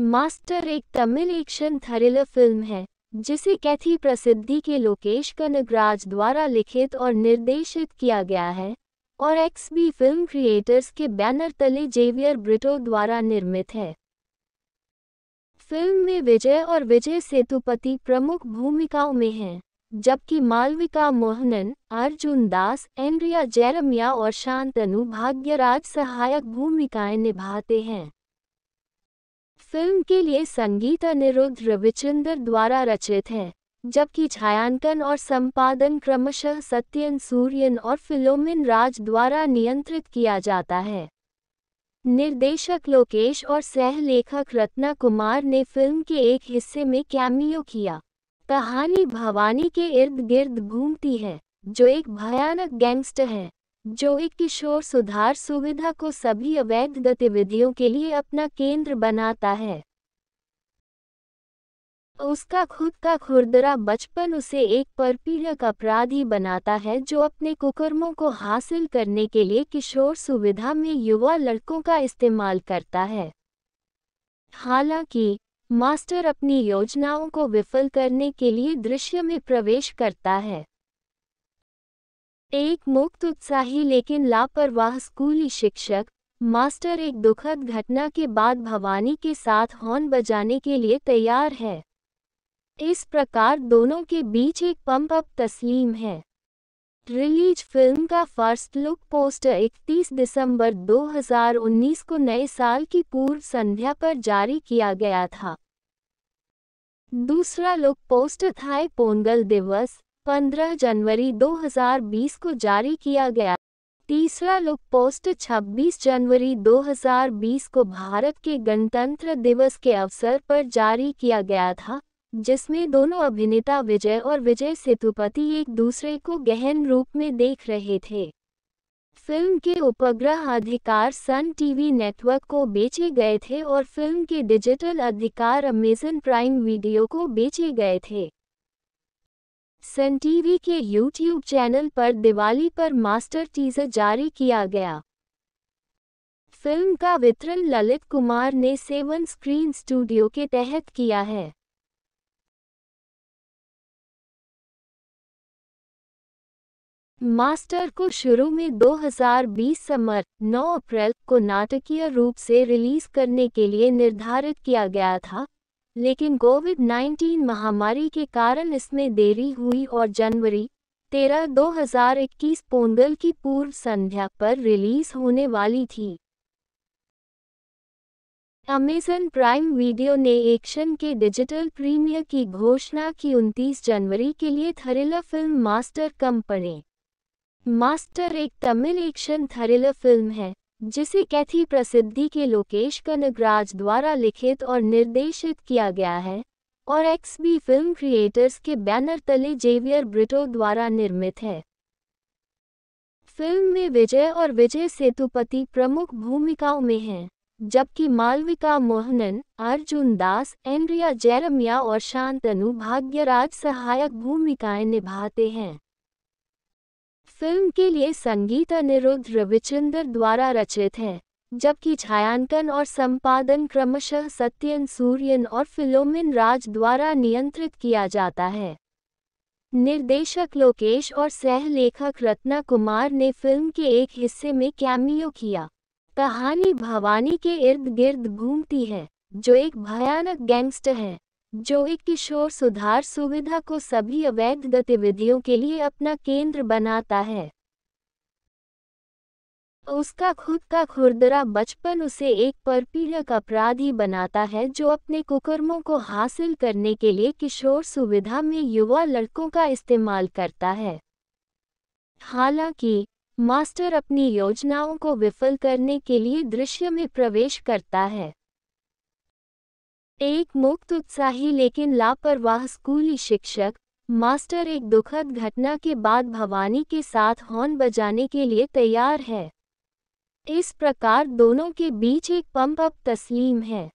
master एक Tamil action thriller film है जिसे कैथी प्रसिद्धि के लोकेश कनगराज द्वारा लिखित और निर्देशित किया गया है और एक्स बी फिल्म क्रिएटर्स के बैनर तले जेवियर ब्रिटो द्वारा निर्मित है फिल्म में विजय और विजय सेतुपति प्रमुख भूमिकाओं में हैं जबकि मालविका मोहनन अर्जुन दास एंड्रिया जैरमिया और शांतनु भाग्यराज सहायक भूमिकाएं निभाते हैं फिल्म के लिए संगीत अनिरुद्ध रविचंद्र द्वारा रचित हैं जबकि छायांकन और संपादन क्रमशः सत्यन सूर्यन और फिलोमिन राज द्वारा नियंत्रित किया जाता है निर्देशक लोकेश और सह लेखक रत्ना कुमार ने फिल्म के एक हिस्से में कैमियो किया कहानी भवानी के इर्द गिर्द घूमती है जो एक भयानक गैंगस्टर है जो एक किशोर सुधार सुविधा को सभी अवैध गतिविधियों के लिए अपना केंद्र बनाता है उसका खुद का खुरदरा बचपन उसे एक परपीड़क अपराधी बनाता है जो अपने कुकर्मों को हासिल करने के लिए किशोर सुविधा में युवा लड़कों का इस्तेमाल करता है हालांकि मास्टर अपनी योजनाओं को विफल करने के लिए दृश्य में प्रवेश करता है एक मुक्त उत्साही लेकिन लापरवाह स्कूली शिक्षक मास्टर एक दुखद घटना के बाद भवानी के साथ हॉर्न बजाने के लिए तैयार है इस प्रकार दोनों के बीच एक पंप अप तस्लीम है रिलीज फिल्म का फर्स्ट लुक पोस्टर 31 दिसंबर 2019 को नए साल की पूर्व संध्या पर जारी किया गया था दूसरा लुक पोस्टर था पोंगल दिवस 15 जनवरी 2020 को जारी किया गया तीसरा लुक पोस्ट 26 जनवरी 2020 को भारत के गणतंत्र दिवस के अवसर पर जारी किया गया था जिसमें दोनों अभिनेता विजय और विजय सेतुपति एक दूसरे को गहन रूप में देख रहे थे फिल्म के उपग्रह अधिकार सन टीवी नेटवर्क को बेचे गए थे और फिल्म के डिजिटल अधिकार अमेजन प्राइम वीडियो को बेचे गए थे सन टीवी के यूट्यूब चैनल पर दिवाली पर मास्टर टीजर जारी किया गया फिल्म का वितरण ललित कुमार ने सेवन स्क्रीन स्टूडियो के तहत किया है मास्टर को शुरू में 2020 समर 9 अप्रैल को नाटकीय रूप से रिलीज करने के लिए निर्धारित किया गया था लेकिन कोविड 19 महामारी के कारण इसमें देरी हुई और जनवरी तेरह 2021 पोंगल की पूर्व संध्या पर रिलीज होने वाली थी अमेजन प्राइम वीडियो ने एक्शन के डिजिटल प्रीमियर की घोषणा की उनतीस जनवरी के लिए thriller film master company master एक तमिल एक्शन थरिलर फिल्म है जिसे कैथी प्रसिद्धि के लोकेश कनगराज द्वारा लिखित और निर्देशित किया गया है और एक्स बी फिल्म क्रिएटर्स के बैनर तले जेवियर ब्रिटो द्वारा निर्मित है फिल्म में विजय और विजय सेतुपति प्रमुख भूमिकाओं में हैं जबकि मालविका मोहनन अर्जुन दास एंड्रिया जैरमिया और शांतनु भाग्यराज सहायक भूमिकाएं निभाते हैं फिल्म के लिए संगीत अनिरुद्ध रविचंद्र द्वारा रचित हैं जबकि छायांकन और संपादन क्रमशः सत्यन सूर्यन और फिलोमिन राज द्वारा नियंत्रित किया जाता है निर्देशक लोकेश और सह लेखक रत्ना कुमार ने फिल्म के एक हिस्से में कैमियो किया कहानी भवानी के इर्द गिर्द घूमती है जो एक भयानक गैंगस्टर है जो एक किशोर सुधार सुविधा को सभी अवैध गतिविधियों के लिए अपना केंद्र बनाता है उसका खुद का खुरदरा बचपन उसे एक परपीड़क अपराधी बनाता है जो अपने कुकर्मों को हासिल करने के लिए किशोर सुविधा में युवा लड़कों का इस्तेमाल करता है हालांकि मास्टर अपनी योजनाओं को विफल करने के लिए दृश्य में प्रवेश करता है एक मुक्त उत्साही लेकिन लापरवाह स्कूली शिक्षक मास्टर एक दुखद घटना के बाद भवानी के साथ हॉर्न बजाने के लिए तैयार है इस प्रकार दोनों के बीच एक पंप अप तस्लीम है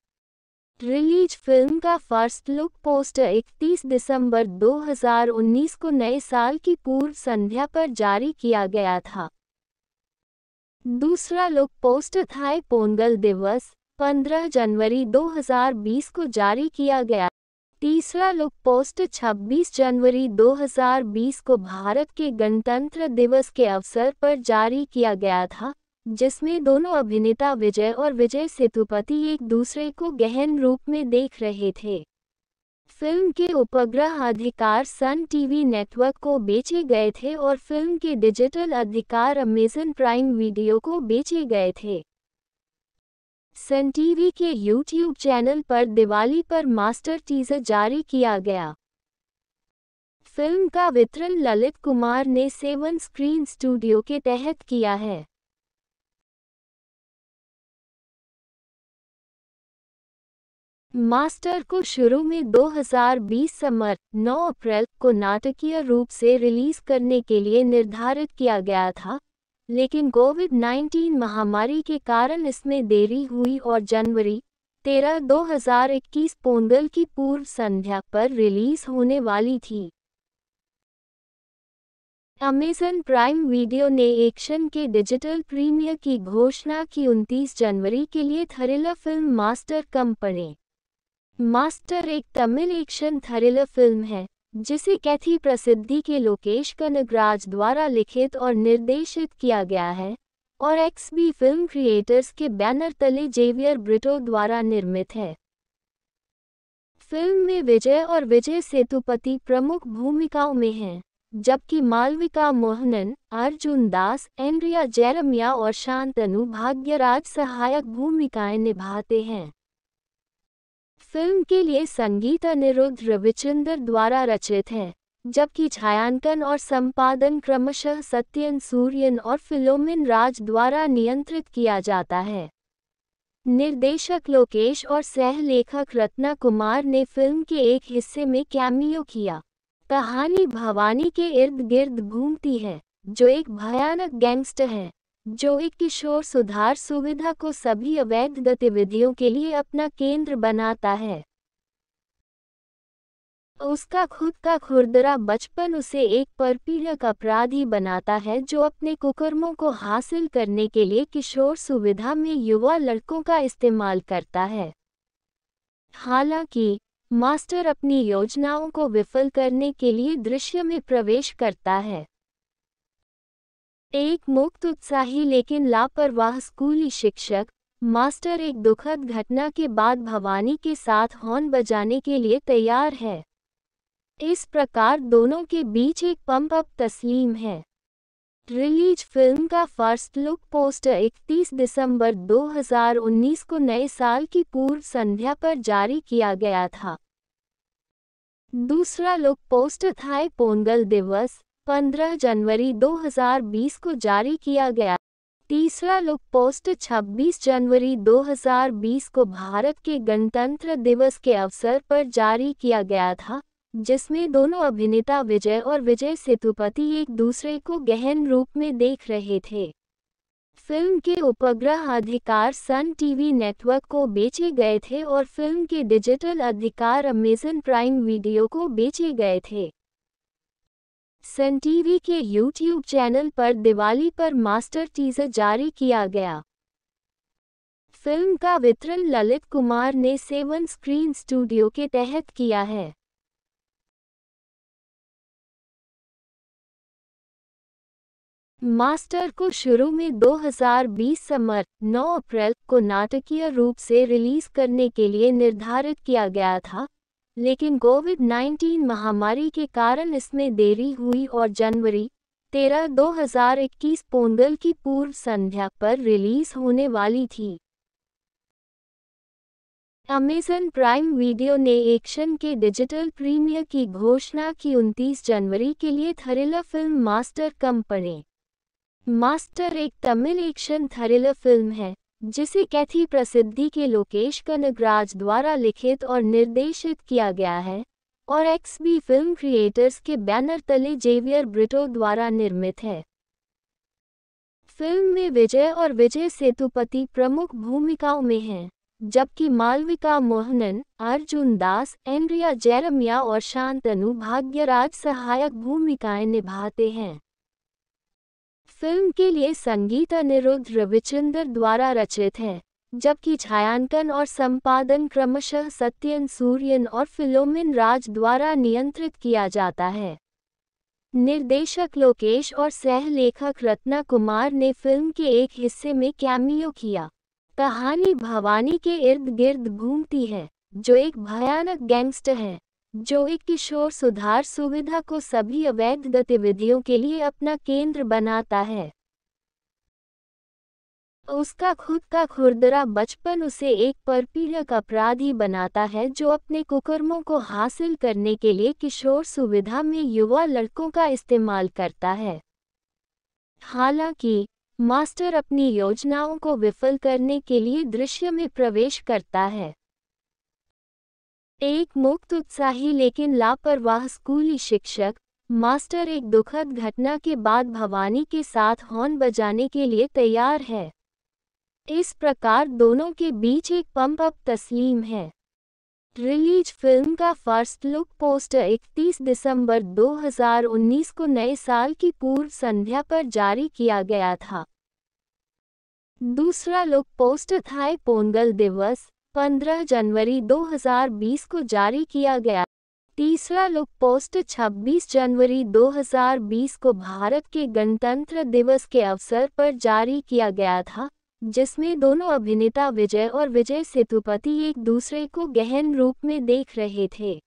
रिलीज फिल्म का फर्स्ट लुक पोस्टर 31 दिसंबर 2019 को नए साल की पूर्व संध्या पर जारी किया गया था दूसरा लुक पोस्टर था पोंगल दिवस 15 जनवरी 2020 को जारी किया गया तीसरा लुक पोस्ट 26 जनवरी 2020 को भारत के गणतंत्र दिवस के अवसर पर जारी किया गया था जिसमें दोनों अभिनेता विजय और विजय सेतुपति एक दूसरे को गहन रूप में देख रहे थे फिल्म के उपग्रह अधिकार सन टीवी नेटवर्क को बेचे गए थे और फिल्म के डिजिटल अधिकार अमेजन प्राइम वीडियो को बेचे गए थे सन टीवी के यूट्यूब चैनल पर दिवाली पर मास्टर टीजर जारी किया गया फिल्म का वितरण ललित कुमार ने सेवन स्क्रीन स्टूडियो के तहत किया है मास्टर को शुरू में 2020 समर 9 अप्रैल को नाटकीय रूप से रिलीज करने के लिए निर्धारित किया गया था लेकिन कोविड 19 महामारी के कारण इसमें देरी हुई और जनवरी 13 2021 पोंगल की पूर्व संध्या पर रिलीज होने वाली थी अमेजन प्राइम वीडियो ने एक्शन के डिजिटल प्रीमियर की घोषणा की उनतीस जनवरी के लिए thriller film master company master एक तमिल एक्शन थरिलर फिल्म है जिसे कैथी प्रसिद्धि के लोकेश कनगराज द्वारा लिखित और निर्देशित किया गया है और एक्स बी फिल्म क्रिएटर्स के बैनर तले जेवियर ब्रिटो द्वारा निर्मित है फिल्म में विजय और विजय सेतुपति प्रमुख भूमिकाओं में हैं जबकि मालविका मोहनन अर्जुन दास एंड्रिया जैरमिया और शांतनु भाग्यराज सहायक भूमिकाएं निभाते हैं फिल्म के लिए संगीत अनिरुद्ध रविचंद्र द्वारा रचित है जबकि छायांकन और संपादन क्रमशः सत्यन सूर्यन और फिलोमिन राज द्वारा नियंत्रित किया जाता है निर्देशक लोकेश और सह लेखक रत्ना कुमार ने फिल्म के एक हिस्से में कैमियो किया कहानी भवानी के इर्द गिर्द घूमती है जो एक भयानक गैंगस्टर है जो एक किशोर सुधार सुविधा को सभी अवैध गतिविधियों के लिए अपना केंद्र बनाता है उसका खुद का खुरदरा बचपन उसे एक परपीड़क अपराधी बनाता है जो अपने कुकर्मों को हासिल करने के लिए किशोर सुविधा में युवा लड़कों का इस्तेमाल करता है हालांकि मास्टर अपनी योजनाओं को विफल करने के लिए दृश्य में प्रवेश करता है एक मुक्त उत्साही लेकिन लापरवाह स्कूली शिक्षक मास्टर एक दुखद घटना के बाद भवानी के साथ हॉर्न बजाने के लिए तैयार है इस प्रकार दोनों के बीच एक पंप अप तस्लीम है रिलीज फिल्म का फर्स्ट लुक पोस्टर 31 दिसंबर 2019 को नए साल की पूर्व संध्या पर जारी किया गया था दूसरा लुक पोस्टर था पोंगल दिवस 15 जनवरी 2020 को जारी किया गया तीसरा लुक पोस्ट 26 जनवरी 2020 को भारत के गणतंत्र दिवस के अवसर पर जारी किया गया था जिसमें दोनों अभिनेता विजय और विजय सेतुपति एक दूसरे को गहन रूप में देख रहे थे फिल्म के उपग्रह अधिकार सन टीवी नेटवर्क को बेचे गए थे और फिल्म के डिजिटल अधिकार अमेजन प्राइम वीडियो को बेचे गए थे सन टीवी के यूट्यूब चैनल पर दिवाली पर मास्टर टीजर जारी किया गया फिल्म का वितरण ललित कुमार ने सेवन स्क्रीन स्टूडियो के तहत किया है मास्टर को शुरू में 2020 समर 9 अप्रैल को नाटकीय रूप से रिलीज करने के लिए निर्धारित किया गया था लेकिन कोविड 19 महामारी के कारण इसमें देरी हुई और जनवरी 13 2021 पोंगल की पूर्व संध्या पर रिलीज होने वाली थी अमेजन प्राइम वीडियो ने एक्शन के डिजिटल प्रीमियर की घोषणा की उनतीस जनवरी के लिए thriller film master company master एक तमिल एक्शन थरिलर फिल्म है जिसे कैथी प्रसिद्धि के लोकेश कनगराज द्वारा लिखित और निर्देशित किया गया है और एक्स बी फिल्म क्रिएटर्स के बैनर तले जेवियर ब्रिटो द्वारा निर्मित है फिल्म में विजय और विजय सेतुपति प्रमुख भूमिकाओं में हैं जबकि मालविका मोहनन अर्जुन दास एंड्रिया जैरमिया और शांतनु भाग्यराज सहायक भूमिकाएं निभाते हैं फिल्म के लिए संगीत अनिरुद्ध रविचंद्र द्वारा रचित है जबकि छायांकन और संपादन क्रमशः सत्यन सूर्यन और फिलोमिन राज द्वारा नियंत्रित किया जाता है निर्देशक लोकेश और सह लेखक रत्ना कुमार ने फिल्म के एक हिस्से में कैमियो किया कहानी भवानी के इर्द गिर्द घूमती है जो एक भयानक गैंगस्टर है जो एक किशोर सुधार सुविधा को सभी अवैध गतिविधियों के लिए अपना केंद्र बनाता है उसका खुद का खुरदरा बचपन उसे एक परपीड़क अपराधी बनाता है जो अपने कुकर्मों को हासिल करने के लिए किशोर सुविधा में युवा लड़कों का इस्तेमाल करता है हालांकि मास्टर अपनी योजनाओं को विफल करने के लिए दृश्य में प्रवेश करता है एक मुक्त उत्साही लेकिन लापरवाह स्कूली शिक्षक मास्टर एक दुखद घटना के बाद भवानी के साथ हॉर्न बजाने के लिए तैयार है इस प्रकार दोनों के बीच एक पंप अप तस्लीम है रिलीज फिल्म का फर्स्ट लुक पोस्टर 31 दिसंबर 2019 को नए साल की पूर्व संध्या पर जारी किया गया था दूसरा लुक पोस्टर था पोंगल दिवस 15 जनवरी 2020 को जारी किया गया तीसरा लुक पोस्ट 26 जनवरी 2020 को भारत के गणतंत्र दिवस के अवसर पर जारी किया गया था जिसमें दोनों अभिनेता विजय और विजय सेतुपति एक दूसरे को गहन रूप में देख रहे थे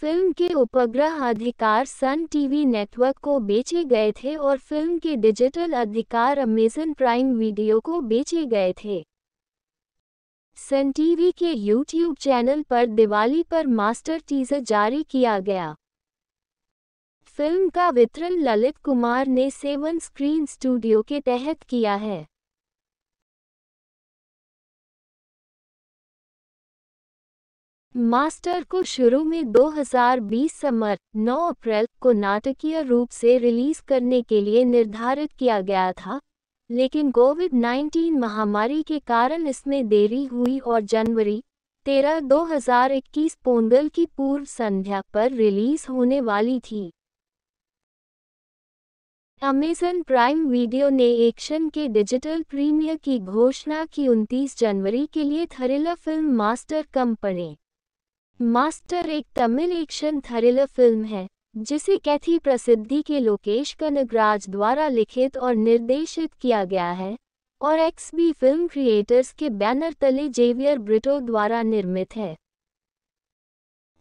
फिल्म के उपग्रह अधिकार सन टीवी नेटवर्क को बेचे गए थे और फिल्म के डिजिटल अधिकार अमेजन प्राइम वीडियो को बेचे गए थे सन टीवी के यूट्यूब चैनल पर दिवाली पर मास्टर टीजर जारी किया गया फिल्म का वितरण ललित कुमार ने सेवन स्क्रीन स्टूडियो के तहत किया है मास्टर को शुरू में 2020 समर 9 अप्रैल को नाटकीय रूप से रिलीज करने के लिए निर्धारित किया गया था लेकिन कोविड 19 महामारी के कारण इसमें देरी हुई और जनवरी तेरह 2021 पोंगल की पूर्व संध्या पर रिलीज होने वाली थी अमेजन प्राइम वीडियो ने एक्शन के डिजिटल प्रीमियर की घोषणा की 29 जनवरी के लिए thriller film master company master एक तमिल एक्शन थरिलर फिल्म है जिसे कैथी प्रसिद्धि के लोकेश कनगराज द्वारा लिखित और निर्देशित किया गया है और एक्स बी फिल्म क्रिएटर्स के बैनर तले जेवियर ब्रिटो द्वारा निर्मित है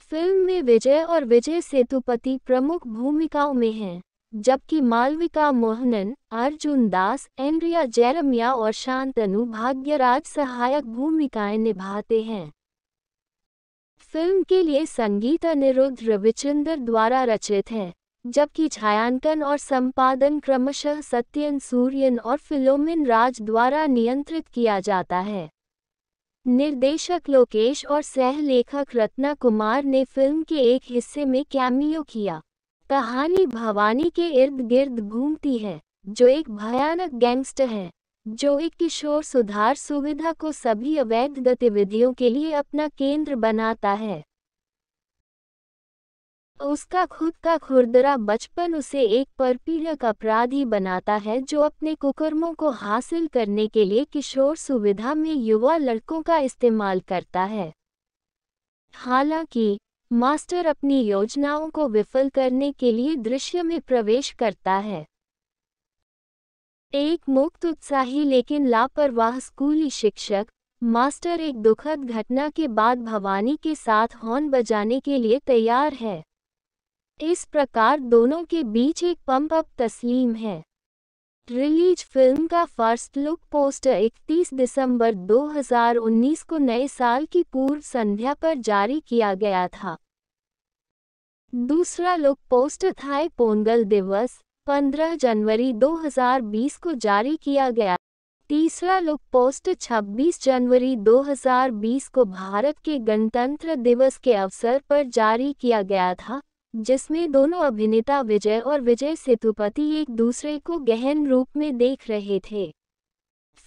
फिल्म में विजय और विजय सेतुपति प्रमुख भूमिकाओं में हैं जबकि मालविका मोहनन अर्जुन दास एंड्रिया जैरमिया और शांतनु भाग्यराज सहायक भूमिकाएं निभाते हैं फिल्म के लिए संगीत अनिरुद्ध रविचंद्र द्वारा रचित हैं जबकि छायांकन और संपादन क्रमशः सत्यन सूर्यन और फिलोमिन राज द्वारा नियंत्रित किया जाता है निर्देशक लोकेश और सह लेखक रत्ना कुमार ने फिल्म के एक हिस्से में कैमियो किया कहानी भवानी के इर्द गिर्द घूमती है जो एक भयानक गैंगस्टर है जो एक किशोर सुधार सुविधा को सभी अवैध गतिविधियों के लिए अपना केंद्र बनाता है उसका खुद का खुरदरा बचपन उसे एक परपीड़क अपराधी बनाता है जो अपने कुकर्मों को हासिल करने के लिए किशोर सुविधा में युवा लड़कों का इस्तेमाल करता है हालांकि मास्टर अपनी योजनाओं को विफल करने के लिए दृश्य में प्रवेश करता है एक मुक्त उत्साही लेकिन लापरवाह स्कूली शिक्षक मास्टर एक दुखद घटना के बाद भवानी के साथ हॉर्न बजाने के लिए तैयार है इस प्रकार दोनों के बीच एक पंप अप तस्लीम है रिलीज फिल्म का फर्स्ट लुक पोस्टर 31 दिसंबर 2019 को नए साल की पूर्व संध्या पर जारी किया गया था दूसरा लुक पोस्टर था पोंगल दिवस 15 जनवरी 2020 को जारी किया गया तीसरा लुक पोस्ट 26 जनवरी 2020 को भारत के गणतंत्र दिवस के अवसर पर जारी किया गया था जिसमें दोनों अभिनेता विजय और विजय सेतुपति एक दूसरे को गहन रूप में देख रहे थे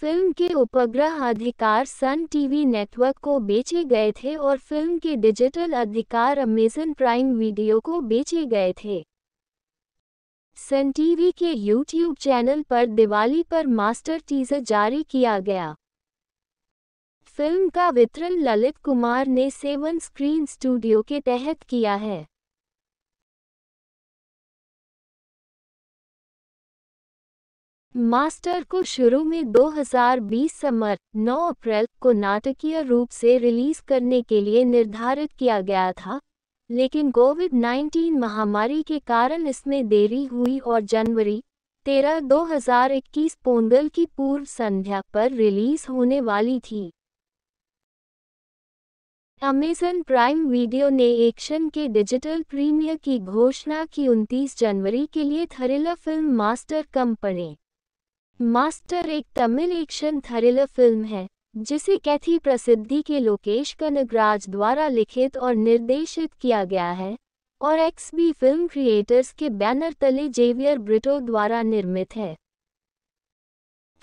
फिल्म के उपग्रह अधिकार सन टीवी नेटवर्क को बेचे गए थे और फिल्म के डिजिटल अधिकार अमेजन प्राइम वीडियो को बेचे गए थे सन टीवी के यूट्यूब चैनल पर दिवाली पर मास्टर टीजर जारी किया गया फिल्म का वितरण ललित कुमार ने सेवन स्क्रीन स्टूडियो के तहत किया है मास्टर को शुरू में 2020 समर 9 अप्रैल को नाटकीय रूप से रिलीज करने के लिए निर्धारित किया गया था लेकिन कोविड 19 महामारी के कारण इसमें देरी हुई और जनवरी तेरह 2021 पोंगल की पूर्व संध्या पर रिलीज होने वाली थी अमेजन प्राइम वीडियो ने एक्शन के डिजिटल प्रीमियर की घोषणा की उनतीस जनवरी के लिए thriller film master company master एक तमिल एक्शन थरिलर फिल्म है जिसे कैथी प्रसिद्धि के लोकेश कनगराज द्वारा लिखित और निर्देशित किया गया है और एक्स बी फिल्म क्रिएटर्स के बैनर तले जेवियर ब्रिटो द्वारा निर्मित है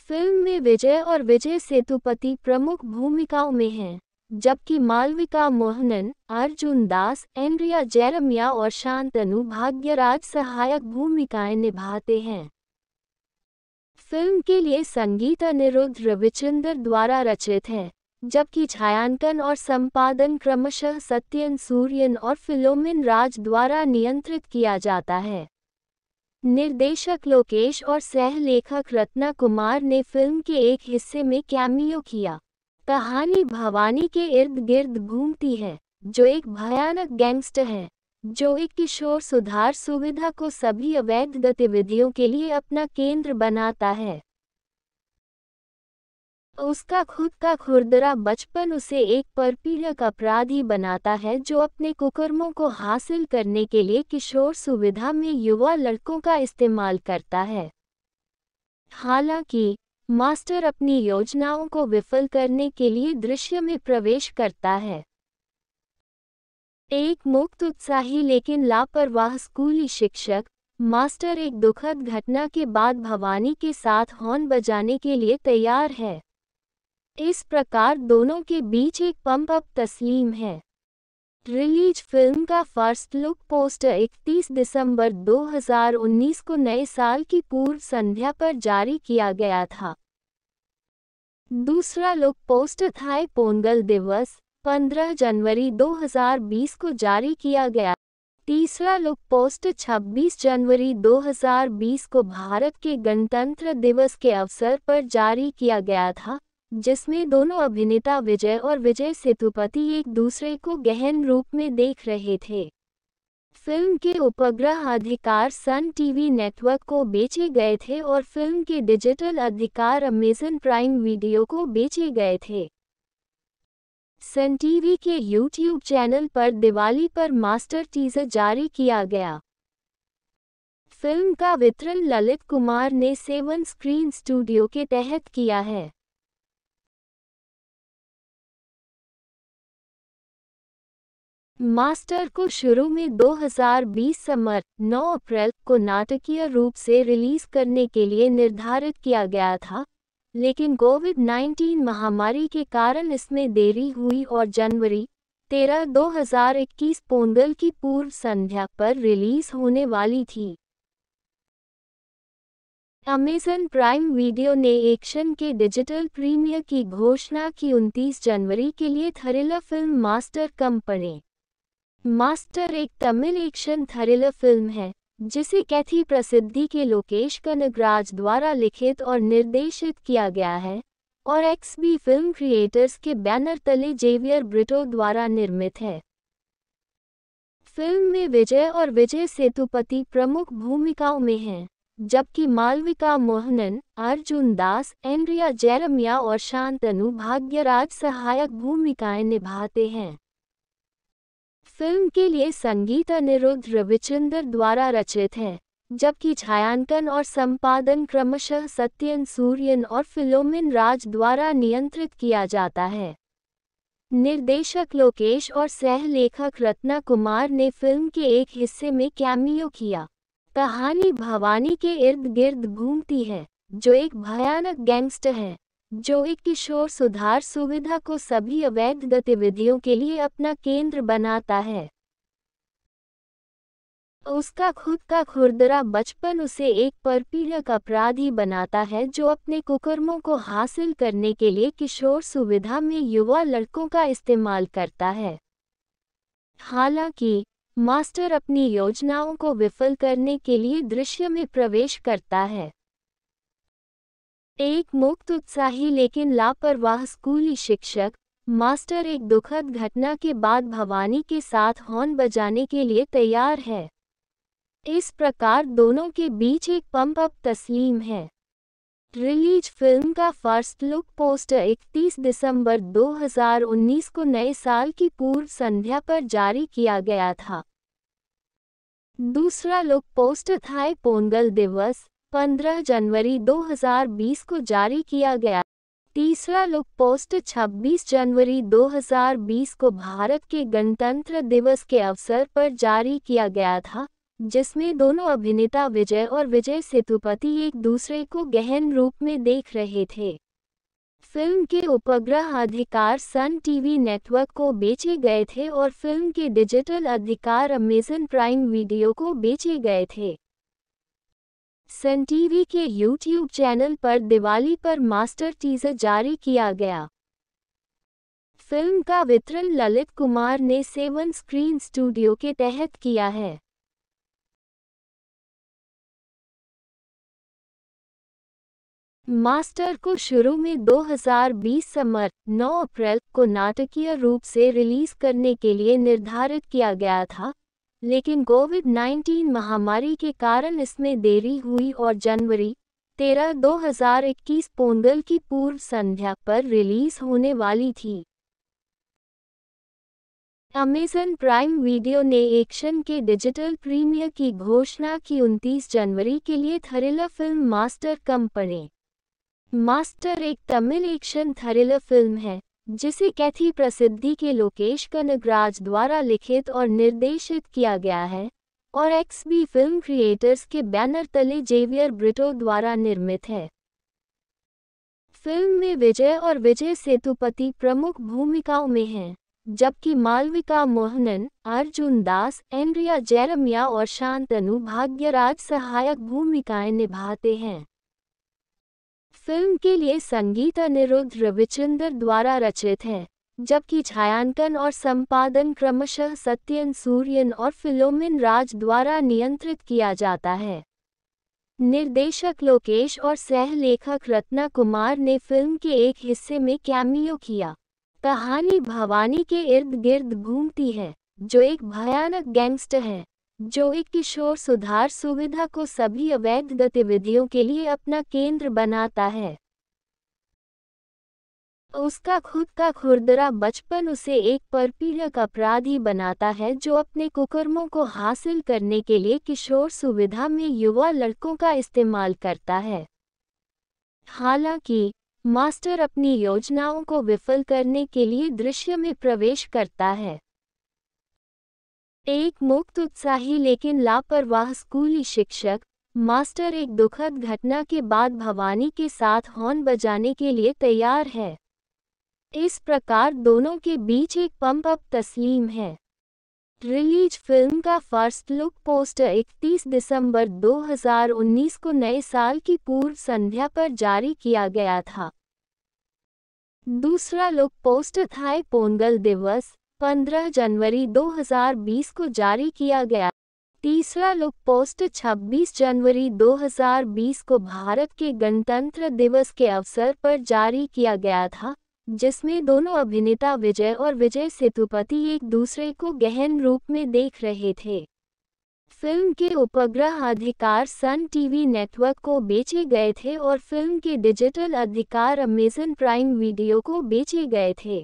फिल्म में विजय और विजय सेतुपति प्रमुख भूमिकाओं में हैं जबकि मालविका मोहनन अर्जुन दास एंड्रिया जैरमिया और शांतनु भाग्यराज सहायक भूमिकाएं निभाते हैं फिल्म के लिए संगीत अनिरुद्ध रविचंद्र द्वारा रचित हैं जबकि छायांकन और संपादन क्रमशः सत्यन सूर्यन और फिलोमिन राज द्वारा नियंत्रित किया जाता है निर्देशक लोकेश और सह लेखक रत्ना कुमार ने फिल्म के एक हिस्से में कैमियो किया कहानी भवानी के इर्द गिर्द घूमती है जो एक भयानक गैंगस्टर है जो एक किशोर सुधार सुविधा को सभी अवैध गतिविधियों के लिए अपना केंद्र बनाता है उसका खुद का खुरदरा बचपन उसे एक परपीड़क अपराधी बनाता है जो अपने कुकर्मों को हासिल करने के लिए किशोर सुविधा में युवा लड़कों का इस्तेमाल करता है हालांकि मास्टर अपनी योजनाओं को विफल करने के लिए दृश्य में प्रवेश करता है एक मुक्त उत्साही लेकिन लापरवाह स्कूली शिक्षक मास्टर एक दुखद घटना के बाद भवानी के साथ हॉर्न बजाने के लिए तैयार है इस प्रकार दोनों के बीच एक पंप अप तस्लीम है रिलीज फिल्म का फर्स्ट लुक पोस्टर 31 दिसंबर 2019 को नए साल की पूर्व संध्या पर जारी किया गया था दूसरा लुक पोस्टर था पोंगल दिवस 15 जनवरी 2020 को जारी किया गया तीसरा लुक पोस्ट 26 जनवरी 2020 को भारत के गणतंत्र दिवस के अवसर पर जारी किया गया था जिसमें दोनों अभिनेता विजय और विजय सेतुपति एक दूसरे को गहन रूप में देख रहे थे फिल्म के उपग्रह अधिकार सन टीवी नेटवर्क को बेचे गए थे और फिल्म के डिजिटल अधिकार अमेजन प्राइम वीडियो को बेचे गए थे सन टीवी के यूट्यूब चैनल पर दिवाली पर मास्टर टीजर जारी किया गया फिल्म का वितरण ललित कुमार ने सेवन स्क्रीन स्टूडियो के तहत किया है मास्टर को शुरू में 2020 समर 9 अप्रैल को नाटकीय रूप से रिलीज करने के लिए निर्धारित किया गया था लेकिन कोविड 19 महामारी के कारण इसमें देरी हुई और जनवरी तेरह 2021 पोंगल की पूर्व संध्या पर रिलीज होने वाली थी अमेजन प्राइम वीडियो ने एक्शन के डिजिटल प्रीमियर की घोषणा की उनतीस जनवरी के लिए thriller film master company master एक तमिल एक्शन थरिलर फिल्म है जिसे कैथी प्रसिद्धि के लोकेश कनगराज द्वारा लिखित और निर्देशित किया गया है और एक्सबी फिल्म क्रिएटर्स के बैनर तले जेवियर ब्रिटो द्वारा निर्मित है फिल्म में विजय और विजय सेतुपति प्रमुख भूमिकाओं में हैं जबकि मालविका मोहनन अर्जुन दास एंड्रिया जैरमिया और शांतनु भाग्यराज सहायक भूमिकाएं निभाते हैं फिल्म के लिए संगीत अनिरुद्ध रविचंद्र द्वारा रचित है जबकि छायांकन और संपादन क्रमशः सत्यन सूर्यन और फिलोमिन राज द्वारा नियंत्रित किया जाता है निर्देशक लोकेश और सह लेखक रत्ना कुमार ने फिल्म के एक हिस्से में कैमियो किया कहानी भवानी के इर्द गिर्द घूमती है जो एक भयानक गैंगस्टर है जो एक किशोर सुधार सुविधा को सभी अवैध गतिविधियों के लिए अपना केंद्र बनाता है उसका खुद का खुरदरा बचपन उसे एक परपीड़क अपराधी बनाता है जो अपने कुकर्मों को हासिल करने के लिए किशोर सुविधा में युवा लड़कों का इस्तेमाल करता है हालांकि मास्टर अपनी योजनाओं को विफल करने के लिए दृश्य में प्रवेश करता है एक मुक्त उत्साही लेकिन लापरवाह स्कूली शिक्षक मास्टर एक दुखद घटना के बाद भवानी के साथ हॉर्न बजाने के लिए तैयार है इस प्रकार दोनों के बीच एक पंप अप तस्लीम है रिलीज फिल्म का फर्स्ट लुक पोस्टर 31 दिसंबर 2019 को नए साल की पूर्व संध्या पर जारी किया गया था दूसरा लुक पोस्टर था पोंगल दिवस 15 जनवरी 2020 को जारी किया गया तीसरा लुक पोस्ट 26 जनवरी 2020 को भारत के गणतंत्र दिवस के अवसर पर जारी किया गया था जिसमें दोनों अभिनेता विजय और विजय सेतुपति एक दूसरे को गहन रूप में देख रहे थे फिल्म के उपग्रह अधिकार सन टीवी नेटवर्क को बेचे गए थे और फिल्म के डिजिटल अधिकार अमेजन प्राइम वीडियो को बेचे गए थे सन टीवी के यूट्यूब चैनल पर दिवाली पर मास्टर टीजर जारी किया गया फिल्म का वितरण ललित कुमार ने सेवन स्क्रीन स्टूडियो के तहत किया है मास्टर को शुरू में 2020 समर 9 अप्रैल को नाटकीय रूप से रिलीज करने के लिए निर्धारित किया गया था लेकिन कोविड 19 महामारी के कारण इसमें देरी हुई और जनवरी 13 2021 पोंगल की पूर्व संध्या पर रिलीज होने वाली थी अमेजन प्राइम वीडियो ने एक्शन के डिजिटल प्रीमियर की घोषणा की उनतीस जनवरी के लिए thriller film master company master एक तमिल एक्शन थरिलर फिल्म है जिसे कैथी प्रसिद्धि के लोकेश कनगराज द्वारा लिखित और निर्देशित किया गया है और एक्स बी फिल्म क्रिएटर्स के बैनर तले जेवियर ब्रिटो द्वारा निर्मित है फिल्म में विजय और विजय सेतुपति प्रमुख भूमिकाओं में हैं जबकि मालविका मोहनन अर्जुन दास एंड्रिया जैरमिया और शांतनु भाग्यराज सहायक भूमिकाएं निभाते हैं फिल्म के लिए संगीत अनिरुद्ध रविचंद्र द्वारा रचित हैं जबकि छायांकन और संपादन क्रमशः सत्यन सूर्यन और फिलोमिन राज द्वारा नियंत्रित किया जाता है निर्देशक लोकेश और सह लेखक रत्ना कुमार ने फिल्म के एक हिस्से में कैमियो किया कहानी भवानी के इर्द गिर्द घूमती है जो एक भयानक गैंगस्टर है जो एक किशोर सुधार सुविधा को सभी अवैध गतिविधियों के लिए अपना केंद्र बनाता है उसका खुद का खुरदरा बचपन उसे एक परपीड़क अपराधी बनाता है जो अपने कुकर्मों को हासिल करने के लिए किशोर सुविधा में युवा लड़कों का इस्तेमाल करता है हालांकि मास्टर अपनी योजनाओं को विफल करने के लिए दृश्य में प्रवेश करता है एक मुक्त उत्साही लेकिन लापरवाह स्कूली शिक्षक मास्टर एक दुखद घटना के बाद भवानी के साथ हॉर्न बजाने के लिए तैयार है इस प्रकार दोनों के बीच एक पंप अप तस्लीम है रिलीज फिल्म का फर्स्ट लुक पोस्टर 31 दिसंबर 2019 को नए साल की पूर्व संध्या पर जारी किया गया था दूसरा लुक पोस्टर था पोंगल दिवस 15 जनवरी 2020 को जारी किया गया तीसरा लुक पोस्ट 26 जनवरी 2020 को भारत के गणतंत्र दिवस के अवसर पर जारी किया गया था जिसमें दोनों अभिनेता विजय और विजय सेतुपति एक दूसरे को गहन रूप में देख रहे थे फिल्म के उपग्रह अधिकार सन टीवी नेटवर्क को बेचे गए थे और फिल्म के डिजिटल अधिकार अमेजन प्राइम वीडियो को बेचे गए थे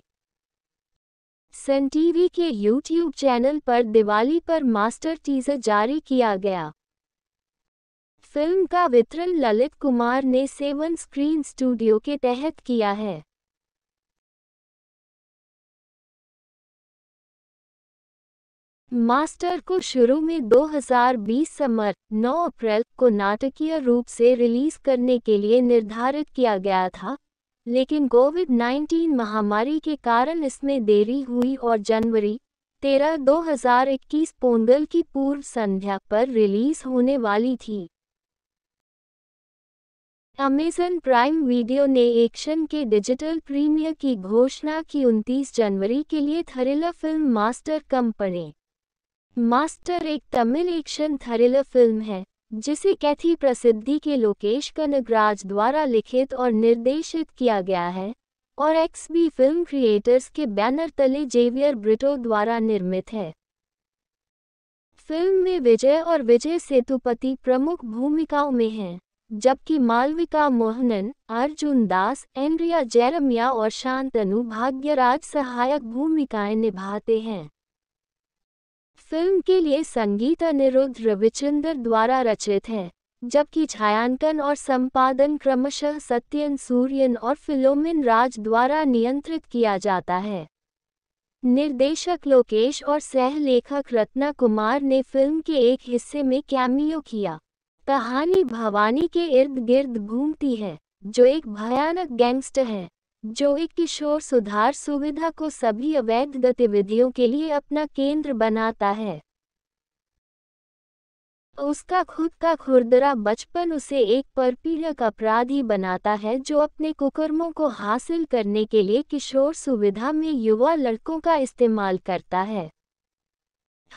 सन टीवी के यूट्यूब चैनल पर दिवाली पर मास्टर टीजर जारी किया गया फिल्म का वितरण ललित कुमार ने सेवन स्क्रीन स्टूडियो के तहत किया है मास्टर को शुरू में 2020 समर 9 अप्रैल को नाटकीय रूप से रिलीज करने के लिए निर्धारित किया गया था लेकिन कोविड 19 महामारी के कारण इसमें देरी हुई और जनवरी 13 2021 पोंगल की पूर्व संध्या पर रिलीज होने वाली थी अमेजन प्राइम वीडियो ने एक्शन के डिजिटल प्रीमियर की घोषणा की उनतीस जनवरी के लिए thriller film master company master एक तमिल एक्शन थरिलर फिल्म है जिसे कैथी प्रसिद्धि के लोकेश कनगराज द्वारा लिखित और निर्देशित किया गया है और एक्स बी फिल्म क्रिएटर्स के बैनर तले जेवियर ब्रिटो द्वारा निर्मित है फिल्म में विजय और विजय सेतुपति प्रमुख भूमिकाओं में हैं जबकि मालविका मोहनन अर्जुन दास एंड्रिया जैरमिया और शांतनु भाग्यराज सहायक भूमिकाएं निभाते हैं फिल्म के लिए संगीत अनिरुद्ध रविचंद्र द्वारा रचित हैं जबकि छायांकन और संपादन क्रमशः सत्यन सूर्यन और फिलोमिन राज द्वारा नियंत्रित किया जाता है निर्देशक लोकेश और सह लेखक रत्ना कुमार ने फिल्म के एक हिस्से में कैमियो किया कहानी भवानी के इर्द गिर्द घूमती है जो एक भयानक गैंगस्टर है जो एक किशोर सुधार सुविधा को सभी अवैध गतिविधियों के लिए अपना केंद्र बनाता है उसका खुद का खुरदरा बचपन उसे एक परपीड़क अपराधी बनाता है जो अपने कुकर्मों को हासिल करने के लिए किशोर सुविधा में युवा लड़कों का इस्तेमाल करता है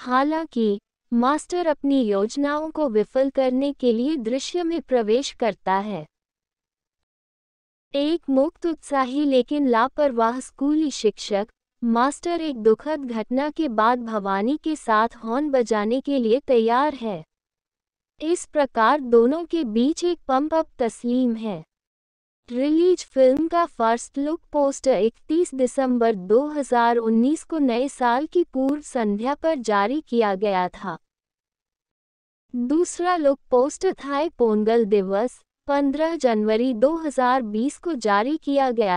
हालांकि मास्टर अपनी योजनाओं को विफल करने के लिए दृश्य में प्रवेश करता है एक मुक्त उत्साही लेकिन लापरवाह स्कूली शिक्षक मास्टर एक दुखद घटना के बाद भवानी के साथ हॉर्न बजाने के लिए तैयार है इस प्रकार दोनों के बीच एक पंप अप तस्लीम है रिलीज फिल्म का फर्स्ट लुक पोस्टर 31 दिसंबर 2019 को नए साल की पूर्व संध्या पर जारी किया गया था दूसरा लुक पोस्टर था पोंगल दिवस 15 जनवरी 2020 को जारी किया गया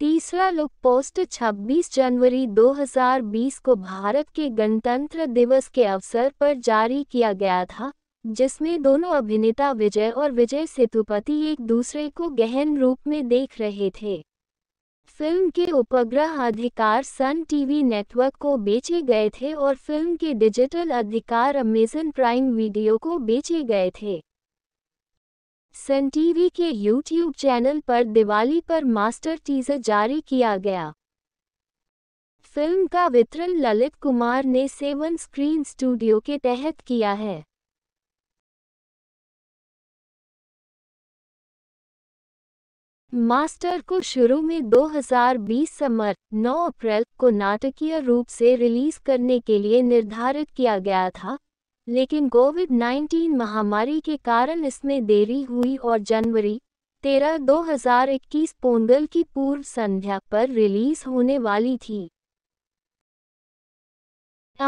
तीसरा लुक पोस्ट 26 जनवरी 2020 को भारत के गणतंत्र दिवस के अवसर पर जारी किया गया था जिसमें दोनों अभिनेता विजय और विजय सेतुपति एक दूसरे को गहन रूप में देख रहे थे फिल्म के उपग्रह अधिकार सन टीवी नेटवर्क को बेचे गए थे और फिल्म के डिजिटल अधिकार अमेजन प्राइम वीडियो को बेचे गए थे सन टीवी के यूट्यूब चैनल पर दिवाली पर मास्टर टीजर जारी किया गया फिल्म का वितरण ललित कुमार ने सेवन स्क्रीन स्टूडियो के तहत किया है मास्टर को शुरू में 2020 समर 9 अप्रैल को नाटकीय रूप से रिलीज करने के लिए निर्धारित किया गया था लेकिन कोविड 19 महामारी के कारण इसमें देरी हुई और जनवरी तेरह 2021 पोंगल की पूर्व संध्या पर रिलीज होने वाली थी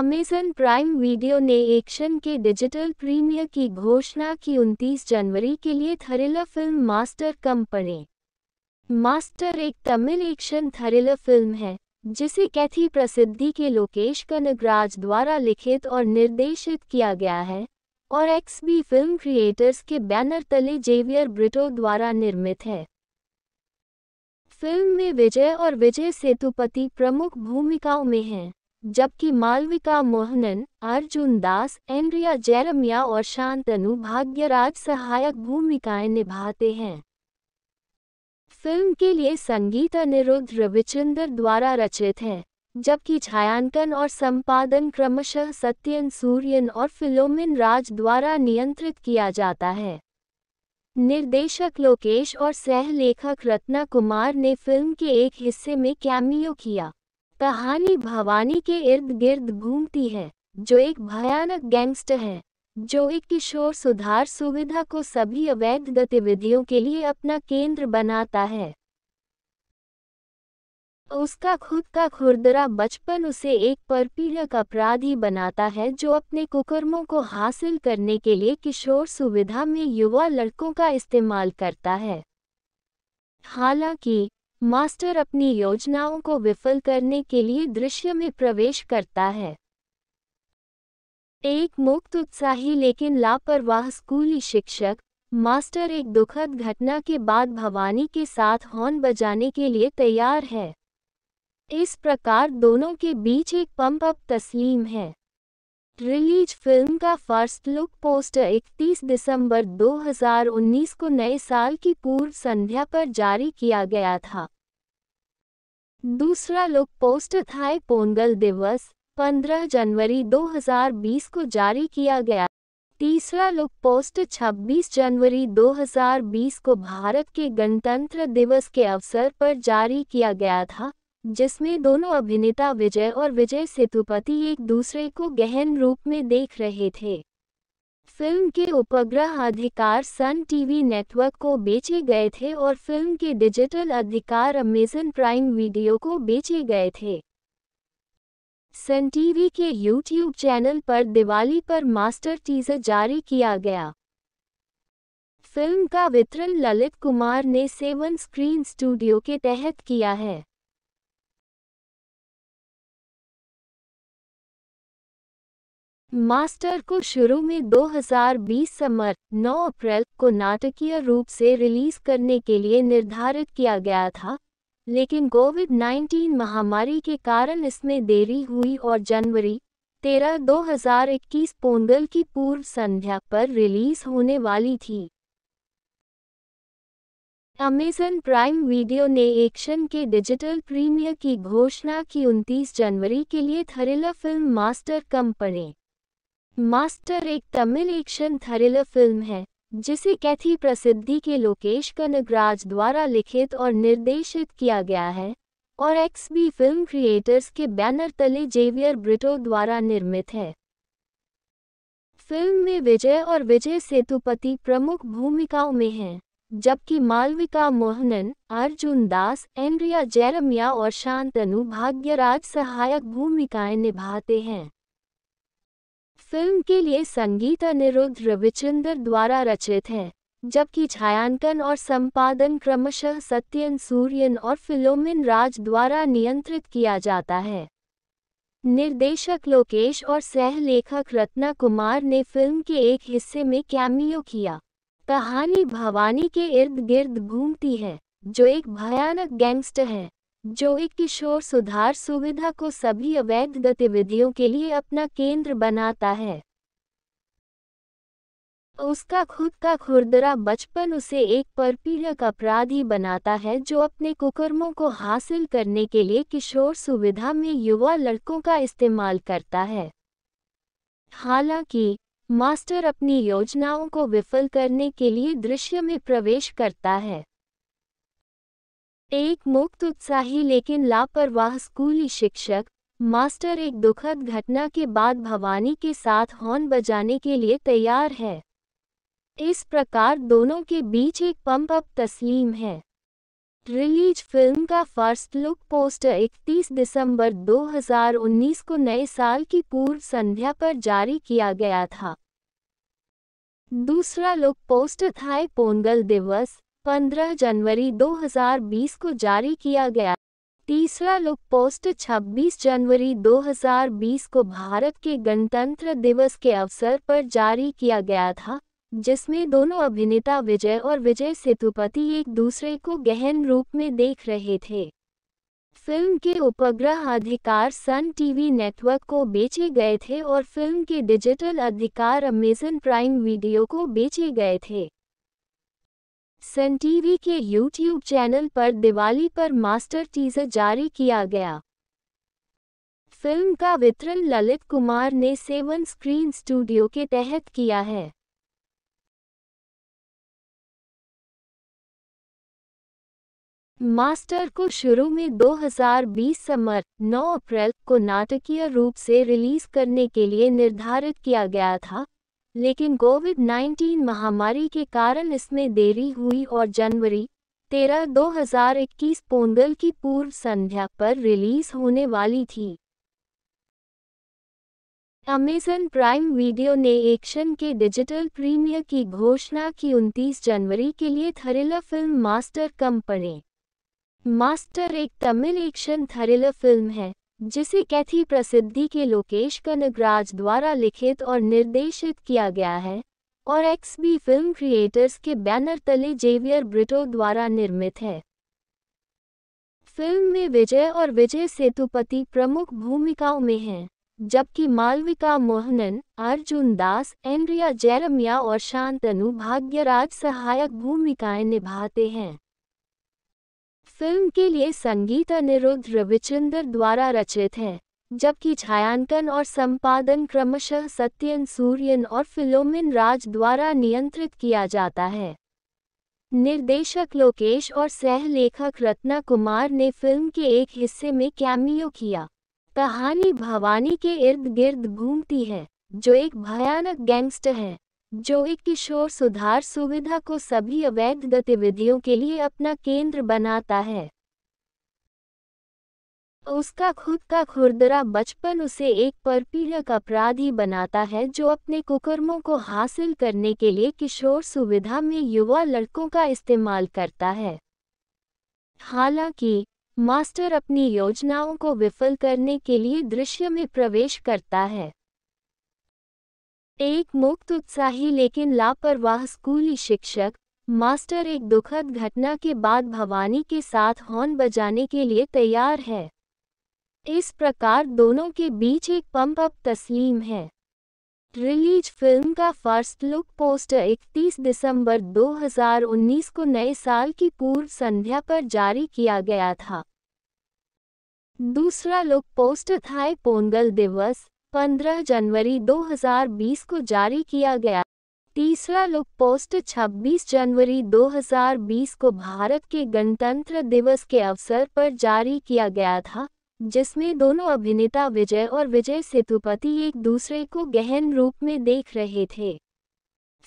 अमेजन प्राइम वीडियो ने एक्शन के डिजिटल प्रीमियर की घोषणा की उनतीस जनवरी के लिए thriller film master company master एक तमिल एक्शन थरिलर फिल्म है जिसे कैथी प्रसिद्धि के लोकेश कनगराज द्वारा लिखित और निर्देशित किया गया है और एक्स बी फिल्म क्रिएटर्स के बैनर तले जेवियर ब्रिटो द्वारा निर्मित है फिल्म में विजय और विजय सेतुपति प्रमुख भूमिकाओं में हैं जबकि मालविका मोहनन अर्जुन दास एंड्रिया जैरमिया और शांतनु भाग्यराज सहायक भूमिकाएं निभाते हैं फिल्म के लिए संगीत अनिरुद्ध रविचंद्र द्वारा रचित हैं जबकि छायांकन और संपादन क्रमशः सत्यन सूर्यन और फिलोमिन राज द्वारा नियंत्रित किया जाता है निर्देशक लोकेश और सह लेखक रत्ना कुमार ने फिल्म के एक हिस्से में कैमियो किया कहानी भवानी के इर्द गिर्द घूमती है जो एक भयानक गैंगस्टर है जो एक किशोर सुधार सुविधा को सभी अवैध गतिविधियों के लिए अपना केंद्र बनाता है उसका खुद का खुरदरा बचपन उसे एक परपीड़क अपराधी बनाता है जो अपने कुकर्मों को हासिल करने के लिए किशोर सुविधा में युवा लड़कों का इस्तेमाल करता है हालांकि मास्टर अपनी योजनाओं को विफल करने के लिए दृश्य में प्रवेश करता है एक मुक्त उत्साही लेकिन लापरवाह स्कूली शिक्षक मास्टर एक दुखद घटना के बाद भवानी के साथ हॉर्न बजाने के लिए तैयार है इस प्रकार दोनों के बीच एक पंप अप तस्लीम है रिलीज फिल्म का फर्स्ट लुक पोस्टर 31 दिसंबर 2019 को नए साल की पूर्व संध्या पर जारी किया गया था दूसरा लुक पोस्टर था पोंगल दिवस 15 जनवरी 2020 को जारी किया गया तीसरा लुक पोस्ट 26 जनवरी 2020 को भारत के गणतंत्र दिवस के अवसर पर जारी किया गया था जिसमें दोनों अभिनेता विजय और विजय सेतुपति एक दूसरे को गहन रूप में देख रहे थे फिल्म के उपग्रह अधिकार सन टीवी नेटवर्क को बेचे गए थे और फिल्म के डिजिटल अधिकार अमेजन प्राइम वीडियो को बेचे गए थे सन टीवी के यूट्यूब चैनल पर दिवाली पर मास्टर टीजर जारी किया गया फिल्म का वितरण ललित कुमार ने सेवन स्क्रीन स्टूडियो के तहत किया है मास्टर को शुरू में 2020 समर 9 अप्रैल को नाटकीय रूप से रिलीज करने के लिए निर्धारित किया गया था लेकिन कोविड 19 महामारी के कारण इसमें देरी हुई और जनवरी तेरह 2021 पोंगल की पूर्व संध्या पर रिलीज होने वाली थी अमेजन प्राइम वीडियो ने एक्शन के डिजिटल प्रीमियर की घोषणा की उनतीस जनवरी के लिए thriller film master company master एक तमिल एक्शन थरिलर फिल्म है जिसे कैथी प्रसिद्धि के लोकेश कनगराज द्वारा लिखित और निर्देशित किया गया है और एक्स बी फिल्म क्रिएटर्स के बैनर तले जेवियर ब्रिटो द्वारा निर्मित है फिल्म में विजय और विजय सेतुपति प्रमुख भूमिकाओं में हैं जबकि मालविका मोहनन अर्जुन दास एंड्रिया जैरमिया और शांतनु भाग्यराज सहायक भूमिकाएं निभाते हैं फिल्म के लिए संगीत अनिरुद्ध रविचंद्र द्वारा रचित हैं जबकि छायांकन और संपादन क्रमशः सत्यन सूर्यन और फिलोमिन राज द्वारा नियंत्रित किया जाता है निर्देशक लोकेश और सह लेखक रत्ना कुमार ने फिल्म के एक हिस्से में कैमियो किया कहानी भवानी के इर्द गिर्द घूमती है जो एक भयानक गैंगस्टर है जो एक किशोर सुधार सुविधा को सभी अवैध गतिविधियों के लिए अपना केंद्र बनाता है उसका खुद का खुरदरा बचपन उसे एक परपीड़क अपराधी बनाता है जो अपने कुकर्मों को हासिल करने के लिए किशोर सुविधा में युवा लड़कों का इस्तेमाल करता है हालांकि मास्टर अपनी योजनाओं को विफल करने के लिए दृश्य में प्रवेश करता है एक मुक्त उत्साही लेकिन लापरवाह स्कूली शिक्षक मास्टर एक दुखद घटना के बाद भवानी के साथ हॉर्न बजाने के लिए तैयार है इस प्रकार दोनों के बीच एक पंप अप तस्लीम है रिलीज फिल्म का फर्स्ट लुक पोस्टर 31 दिसंबर 2019 को नए साल की पूर्व संध्या पर जारी किया गया था दूसरा लुक पोस्टर था पोंगल दिवस 15 जनवरी 2020 को जारी किया गया तीसरा लुक पोस्ट 26 जनवरी 2020 को भारत के गणतंत्र दिवस के अवसर पर जारी किया गया था जिसमें दोनों अभिनेता विजय और विजय सेतुपति एक दूसरे को गहन रूप में देख रहे थे फिल्म के उपग्रह अधिकार सन टीवी नेटवर्क को बेचे गए थे और फिल्म के डिजिटल अधिकार अमेजन प्राइम वीडियो को बेचे गए थे सन टीवी के यूट्यूब चैनल पर दिवाली पर मास्टर टीजर जारी किया गया फिल्म का वितरण ललित कुमार ने सेवन स्क्रीन स्टूडियो के तहत किया है मास्टर को शुरू में 2020 समर 9 अप्रैल को नाटकीय रूप से रिलीज करने के लिए निर्धारित किया गया था लेकिन कोविड 19 महामारी के कारण इसमें देरी हुई और जनवरी तेरह 2021 पोंगल की पूर्व संध्या पर रिलीज होने वाली थी अमेजन प्राइम वीडियो ने एक्शन के डिजिटल प्रीमियर की घोषणा की उनतीस जनवरी के लिए thriller film master company master एक तमिल एक्शन थरिलर फिल्म है जिसे कैथी प्रसिद्धि के लोकेश कनगराज द्वारा लिखित और निर्देशित किया गया है और एक्सबी फिल्म क्रिएटर्स के बैनर तले जेवियर ब्रिटो द्वारा निर्मित है फिल्म में विजय और विजय सेतुपति प्रमुख भूमिकाओं में हैं जबकि मालविका मोहनन अर्जुन दास एंड्रिया जैरमिया और शांतनु भाग्यराज सहायक भूमिकाएं निभाते हैं फिल्म के लिए संगीत अनिरुद्ध रविचंद्र द्वारा रचित है जबकि छायांकन और संपादन क्रमशः सत्यन सूर्यन और फिलोमिन राज द्वारा नियंत्रित किया जाता है निर्देशक लोकेश और सह लेखक रत्ना कुमार ने फिल्म के एक हिस्से में कैमियो किया कहानी भवानी के इर्द गिर्द घूमती है जो एक भयानक गैंगस्टर है जो एक किशोर सुधार सुविधा को सभी अवैध गतिविधियों के लिए अपना केंद्र बनाता है उसका खुद का खुरदरा बचपन उसे एक परपीड़क अपराधी बनाता है जो अपने कुकर्मों को हासिल करने के लिए किशोर सुविधा में युवा लड़कों का इस्तेमाल करता है हालांकि मास्टर अपनी योजनाओं को विफल करने के लिए दृश्य में प्रवेश करता है एक मुक्त उत्साही लेकिन लापरवाह स्कूली शिक्षक मास्टर एक दुखद घटना के बाद भवानी के साथ हॉर्न बजाने के लिए तैयार है इस प्रकार दोनों के बीच एक पंप अप तस्लीम है रिलीज फिल्म का फर्स्ट लुक पोस्टर 31 दिसंबर 2019 को नए साल की पूर्व संध्या पर जारी किया गया था दूसरा लुक पोस्टर था पोंगल दिवस 15 जनवरी 2020 को जारी किया गया तीसरा लुक पोस्ट 26 जनवरी 2020 को भारत के गणतंत्र दिवस के अवसर पर जारी किया गया था जिसमें दोनों अभिनेता विजय और विजय सेतुपति एक दूसरे को गहन रूप में देख रहे थे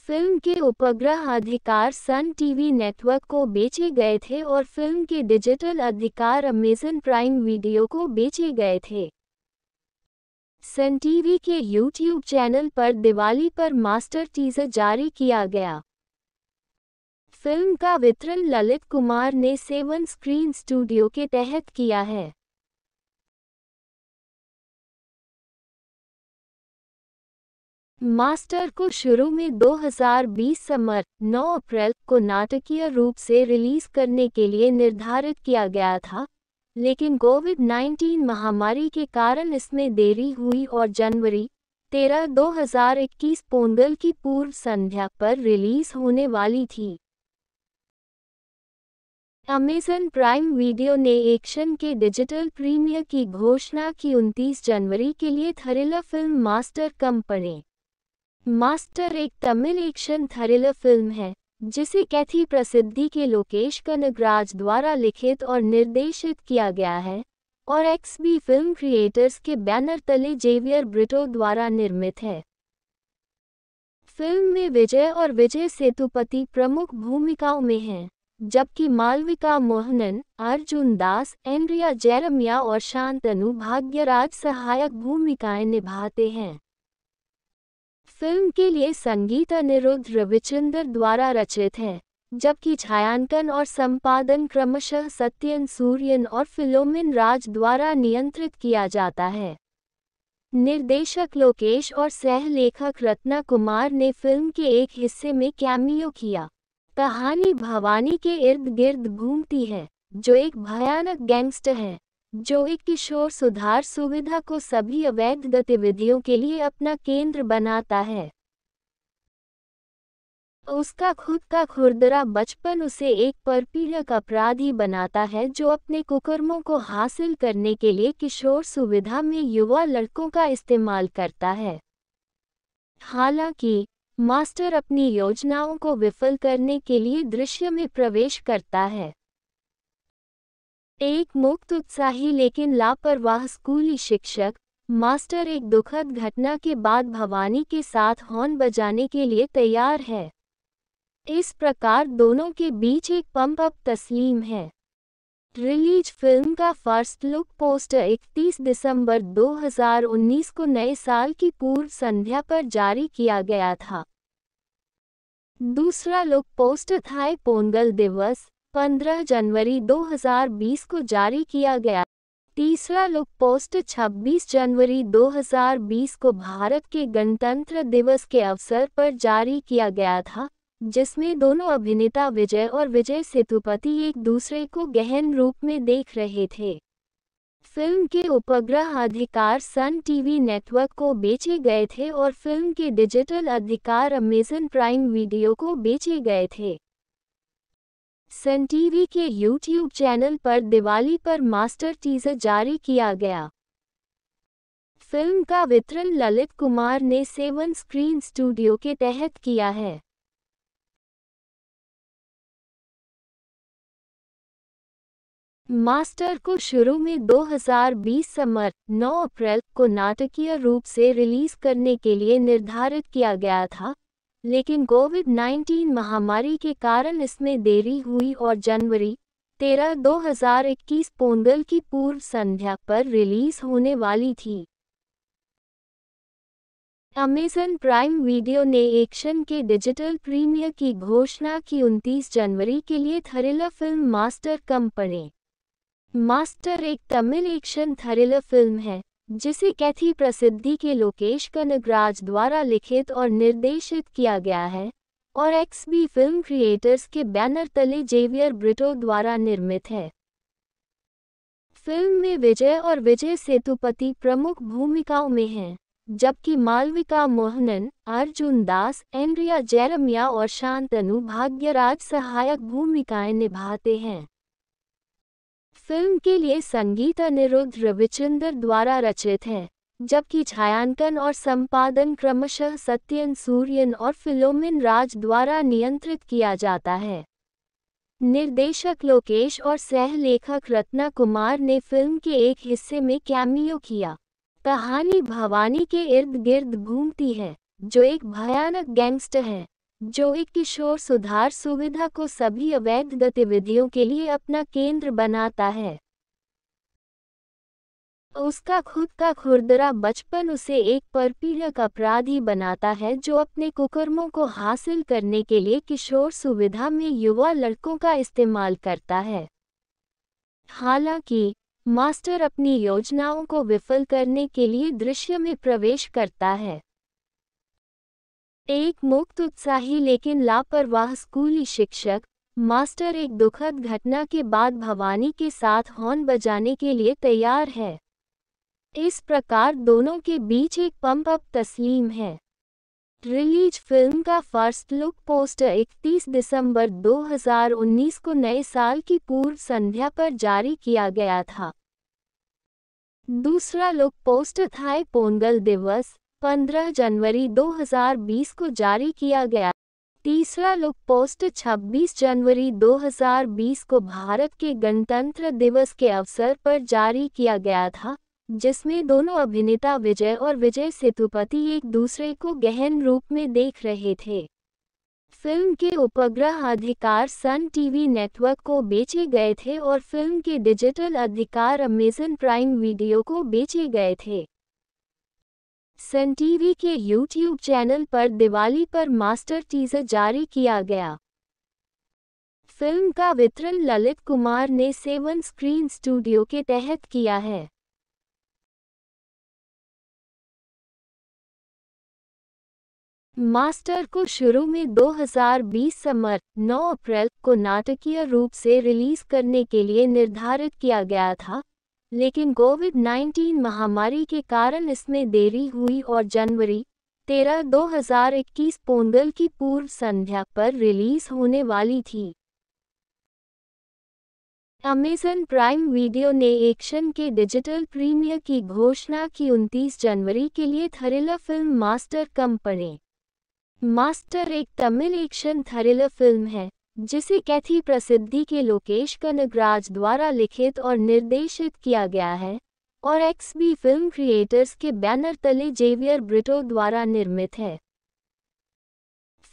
फिल्म के उपग्रह अधिकार सन टीवी नेटवर्क को बेचे गए थे और फिल्म के डिजिटल अधिकार अमेजन प्राइम वीडियो को बेचे गए थे सन टीवी के यूट्यूब चैनल पर दिवाली पर मास्टर टीजर जारी किया गया फिल्म का वितरण ललित कुमार ने सेवन स्क्रीन स्टूडियो के तहत किया है मास्टर को शुरू में 2020 समर 9 अप्रैल को नाटकीय रूप से रिलीज करने के लिए निर्धारित किया गया था लेकिन कोविड 19 महामारी के कारण इसमें देरी हुई और जनवरी 13 2021 पोंगल की पूर्व संध्या पर रिलीज होने वाली थी अमेजन प्राइम वीडियो ने एक्शन के डिजिटल प्रीमियर की घोषणा की 29 जनवरी के लिए thriller film master company master एक तमिल एक्शन थरिलर फिल्म है जिसे कैथी प्रसिद्धि के लोकेश कनगराज द्वारा लिखित और निर्देशित किया गया है और एक्स बी फिल्म क्रिएटर्स के बैनर तले जेवियर ब्रिटो द्वारा निर्मित है फिल्म में विजय और विजय सेतुपति प्रमुख भूमिकाओं में हैं जबकि मालविका मोहनन अर्जुन दास एंड्रिया जैरमिया और शांतनु भाग्यराज सहायक भूमिकाएं निभाते हैं फिल्म के लिए संगीत अनिरुद्ध रविचंद्र द्वारा रचित है जबकि छायांकन और संपादन क्रमशः सत्यन सूर्यन और फिलोमिन राज द्वारा नियंत्रित किया जाता है निर्देशक लोकेश और सह लेखक रत्ना कुमार ने फिल्म के एक हिस्से में कैमियो किया कहानी भवानी के इर्द गिर्द घूमती है जो एक भयानक गैंगस्टर है जो एक किशोर सुधार सुविधा को सभी अवैध गतिविधियों के लिए अपना केंद्र बनाता है उसका खुद का खुरदरा बचपन उसे एक परपीड़क अपराधी बनाता है जो अपने कुकर्मों को हासिल करने के लिए किशोर सुविधा में युवा लड़कों का इस्तेमाल करता है हालांकि मास्टर अपनी योजनाओं को विफल करने के लिए दृश्य में प्रवेश करता है एक मुक्त उत्साही लेकिन लापरवाह स्कूली शिक्षक मास्टर एक दुखद घटना के बाद भवानी के साथ हॉर्न बजाने के लिए तैयार है इस प्रकार दोनों के बीच एक पंप अप तस्लीम है रिलीज फिल्म का फर्स्ट लुक पोस्टर 31 दिसंबर 2019 को नए साल की पूर्व संध्या पर जारी किया गया था दूसरा लुक पोस्टर था पोंगल दिवस 15 जनवरी 2020 को जारी किया गया तीसरा लुक पोस्ट 26 जनवरी 2020 को भारत के गणतंत्र दिवस के अवसर पर जारी किया गया था जिसमें दोनों अभिनेता विजय और विजय सेतुपति एक दूसरे को गहन रूप में देख रहे थे फिल्म के उपग्रह अधिकार सन टीवी नेटवर्क को बेचे गए थे और फिल्म के डिजिटल अधिकार अमेजन प्राइम वीडियो को बेचे गए थे सन टीवी के यूट्यूब चैनल पर दिवाली पर मास्टर टीजर जारी किया गया फिल्म का वितरण ललित कुमार ने सेवन स्क्रीन स्टूडियो के तहत किया है मास्टर को शुरू में 2020 समर 9 अप्रैल को नाटकीय रूप से रिलीज करने के लिए निर्धारित किया गया था लेकिन कोविड 19 महामारी के कारण इसमें देरी हुई और जनवरी तेरह 2021 पोंगल की पूर्व संध्या पर रिलीज होने वाली थी अमेजन प्राइम वीडियो ने एक्शन के डिजिटल प्रीमियर की घोषणा की उनतीस जनवरी के लिए thriller film master company master एक तमिल एक्शन थरिलर फिल्म है जिसे कैथी प्रसिद्धि के लोकेश कनगराज द्वारा लिखित और निर्देशित किया गया है और एक्स बी फिल्म क्रिएटर्स के बैनर तले जेवियर ब्रिटो द्वारा निर्मित है फिल्म में विजय और विजय सेतुपति प्रमुख भूमिकाओं में हैं जबकि मालविका मोहनन अर्जुन दास एंड्रिया जैरमिया और शांतनु भाग्यराज सहायक भूमिकाएं निभाते हैं फिल्म के लिए संगीत अनिरुद्ध रविचंद्र द्वारा रचित हैं जबकि छायांकन और संपादन क्रमशः सत्यन सूर्यन और फिलोमिन राज द्वारा नियंत्रित किया जाता है निर्देशक लोकेश और सह लेखक रत्ना कुमार ने फिल्म के एक हिस्से में कैमियो किया कहानी भवानी के इर्द गिर्द घूमती है जो एक भयानक गैंगस्टर है जो एक किशोर सुधार सुविधा को सभी अवैध गतिविधियों के लिए अपना केंद्र बनाता है उसका खुद का खुरदरा बचपन उसे एक परपीड़क अपराधी बनाता है जो अपने कुकर्मों को हासिल करने के लिए किशोर सुविधा में युवा लड़कों का इस्तेमाल करता है हालांकि मास्टर अपनी योजनाओं को विफल करने के लिए दृश्य में प्रवेश करता है एक मुक्त उत्साही लेकिन लापरवाह स्कूली शिक्षक मास्टर एक दुखद घटना के बाद भवानी के साथ हॉर्न बजाने के लिए तैयार है इस प्रकार दोनों के बीच एक पंप अप तस्लीम है रिलीज फिल्म का फर्स्ट लुक पोस्टर 31 दिसंबर 2019 को नए साल की पूर्व संध्या पर जारी किया गया था दूसरा लुक पोस्टर था पोंगल दिवस 15 जनवरी 2020 को जारी किया गया तीसरा लुक पोस्ट 26 जनवरी 2020 को भारत के गणतंत्र दिवस के अवसर पर जारी किया गया था जिसमें दोनों अभिनेता विजय और विजय सेतुपति एक दूसरे को गहन रूप में देख रहे थे फिल्म के उपग्रह अधिकार सन टीवी नेटवर्क को बेचे गए थे और फिल्म के डिजिटल अधिकार अमेजन प्राइम वीडियो को बेचे गए थे सन टीवी के यूट्यूब चैनल पर दिवाली पर मास्टर टीजर जारी किया गया फिल्म का वितरण ललित कुमार ने सेवन स्क्रीन स्टूडियो के तहत किया है मास्टर को शुरू में 2020 समर 9 अप्रैल को नाटकीय रूप से रिलीज करने के लिए निर्धारित किया गया था लेकिन कोविड 19 महामारी के कारण इसमें देरी हुई और जनवरी तेरह 2021 पोंगल की पूर्व संध्या पर रिलीज होने वाली थी अमेजन प्राइम वीडियो ने एक्शन के डिजिटल प्रीमियर की घोषणा की उनतीस जनवरी के लिए थरिलर फिल्म मास्टर कम पड़े मास्टर एक तमिल एक्शन थरिलर फिल्म है जिसे कैथी प्रसिद्धि के लोकेश कनगराज द्वारा लिखित और निर्देशित किया गया है और एक्सबी फिल्म क्रिएटर्स के बैनर तले जेवियर ब्रिटो द्वारा निर्मित है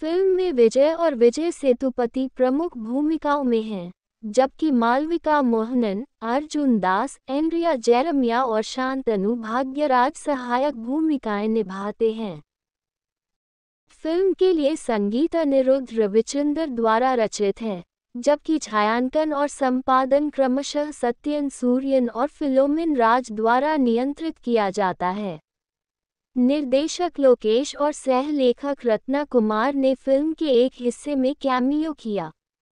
फिल्म में विजय और विजय सेतुपति प्रमुख भूमिकाओं में हैं जबकि मालविका मोहनन अर्जुन दास एंड्रिया जैरमिया और शांतनु भाग्यराज सहायक भूमिकाएं निभाते हैं फिल्म के लिए संगीत अनिरुद्ध रविचंद्र द्वारा रचित हैं जबकि छायांकन और संपादन क्रमशः सत्यन सूर्यन और फिलोमिन राज द्वारा नियंत्रित किया जाता है निर्देशक लोकेश और सह लेखक रत्ना कुमार ने फिल्म के एक हिस्से में कैमियो किया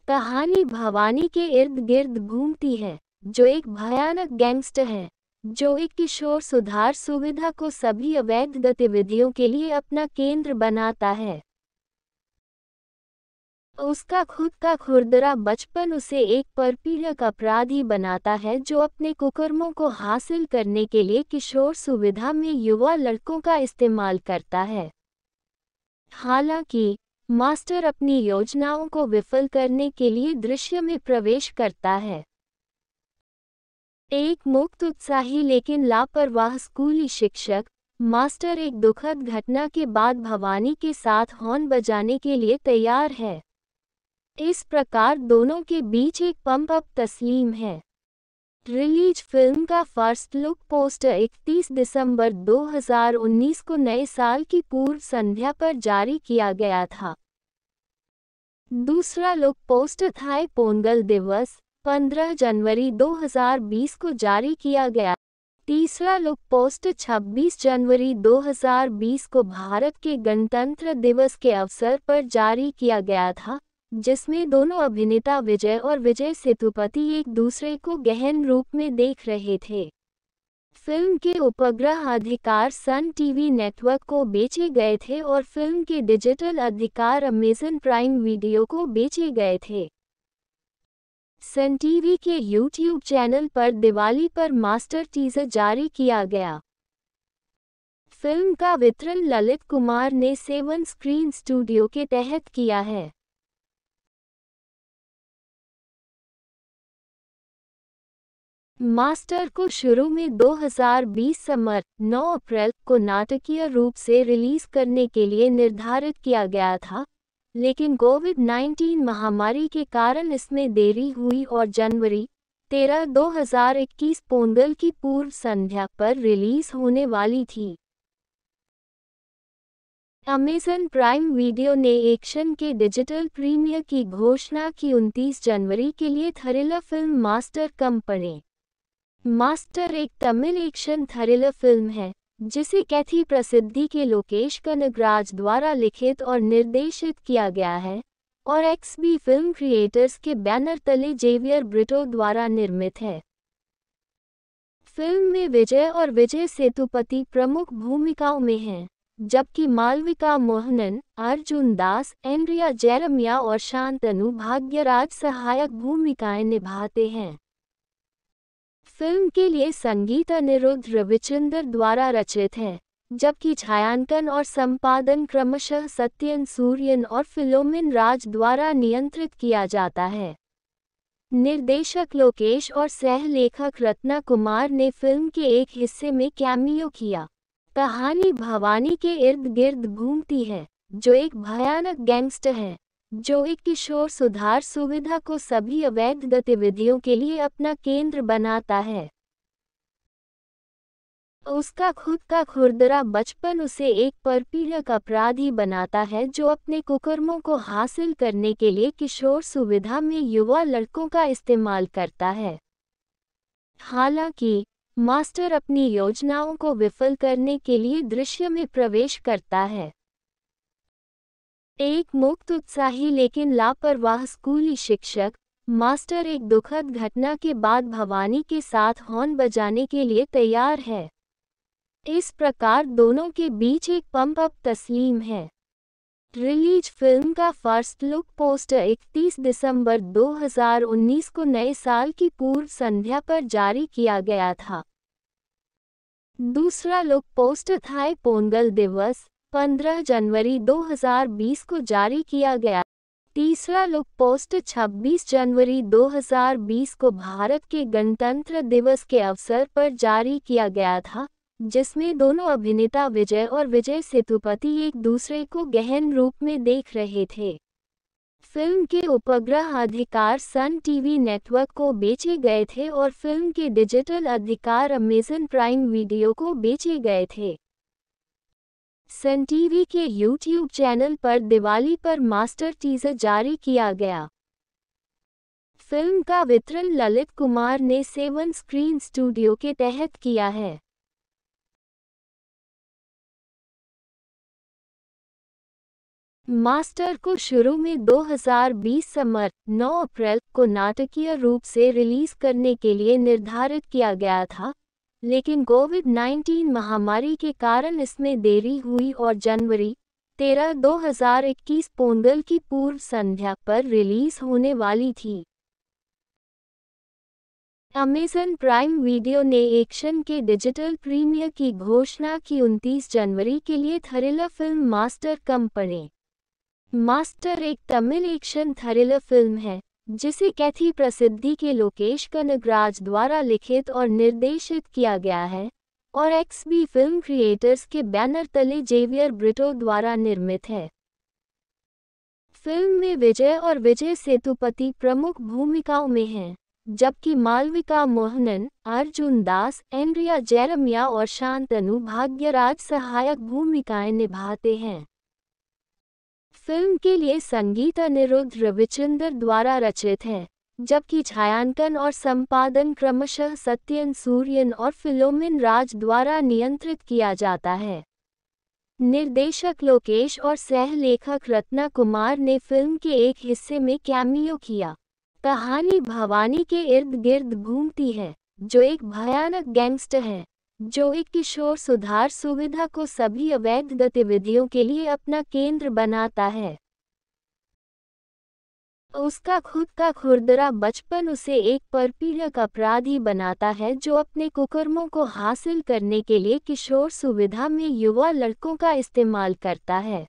कहानी भवानी के इर्द गिर्द घूमती है जो एक भयानक गैंगस्टर है जो एक किशोर सुधार सुविधा को सभी अवैध गतिविधियों के लिए अपना केंद्र बनाता है उसका खुद का खुरदरा बचपन उसे एक परपीड़क अपराधी बनाता है जो अपने कुकर्मों को हासिल करने के लिए किशोर सुविधा में युवा लड़कों का इस्तेमाल करता है हालांकि मास्टर अपनी योजनाओं को विफल करने के लिए दृश्य में प्रवेश करता है एक मुक्त उत्साही लेकिन लापरवाह स्कूली शिक्षक मास्टर एक दुखद घटना के बाद भवानी के साथ हॉर्न बजाने के लिए तैयार है इस प्रकार दोनों के बीच एक पंप अप तस्लीम है रिलीज फिल्म का फर्स्ट लुक पोस्टर 31 दिसंबर 2019 को नए साल की पूर्व संध्या पर जारी किया गया था दूसरा लुक पोस्टर था पोंगल दिवस 15 जनवरी 2020 को जारी किया गया तीसरा लुक पोस्ट 26 जनवरी 2020 को भारत के गणतंत्र दिवस के अवसर पर जारी किया गया था जिसमें दोनों अभिनेता विजय और विजय सेतुपति एक दूसरे को गहन रूप में देख रहे थे फिल्म के उपग्रह अधिकार सन टीवी नेटवर्क को बेचे गए थे और फिल्म के डिजिटल अधिकार अमेजन प्राइम वीडियो को बेचे गए थे सन टीवी के यूट्यूब चैनल पर दिवाली पर मास्टर टीजर जारी किया गया फिल्म का वितरण ललित कुमार ने सेवन स्क्रीन स्टूडियो के तहत किया है मास्टर को शुरू में 2020 समर 9 अप्रैल को नाटकीय रूप से रिलीज करने के लिए निर्धारित किया गया था लेकिन कोविड 19 महामारी के कारण इसमें देरी हुई और जनवरी तेरह 2021 पोंगल की पूर्व संध्या पर रिलीज होने वाली थी अमेजन प्राइम वीडियो ने एक्शन के डिजिटल प्रीमियर की घोषणा की उनतीस जनवरी के लिए thriller film master company master एक तमिल एक्शन थरिलर फिल्म है जिसे कैथी प्रसिद्धि के लोकेश कनगराज द्वारा लिखित और निर्देशित किया गया है और एक्स बी फिल्म क्रिएटर्स के बैनर तले जेवियर ब्रिटो द्वारा निर्मित है फिल्म में विजय और विजय सेतुपति प्रमुख भूमिकाओं में हैं जबकि मालविका मोहनन अर्जुन दास एंड्रिया जैरमिया और शांतनु भाग्यराज सहायक भूमिकाएं निभाते हैं फिल्म के लिए संगीत अनिरुद्ध रविचंद्र द्वारा रचित हैं जबकि छायांकन और संपादन क्रमशः सत्यन सूर्यन और फिलोमिन राज द्वारा नियंत्रित किया जाता है निर्देशक लोकेश और सह लेखक रत्ना कुमार ने फिल्म के एक हिस्से में कैमियो किया कहानी भवानी के इर्द गिर्द घूमती है जो एक भयानक गैंगस्टर है जो एक किशोर सुधार सुविधा को सभी अवैध गतिविधियों के लिए अपना केंद्र बनाता है उसका खुद का खुरदरा बचपन उसे एक परपीड़क अपराधी बनाता है जो अपने कुकर्मों को हासिल करने के लिए किशोर सुविधा में युवा लड़कों का इस्तेमाल करता है हालांकि मास्टर अपनी योजनाओं को विफल करने के लिए दृश्य में प्रवेश करता है एक मुक्त उत्साही लेकिन लापरवाह स्कूली शिक्षक मास्टर एक दुखद घटना के बाद भवानी के साथ हॉर्न बजाने के लिए तैयार है इस प्रकार दोनों के बीच एक पंप अप तस्लीम है रिलीज फिल्म का फर्स्ट लुक पोस्टर 31 दिसंबर 2019 को नए साल की पूर्व संध्या पर जारी किया गया था दूसरा लुक पोस्टर था पोंगल दिवस 15 जनवरी 2020 को जारी किया गया तीसरा लुक पोस्ट 26 जनवरी 2020 को भारत के गणतंत्र दिवस के अवसर पर जारी किया गया था जिसमें दोनों अभिनेता विजय और विजय सेतुपति एक दूसरे को गहन रूप में देख रहे थे फिल्म के उपग्रह अधिकार सन टीवी नेटवर्क को बेचे गए थे और फिल्म के डिजिटल अधिकार अमेजन प्राइम वीडियो को बेचे गए थे सन टीवी के यूट्यूब चैनल पर दिवाली पर मास्टर टीजर जारी किया गया फिल्म का वितरण ललित कुमार ने सेवन स्क्रीन स्टूडियो के तहत किया है मास्टर को शुरू में 2020 समर 9 अप्रैल को नाटकीय रूप से रिलीज करने के लिए निर्धारित किया गया था लेकिन कोविड 19 महामारी के कारण इसमें देरी हुई और जनवरी तेरह 2021 पोंगल की पूर्व संध्या पर रिलीज होने वाली थी अमेजन प्राइम वीडियो ने एक्शन के डिजिटल प्रीमियर की घोषणा की उनतीस जनवरी के लिए thriller film master company master एक तमिल एक्शन थरिलर फिल्म है जिसे कैथी प्रसिद्धि के लोकेश कनगराज द्वारा लिखित और निर्देशित किया गया है और एक्सबी फिल्म क्रिएटर्स के बैनर तले जेवियर ब्रिटो द्वारा निर्मित है फिल्म में विजय और विजय सेतुपति प्रमुख भूमिकाओं में हैं जबकि मालविका मोहनन अर्जुन दास एंड्रिया जैरमिया और शांतनु भाग्यराज सहायक भूमिकाएं निभाते हैं फिल्म के लिए संगीत अनिरुद्ध रविचंद्र द्वारा रचित है जबकि छायांकन और संपादन क्रमशः सत्यन सूर्यन और फिलोमिन राज द्वारा नियंत्रित किया जाता है निर्देशक लोकेश और सह लेखक रत्ना कुमार ने फिल्म के एक हिस्से में कैमियो किया कहानी भवानी के इर्द गिर्द घूमती है जो एक भयानक गैंगस्टर है जो एक किशोर सुधार सुविधा को सभी अवैध गतिविधियों के लिए अपना केंद्र बनाता है उसका खुद का खुरदरा बचपन उसे एक परपीड़क अपराधी बनाता है जो अपने कुकर्मों को हासिल करने के लिए किशोर सुविधा में युवा लड़कों का इस्तेमाल करता है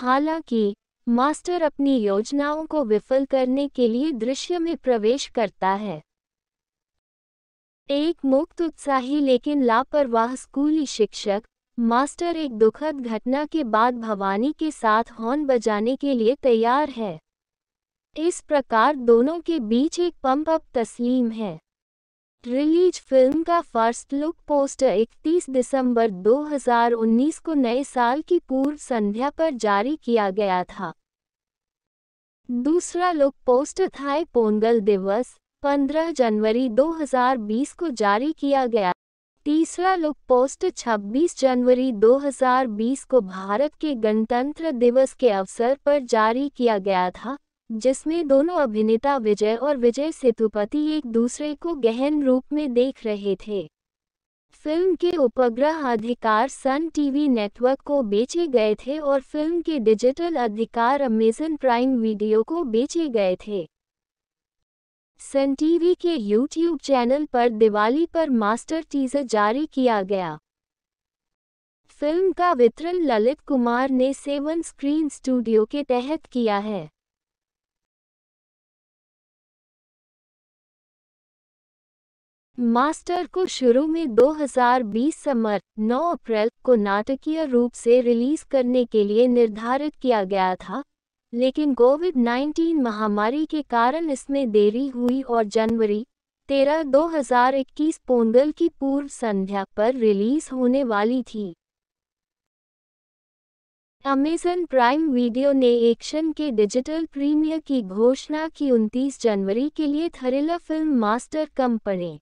हालांकि मास्टर अपनी योजनाओं को विफल करने के लिए दृश्य में प्रवेश करता है एक मुक्त उत्साही लेकिन लापरवाह स्कूली शिक्षक मास्टर एक दुखद घटना के बाद भवानी के साथ हॉर्न बजाने के लिए तैयार है इस प्रकार दोनों के बीच एक पंप अप तस्लीम है रिलीज फिल्म का फर्स्ट लुक पोस्टर 31 दिसंबर 2019 को नए साल की पूर्व संध्या पर जारी किया गया था दूसरा लुक पोस्टर था पोंगल दिवस 15 जनवरी 2020 को जारी किया गया तीसरा लुक पोस्ट 26 जनवरी 2020 को भारत के गणतंत्र दिवस के अवसर पर जारी किया गया था जिसमें दोनों अभिनेता विजय और विजय सेतुपति एक दूसरे को गहन रूप में देख रहे थे फिल्म के उपग्रह अधिकार सन टीवी नेटवर्क को बेचे गए थे और फिल्म के डिजिटल अधिकार अमेजन प्राइम वीडियो को बेचे गए थे सन टीवी के यूट्यूब चैनल पर दिवाली पर मास्टर टीजर जारी किया गया फिल्म का वितरण ललित कुमार ने सेवन स्क्रीन स्टूडियो के तहत किया है मास्टर को शुरू में 2020 समर 9 अप्रैल को नाटकीय रूप से रिलीज करने के लिए निर्धारित किया गया था लेकिन कोविड 19 महामारी के कारण इसमें देरी हुई और जनवरी 13 2021 पोंगल की पूर्व संध्या पर रिलीज होने वाली थी अमेजन प्राइम वीडियो ने एक्शन के डिजिटल प्रीमियर की घोषणा की उनतीस जनवरी के लिए thriller film master company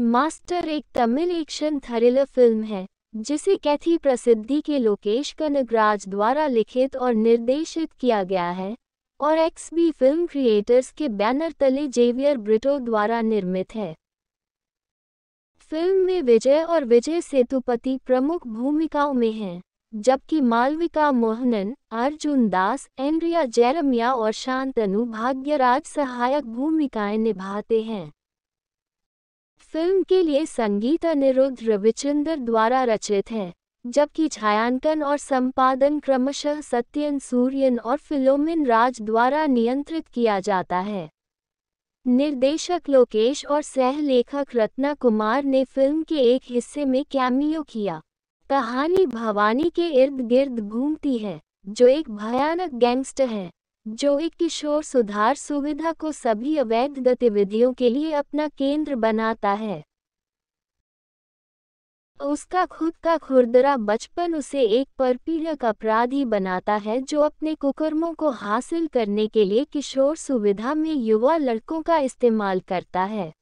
master एक तमिल एक्शन थरिलर फिल्म है जिसे कैथी प्रसिद्धि के लोकेश कनगराज द्वारा लिखित और निर्देशित किया गया है और एक्स बी फिल्म क्रिएटर्स के बैनर तले जेवियर ब्रिटो द्वारा निर्मित है फिल्म में विजय और विजय सेतुपति प्रमुख भूमिकाओं में हैं जबकि मालविका मोहनन अर्जुन दास एंड्रिया जैरमिया और शांतनु भाग्यराज सहायक भूमिकाएं निभाते हैं फिल्म के लिए संगीत अनिरुद्ध रविचंद्र द्वारा रचित है जबकि छायांकन और संपादन क्रमशः सत्यन सूर्यन और फिलोमिन राज द्वारा नियंत्रित किया जाता है निर्देशक लोकेश और सह लेखक रत्ना कुमार ने फिल्म के एक हिस्से में कैमियो किया कहानी भवानी के इर्द गिर्द घूमती है जो एक भयानक गैंगस्टर है जो एक किशोर सुधार सुविधा को सभी अवैध गतिविधियों के लिए अपना केंद्र बनाता है उसका खुद का खुरदरा बचपन उसे एक परपीड़क अपराधी बनाता है जो अपने कुकर्मों को हासिल करने के लिए किशोर सुविधा में युवा लड़कों का इस्तेमाल करता है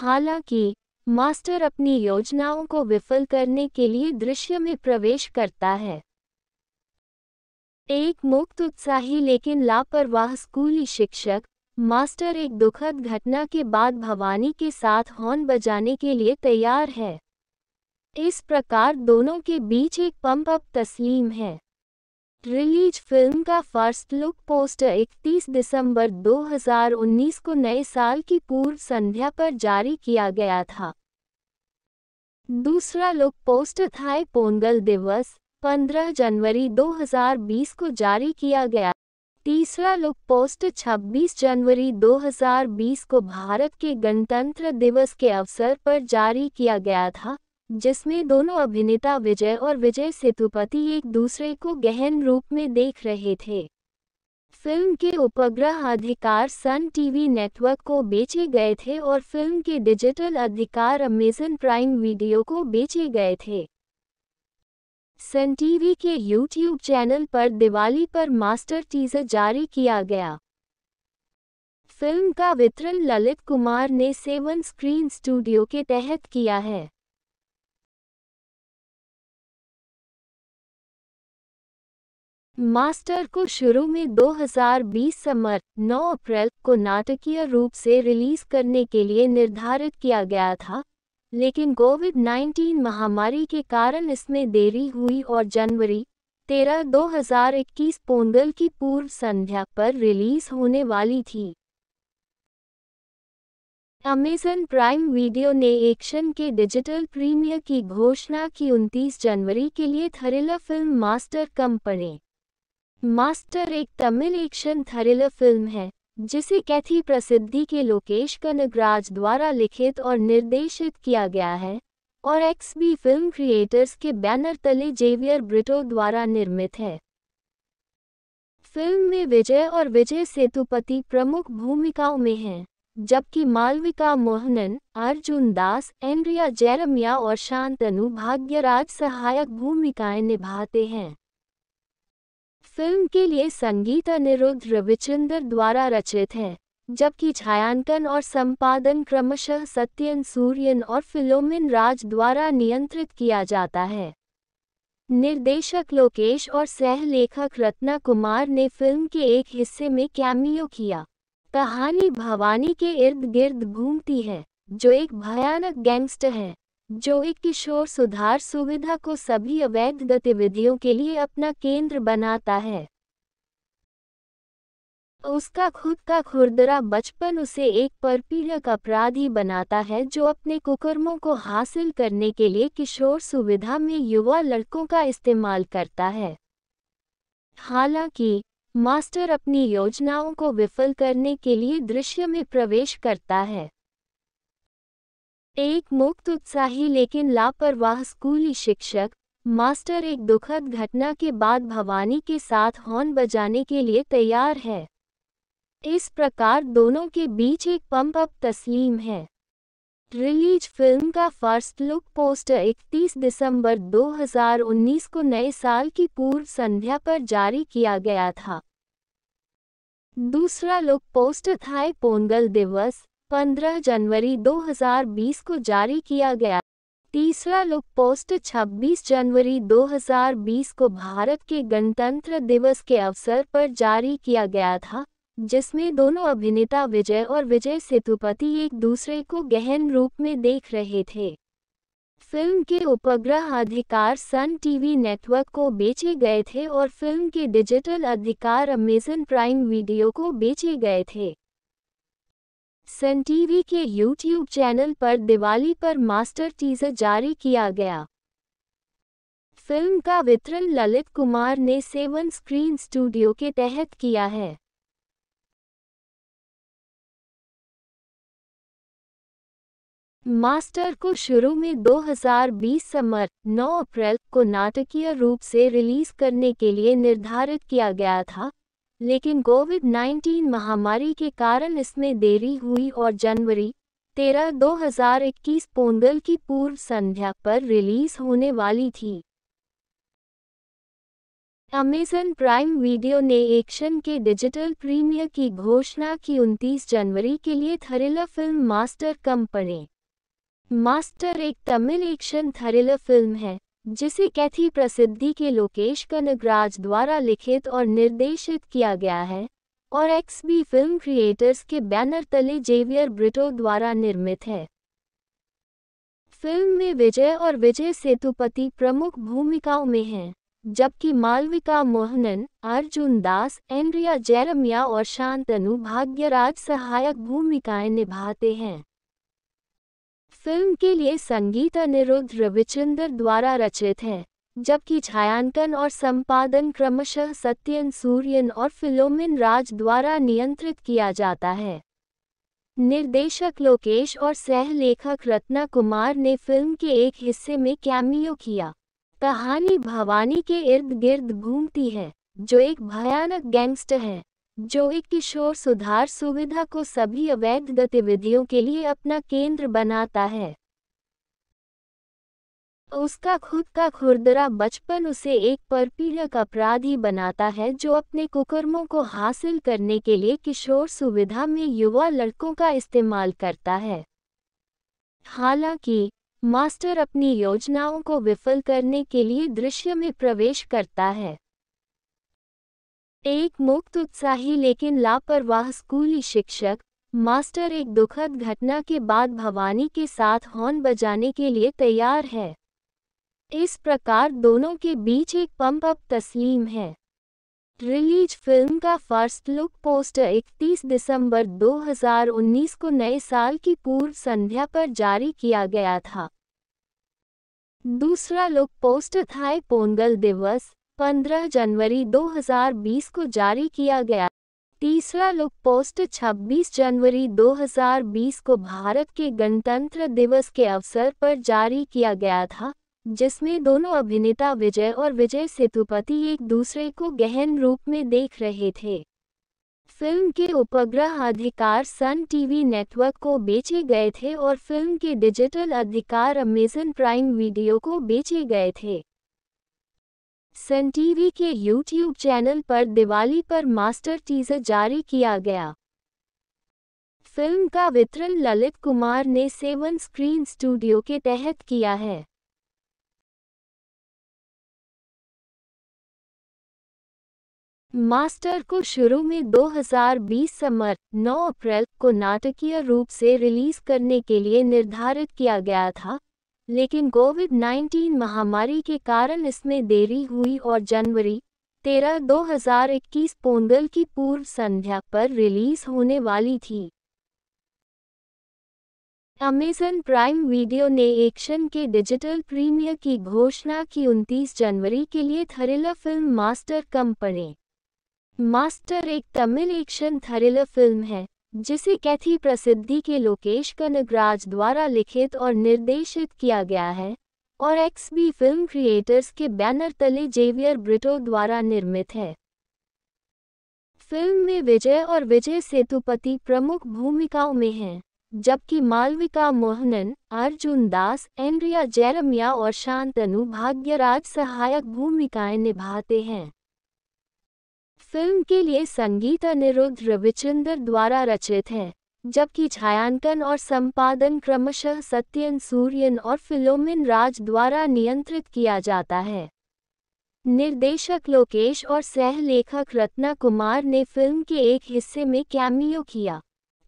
हालांकि मास्टर अपनी योजनाओं को विफल करने के लिए दृश्य में प्रवेश करता है एक मुक्त उत्साही लेकिन लापरवाह स्कूली शिक्षक मास्टर एक दुखद घटना के बाद भवानी के साथ हॉर्न बजाने के लिए तैयार है इस प्रकार दोनों के बीच एक पंप अप तस्लीम है रिलीज फिल्म का फर्स्ट लुक पोस्टर 31 दिसंबर 2019 को नए साल की पूर्व संध्या पर जारी किया गया था दूसरा लुक पोस्टर था पोंगल दिवस 15 जनवरी 2020 को जारी किया गया तीसरा लुक पोस्ट 26 जनवरी 2020 को भारत के गणतंत्र दिवस के अवसर पर जारी किया गया था जिसमें दोनों अभिनेता विजय और विजय सेतुपति एक दूसरे को गहन रूप में देख रहे थे फिल्म के उपग्रह अधिकार सन टीवी नेटवर्क को बेचे गए थे और फिल्म के डिजिटल अधिकार अमेजन प्राइम वीडियो को बेचे गए थे सन टीवी के यूट्यूब चैनल पर दिवाली पर मास्टर टीजर जारी किया गया फिल्म का वितरण ललित कुमार ने सेवन स्क्रीन स्टूडियो के तहत किया है मास्टर को शुरू में 2020 समर 9 अप्रैल को नाटकीय रूप से रिलीज करने के लिए निर्धारित किया गया था लेकिन कोविड 19 महामारी के कारण इसमें देरी हुई और जनवरी तेरह 2021 पोंगल की पूर्व संध्या पर रिलीज होने वाली थी अमेजन प्राइम वीडियो ने एक्शन के डिजिटल प्रीमियर की घोषणा की 29 जनवरी के लिए thriller film master company master एक तमिल एक्शन थरिलर फिल्म है जिसे कैथी प्रसिद्धि के लोकेश कनगराज द्वारा लिखित और निर्देशित किया गया है और एक्स बी फिल्म क्रिएटर्स के बैनर तले जेवियर ब्रिटो द्वारा निर्मित है फिल्म में विजय और विजय सेतुपति प्रमुख भूमिकाओं में हैं जबकि मालविका मोहनन अर्जुन दास एंड्रिया जैरमिया और शांतनु भाग्यराज सहायक भूमिकाएं निभाते हैं फिल्म के लिए संगीत अनिरुद्ध रविचंद्र द्वारा रचित हैं जबकि छायांकन और संपादन क्रमशः सत्यन सूर्यन और फिलोमिन राज द्वारा नियंत्रित किया जाता है निर्देशक लोकेश और सह लेखक रत्ना कुमार ने फिल्म के एक हिस्से में कैमियो किया कहानी भवानी के इर्द गिर्द घूमती है जो एक भयानक गैंगस्टर है जो एक किशोर सुधार सुविधा को सभी अवैध गतिविधियों के लिए अपना केंद्र बनाता है उसका खुद का खुरदरा बचपन उसे एक परपीड़क अपराधी बनाता है जो अपने कुकर्मों को हासिल करने के लिए किशोर सुविधा में युवा लड़कों का इस्तेमाल करता है हालांकि मास्टर अपनी योजनाओं को विफल करने के लिए दृश्य में प्रवेश करता है एक मुक्त उत्साही लेकिन लापरवाह स्कूली शिक्षक मास्टर एक दुखद घटना के बाद भवानी के साथ हॉर्न बजाने के लिए तैयार है इस प्रकार दोनों के बीच एक पंप अप तस्लीम है रिलीज फिल्म का फर्स्ट लुक पोस्टर 31 दिसंबर 2019 को नए साल की पूर्व संध्या पर जारी किया गया था दूसरा लुक पोस्टर था पोंगल दिवस 15 जनवरी 2020 को जारी किया गया तीसरा लुक पोस्ट 26 जनवरी 2020 को भारत के गणतंत्र दिवस के अवसर पर जारी किया गया था जिसमें दोनों अभिनेता विजय और विजय सेतुपति एक दूसरे को गहन रूप में देख रहे थे फिल्म के उपग्रह अधिकार सन टीवी नेटवर्क को बेचे गए थे और फिल्म के डिजिटल अधिकार अमेजन प्राइम वीडियो को बेचे गए थे सन टीवी के यूट्यूब चैनल पर दिवाली पर मास्टर टीजर जारी किया गया फिल्म का वितरण ललित कुमार ने सेवन स्क्रीन स्टूडियो के तहत किया है मास्टर को शुरू में 2020 समर 9 अप्रैल को नाटकीय रूप से रिलीज करने के लिए निर्धारित किया गया था लेकिन कोविड 19 महामारी के कारण इसमें देरी हुई और जनवरी तेरह 2021 पोंगल की पूर्व संध्या पर रिलीज होने वाली थी अमेजन प्राइम वीडियो ने एक्शन के डिजिटल प्रीमियर की घोषणा की उनतीस जनवरी के लिए thriller film master company master एक तमिल एक्शन थरिलर फिल्म है जिसे कैथी प्रसिद्धि के लोकेश कनगराज द्वारा लिखित और निर्देशित किया गया है और एक्सबी फिल्म क्रिएटर्स के बैनर तले जेवियर ब्रिटो द्वारा निर्मित है फिल्म में विजय और विजय सेतुपति प्रमुख भूमिकाओं में हैं जबकि मालविका मोहनन अर्जुन दास एंड्रिया जैरमिया और शांतनु भाग्यराज सहायक भूमिकाएं निभाते हैं फिल्म के लिए संगीत अनिरुद्ध रविचंद्र द्वारा रचित हैं जबकि छायांकन और संपादन क्रमशः सत्यन सूर्यन और फिलोमिन राज द्वारा नियंत्रित किया जाता है निर्देशक लोकेश और सह लेखक रत्ना कुमार ने फिल्म के एक हिस्से में कैमियो किया कहानी भवानी के इर्द गिर्द घूमती है जो एक भयानक गैंगस्टर है जो एक किशोर सुधार सुविधा को सभी अवैध गतिविधियों के लिए अपना केंद्र बनाता है उसका खुद का खुरदरा बचपन उसे एक परपीड़क अपराधी बनाता है जो अपने कुकर्मों को हासिल करने के लिए किशोर सुविधा में युवा लड़कों का इस्तेमाल करता है हालांकि मास्टर अपनी योजनाओं को विफल करने के लिए दृश्य में प्रवेश करता है एक मुक्त उत्साही लेकिन लापरवाह स्कूली शिक्षक मास्टर एक दुखद घटना के बाद भवानी के साथ हॉर्न बजाने के लिए तैयार है इस प्रकार दोनों के बीच एक पंप अप तस्लीम है रिलीज फिल्म का फर्स्ट लुक पोस्टर 31 दिसंबर 2019 को नए साल की पूर्व संध्या पर जारी किया गया था दूसरा लुक पोस्टर था पोंगल दिवस 15 जनवरी 2020 को जारी किया गया तीसरा लुक पोस्ट 26 जनवरी 2020 को भारत के गणतंत्र दिवस के अवसर पर जारी किया गया था जिसमें दोनों अभिनेता विजय और विजय सेतुपति एक दूसरे को गहन रूप में देख रहे थे फिल्म के उपग्रह अधिकार सन टीवी नेटवर्क को बेचे गए थे और फिल्म के डिजिटल अधिकार अमेजन प्राइम वीडियो को बेचे गए थे सन टीवी के यूट्यूब चैनल पर दिवाली पर मास्टर टीजर जारी किया गया फिल्म का वितरण ललित कुमार ने सेवन स्क्रीन स्टूडियो के तहत किया है मास्टर को शुरू में 2020 समर 9 अप्रैल को नाटकीय रूप से रिलीज करने के लिए निर्धारित किया गया था लेकिन कोविड 19 महामारी के कारण इसमें देरी हुई और जनवरी तेरह 2021 पोंगल की पूर्व संध्या पर रिलीज होने वाली थी अमेजन प्राइम वीडियो ने एक्शन के डिजिटल प्रीमियर की घोषणा की उनतीस जनवरी के लिए thriller film master company master एक तमिल एक्शन थरिलर फिल्म है जिसे कैथी प्रसिद्धि के लोकेश कनगराज द्वारा लिखित और निर्देशित किया गया है और एक्स बी फिल्म क्रिएटर्स के बैनर तले जेवियर ब्रिटो द्वारा निर्मित है फिल्म में विजय और विजय सेतुपति प्रमुख भूमिकाओं में हैं जबकि मालविका मोहनन अर्जुन दास एंड्रिया जैरमिया और शांतनु भाग्यराज सहायक भूमिकाएं निभाते हैं फिल्म के लिए संगीत अनिरुद्ध रविचंद्र द्वारा रचित हैं जबकि छायांकन और संपादन क्रमशः सत्यन सूर्यन और फिलोमिन राज द्वारा नियंत्रित किया जाता है निर्देशक लोकेश और सह लेखक रत्ना कुमार ने फिल्म के एक हिस्से में कैमियो किया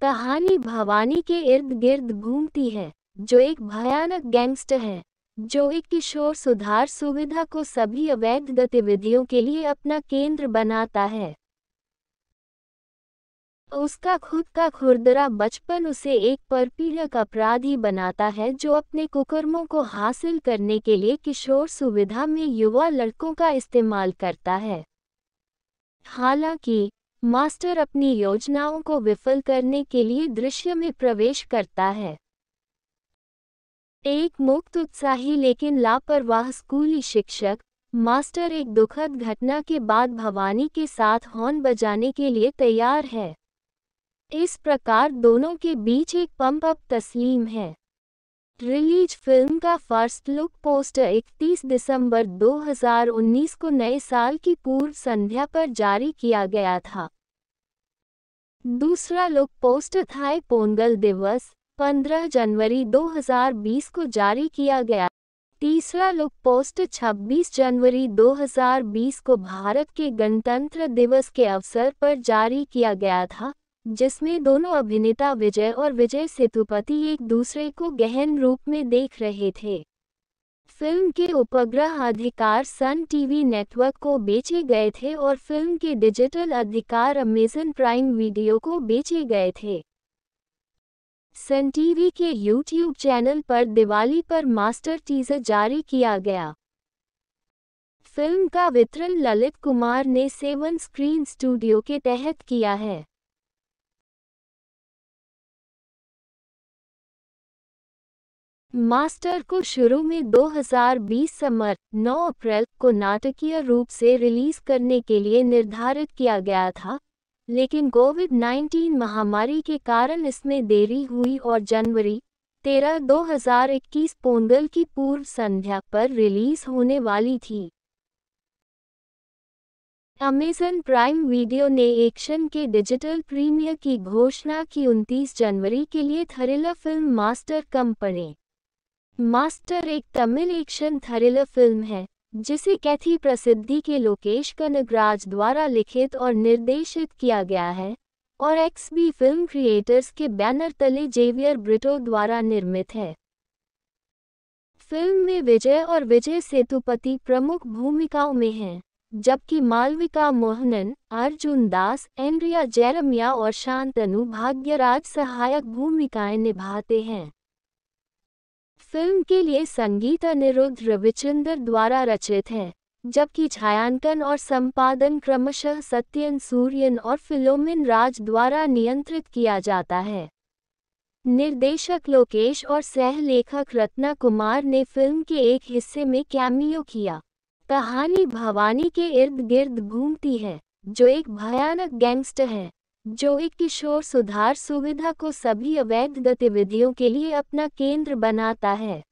कहानी भवानी के इर्द गिर्द घूमती है जो एक भयानक गैंगस्टर है जो एक किशोर सुधार सुविधा को सभी अवैध गतिविधियों के लिए अपना केंद्र बनाता है उसका खुद का खुरदरा बचपन उसे एक परपीड़क अपराधी बनाता है जो अपने कुकर्मों को हासिल करने के लिए किशोर सुविधा में युवा लड़कों का इस्तेमाल करता है हालांकि मास्टर अपनी योजनाओं को विफल करने के लिए दृश्य में प्रवेश करता है एक मुक्त उत्साही लेकिन लापरवाह स्कूली शिक्षक मास्टर एक दुखद घटना के बाद भवानी के साथ हॉर्न बजाने के लिए तैयार है इस प्रकार दोनों के बीच एक पंप अप तस्लीम है रिलीज फिल्म का फर्स्ट लुक पोस्टर 31 दिसंबर 2019 को नए साल की पूर्व संध्या पर जारी किया गया था दूसरा लुक पोस्टर था पोंगल दिवस 15 जनवरी 2020 को जारी किया गया तीसरा लुक पोस्ट 26 जनवरी 2020 को भारत के गणतंत्र दिवस के अवसर पर जारी किया गया था जिसमें दोनों अभिनेता विजय और विजय सेतुपति एक दूसरे को गहन रूप में देख रहे थे फिल्म के उपग्रह अधिकार सन टीवी नेटवर्क को बेचे गए थे और फिल्म के डिजिटल अधिकार अमेजन प्राइम वीडियो को बेचे गए थे सन टीवी के यूट्यूब चैनल पर दिवाली पर मास्टर टीजर जारी किया गया फिल्म का वितरण ललित कुमार ने सेवन स्क्रीन स्टूडियो के तहत किया है मास्टर को शुरू में 2020 समर 9 अप्रैल को नाटकीय रूप से रिलीज करने के लिए निर्धारित किया गया था लेकिन कोविड 19 महामारी के कारण इसमें देरी हुई और जनवरी तेरह 2021 पोंगल की पूर्व संध्या पर रिलीज होने वाली थी अमेजन प्राइम वीडियो ने एक्शन के डिजिटल प्रीमियर की घोषणा की उनतीस जनवरी के लिए thriller film master company master एक तमिल एक्शन थरिलर फिल्म है जिसे कैथी प्रसिद्धि के लोकेश कनगराज द्वारा लिखित और निर्देशित किया गया है और एक्सबी फिल्म क्रिएटर्स के बैनर तले जेवियर ब्रिटो द्वारा निर्मित है फिल्म में विजय और विजय सेतुपति प्रमुख भूमिकाओं में हैं जबकि मालविका मोहनन अर्जुन दास एंड्रिया जैरमिया और शांतनु भाग्यराज सहायक भूमिकाएं निभाते हैं फिल्म के लिए संगीत अनिरुद्ध रविचंद्र द्वारा रचित हैं जबकि छायांकन और संपादन क्रमशः सत्यन सूर्यन और फिलोमिन राज द्वारा नियंत्रित किया जाता है निर्देशक लोकेश और सह लेखक रत्ना कुमार ने फिल्म के एक हिस्से में कैमियो किया कहानी भवानी के इर्द गिर्द घूमती है जो एक भयानक गैंगस्टर है जो एक किशोर सुधार सुविधा को सभी अवैध गतिविधियों के लिए अपना केंद्र बनाता है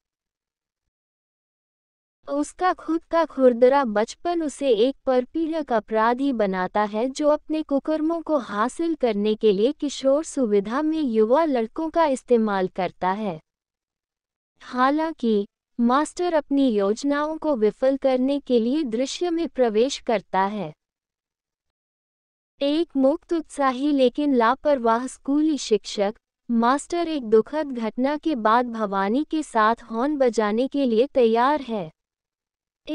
उसका खुद का खुरदरा बचपन उसे एक परपीड़क अपराधी बनाता है जो अपने कुकर्मों को हासिल करने के लिए किशोर सुविधा में युवा लड़कों का इस्तेमाल करता है हालांकि मास्टर अपनी योजनाओं को विफल करने के लिए दृश्य में प्रवेश करता है एक मुक्त उत्साही लेकिन लापरवाह स्कूली शिक्षक मास्टर एक दुखद घटना के बाद भवानी के साथ हॉर्न बजाने के लिए तैयार है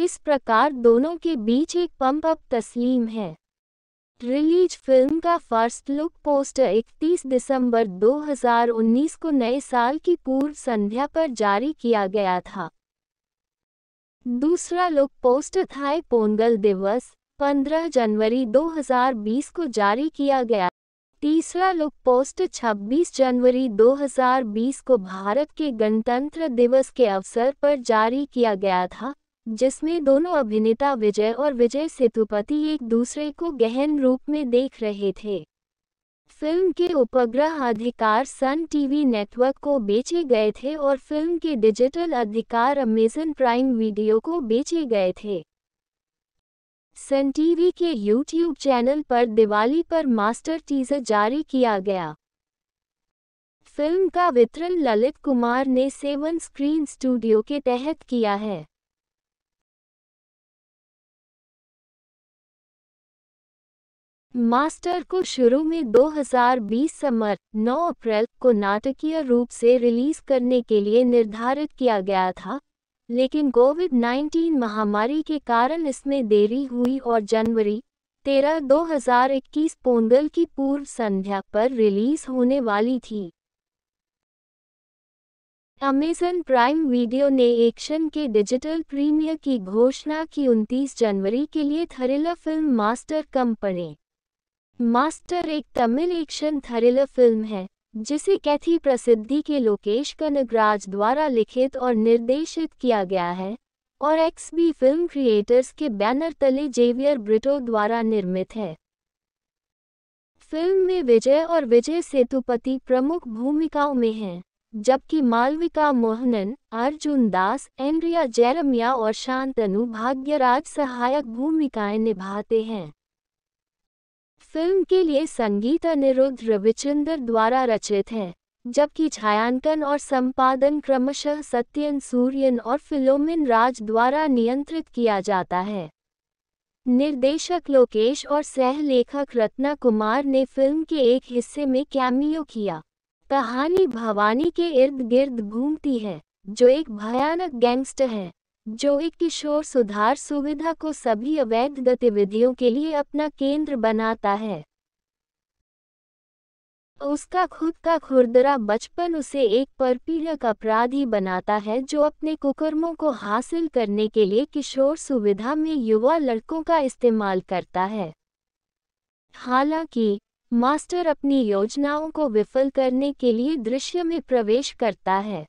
इस प्रकार दोनों के बीच एक पंप अप तस्लीम है रिलीज फिल्म का फर्स्ट लुक पोस्टर 31 दिसंबर 2019 को नए साल की पूर्व संध्या पर जारी किया गया था दूसरा लुक पोस्टर था पोंगल दिवस 15 जनवरी 2020 को जारी किया गया तीसरा लुक पोस्ट 26 जनवरी 2020 को भारत के गणतंत्र दिवस के अवसर पर जारी किया गया था जिसमें दोनों अभिनेता विजय और विजय सेतुपति एक दूसरे को गहन रूप में देख रहे थे फिल्म के उपग्रह अधिकार सन टीवी नेटवर्क को बेचे गए थे और फिल्म के डिजिटल अधिकार अमेजन प्राइम वीडियो को बेचे गए थे सन टीवी के यूट्यूब चैनल पर दिवाली पर मास्टर टीजर जारी किया गया फिल्म का वितरण ललित कुमार ने सेवन स्क्रीन स्टूडियो के तहत किया है मास्टर को शुरू में 2020 समर 9 अप्रैल को नाटकीय रूप से रिलीज करने के लिए निर्धारित किया गया था लेकिन कोविड 19 महामारी के कारण इसमें देरी हुई और जनवरी 13 2021 पोंगल की पूर्व संध्या पर रिलीज होने वाली थी अमेजन प्राइम वीडियो ने एक्शन के डिजिटल प्रीमियर की घोषणा की उनतीस जनवरी के लिए thriller film master company master एक तमिल एक्शन थरिलर फिल्म है जिसे कैथी प्रसिद्धि के लोकेश कनगराज द्वारा लिखित और निर्देशित किया गया है और एक्स बी फिल्म क्रिएटर्स के बैनर तले जेवियर ब्रिटो द्वारा निर्मित है फिल्म में विजय और विजय सेतुपति प्रमुख भूमिकाओं में हैं जबकि मालविका मोहनन अर्जुन दास एंड्रिया जैरमिया और शांतनु भाग्यराज सहायक भूमिकाएं निभाते हैं फिल्म के लिए संगीत अनिरुद्ध रविचंद्र द्वारा रचित है जबकि छायांकन और संपादन क्रमशः सत्यन सूर्यन और फिलोमिन राज द्वारा नियंत्रित किया जाता है निर्देशक लोकेश और सह लेखक रत्ना कुमार ने फिल्म के एक हिस्से में कैमियो किया कहानी भवानी के इर्द गिर्द घूमती है जो एक भयानक गैंगस्टर है जो एक किशोर सुधार सुविधा को सभी अवैध गतिविधियों के लिए अपना केंद्र बनाता है उसका खुद का खुरदरा बचपन उसे एक परपीड़क अपराधी बनाता है जो अपने कुकर्मों को हासिल करने के लिए किशोर सुविधा में युवा लड़कों का इस्तेमाल करता है हालांकि मास्टर अपनी योजनाओं को विफल करने के लिए दृश्य में प्रवेश करता है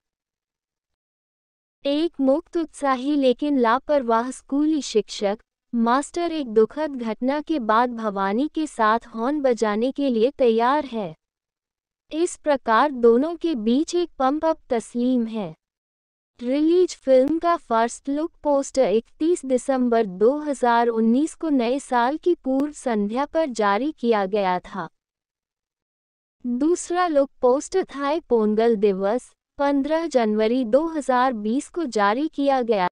एक मुक्त उत्साही लेकिन लापरवाह स्कूली शिक्षक मास्टर एक दुखद घटना के बाद भवानी के साथ हॉर्न बजाने के लिए तैयार है इस प्रकार दोनों के बीच एक पंप अप तस्लीम है रिलीज फिल्म का फर्स्ट लुक पोस्टर 31 दिसंबर 2019 को नए साल की पूर्व संध्या पर जारी किया गया था दूसरा लुक पोस्टर था पोंगल दिवस 15 जनवरी 2020 को जारी किया गया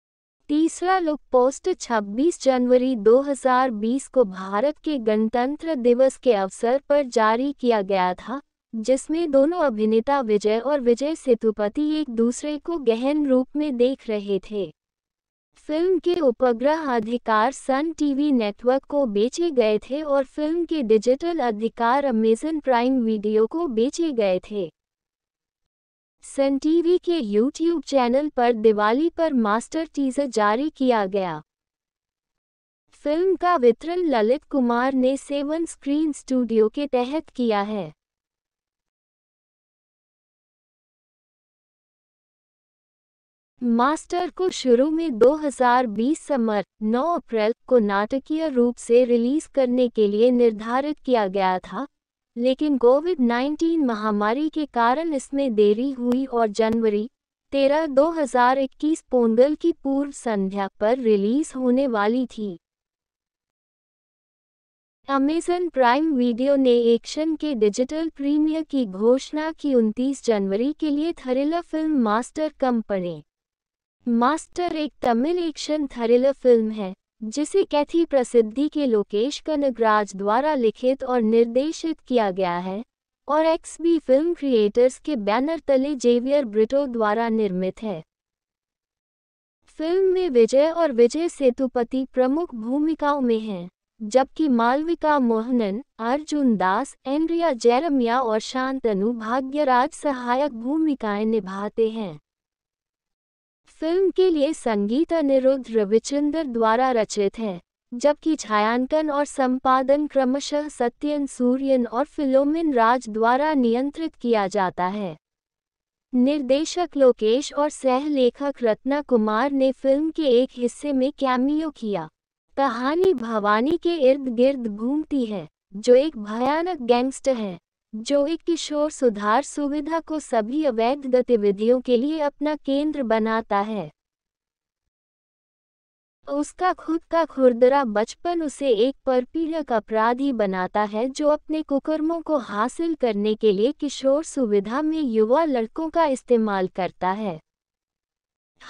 तीसरा लुक पोस्ट 26 जनवरी 2020 को भारत के गणतंत्र दिवस के अवसर पर जारी किया गया था जिसमें दोनों अभिनेता विजय और विजय सेतुपति एक दूसरे को गहन रूप में देख रहे थे फिल्म के उपग्रह अधिकार सन टीवी नेटवर्क को बेचे गए थे और फिल्म के डिजिटल अधिकार अमेजन प्राइम वीडियो को बेचे गए थे सन टीवी के यूट्यूब चैनल पर दिवाली पर मास्टर टीजर जारी किया गया फिल्म का वितरण ललित कुमार ने सेवन स्क्रीन स्टूडियो के तहत किया है मास्टर को शुरू में 2020 समर 9 अप्रैल को नाटकीय रूप से रिलीज करने के लिए निर्धारित किया गया था लेकिन कोविड 19 महामारी के कारण इसमें देरी हुई और जनवरी तेरह 2021 पोंगल की पूर्व संध्या पर रिलीज होने वाली थी अमेजन प्राइम वीडियो ने एक्शन के डिजिटल प्रीमियर की घोषणा की 29 जनवरी के लिए thriller film master company master एक तमिल एक्शन थरिलर फिल्म है जिसे कैथी प्रसिद्धि के लोकेश कनगराज द्वारा लिखित और निर्देशित किया गया है और एक्सबी फिल्म क्रिएटर्स के बैनर तले जेवियर ब्रिटो द्वारा निर्मित है फिल्म में विजय और विजय सेतुपति प्रमुख भूमिकाओं में हैं जबकि मालविका मोहनन अर्जुन दास एंड्रिया जैरमिया और शांतनु भाग्यराज सहायक भूमिकाएं निभाते हैं फिल्म के लिए संगीत अनिरुद्ध रविचंद्र द्वारा रचित हैं जबकि छायांकन और संपादन क्रमशः सत्यन सूर्यन और फिलोमिन राज द्वारा नियंत्रित किया जाता है निर्देशक लोकेश और सह लेखक रत्ना कुमार ने फिल्म के एक हिस्से में कैमियो किया कहानी भवानी के इर्द गिर्द घूमती है जो एक भयानक गैंगस्टर है जो एक किशोर सुधार सुविधा को सभी अवैध गतिविधियों के लिए अपना केंद्र बनाता है उसका खुद का खुरदरा बचपन उसे एक परपीड़क अपराधी बनाता है जो अपने कुकर्मों को हासिल करने के लिए किशोर सुविधा में युवा लड़कों का इस्तेमाल करता है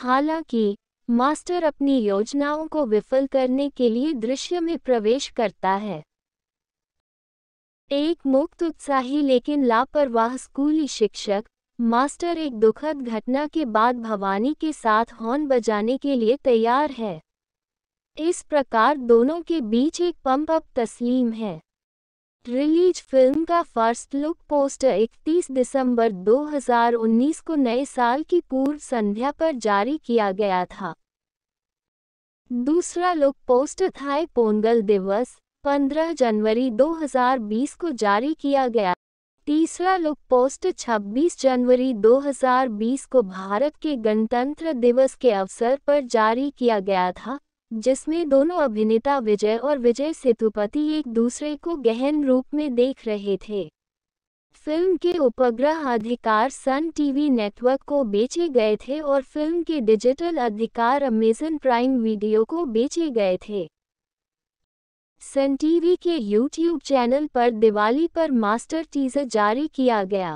हालांकि मास्टर अपनी योजनाओं को विफल करने के लिए दृश्य में प्रवेश करता है एक मुक्त उत्साही लेकिन लापरवाह स्कूली शिक्षक मास्टर एक दुखद घटना के बाद भवानी के साथ हॉर्न बजाने के लिए तैयार है इस प्रकार दोनों के बीच एक पंप अप तस्लीम है रिलीज फिल्म का फर्स्ट लुक पोस्टर 31 दिसंबर 2019 को नए साल की पूर्व संध्या पर जारी किया गया था दूसरा लुक पोस्टर था पोंगल दिवस 15 जनवरी 2020 को जारी किया गया तीसरा लुक पोस्ट 26 जनवरी 2020 को भारत के गणतंत्र दिवस के अवसर पर जारी किया गया था जिसमें दोनों अभिनेता विजय और विजय सेतुपति एक दूसरे को गहन रूप में देख रहे थे फिल्म के उपग्रह अधिकार सन टीवी नेटवर्क को बेचे गए थे और फिल्म के डिजिटल अधिकार अमेजन प्राइम वीडियो को बेचे गए थे सन टीवी के यूट्यूब चैनल पर दिवाली पर मास्टर टीजर जारी किया गया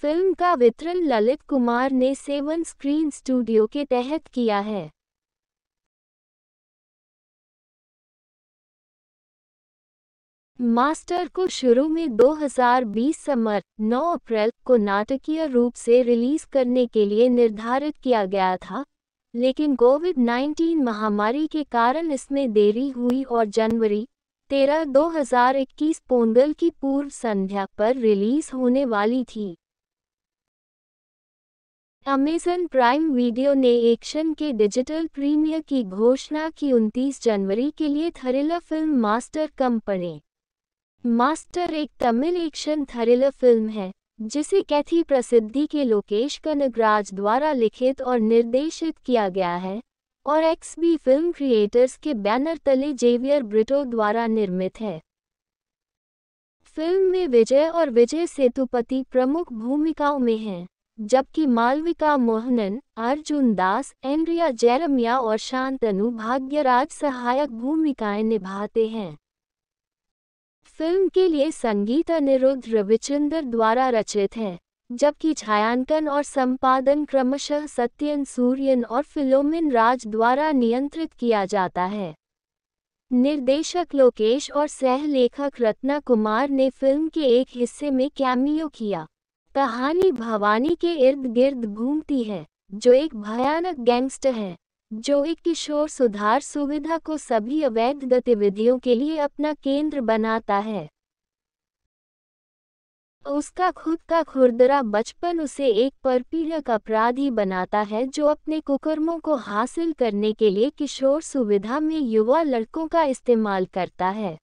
फिल्म का वितरण ललित कुमार ने सेवन स्क्रीन स्टूडियो के तहत किया है मास्टर को शुरू में 2020 समर 9 अप्रैल को नाटकीय रूप से रिलीज करने के लिए निर्धारित किया गया था लेकिन कोविड 19 महामारी के कारण इसमें देरी हुई और जनवरी तेरह 2021 पोंगल की पूर्व संध्या पर रिलीज होने वाली थी अमेजन प्राइम वीडियो ने एक्शन के डिजिटल प्रीमियर की घोषणा की उनतीस जनवरी के लिए thriller film master company master एक तमिल एक्शन थरिलर फिल्म है जिसे कैथी प्रसिद्धि के लोकेश कनगराज द्वारा लिखित और निर्देशित किया गया है और एक्सबी फिल्म क्रिएटर्स के बैनर तले जेवियर ब्रिटो द्वारा निर्मित है फिल्म में विजय और विजय सेतुपति प्रमुख भूमिकाओं में हैं जबकि मालविका मोहनन अर्जुन दास एंड्रिया जैरमिया और शांतनु भाग्यराज सहायक भूमिकाएं निभाते हैं फिल्म के लिए संगीत अनिरुद्ध रविचंद्र द्वारा रचित हैं जबकि छायांकन और संपादन क्रमशः सत्यन सूर्यन और फिलोमिन राज द्वारा नियंत्रित किया जाता है निर्देशक लोकेश और सह लेखक रत्ना कुमार ने फिल्म के एक हिस्से में कैमियो किया कहानी भवानी के इर्द गिर्द घूमती है जो एक भयानक गैंगस्टर है जो एक किशोर सुधार सुविधा को सभी अवैध गतिविधियों के लिए अपना केंद्र बनाता है उसका खुद का खुरदरा बचपन उसे एक परपीड़क अपराधी बनाता है जो अपने कुकर्मों को हासिल करने के लिए किशोर सुविधा में युवा लड़कों का इस्तेमाल करता है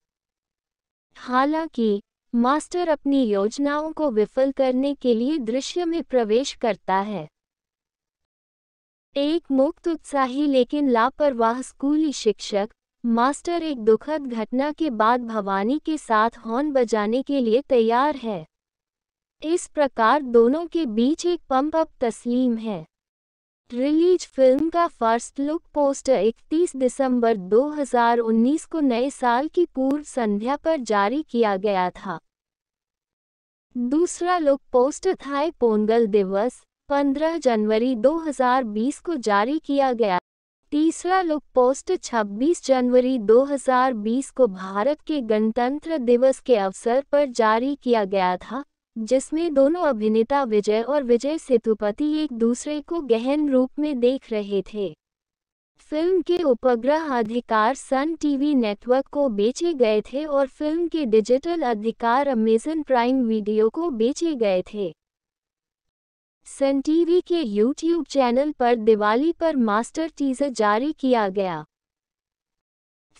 हालांकि मास्टर अपनी योजनाओं को विफल करने के लिए दृश्य में प्रवेश करता है एक मुक्त उत्साही लेकिन लापरवाह स्कूली शिक्षक मास्टर एक दुखद घटना के बाद भवानी के साथ हॉर्न बजाने के लिए तैयार है इस प्रकार दोनों के बीच एक पंप अप तस्लीम है रिलीज फिल्म का फर्स्ट लुक पोस्टर 31 दिसंबर 2019 को नए साल की पूर्व संध्या पर जारी किया गया था दूसरा लुक पोस्टर था पोंगल दिवस 15 जनवरी 2020 को जारी किया गया तीसरा लुक पोस्ट 26 जनवरी 2020 को भारत के गणतंत्र दिवस के अवसर पर जारी किया गया था जिसमें दोनों अभिनेता विजय और विजय सेतुपति एक दूसरे को गहन रूप में देख रहे थे फिल्म के उपग्रह अधिकार सन टीवी नेटवर्क को बेचे गए थे और फिल्म के डिजिटल अधिकार अमेजन प्राइम वीडियो को बेचे गए थे सन टीवी के यूट्यूब चैनल पर दिवाली पर मास्टर टीजर जारी किया गया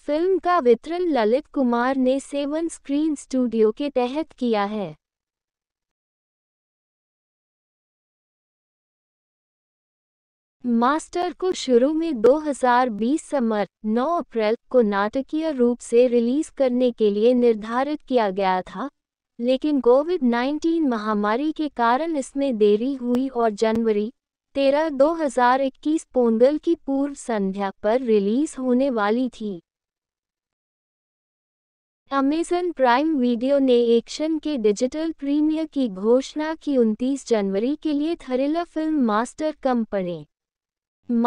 फिल्म का वितरण ललित कुमार ने सेवन स्क्रीन स्टूडियो के तहत किया है मास्टर को शुरू में 2020 समर 9 अप्रैल को नाटकीय रूप से रिलीज करने के लिए निर्धारित किया गया था लेकिन कोविड 19 महामारी के कारण इसमें देरी हुई और जनवरी तेरह 2021 पोंगल की पूर्व संध्या पर रिलीज होने वाली थी अमेजन प्राइम वीडियो ने एक्शन के डिजिटल प्रीमियर की घोषणा की उनतीस जनवरी के लिए thriller film master company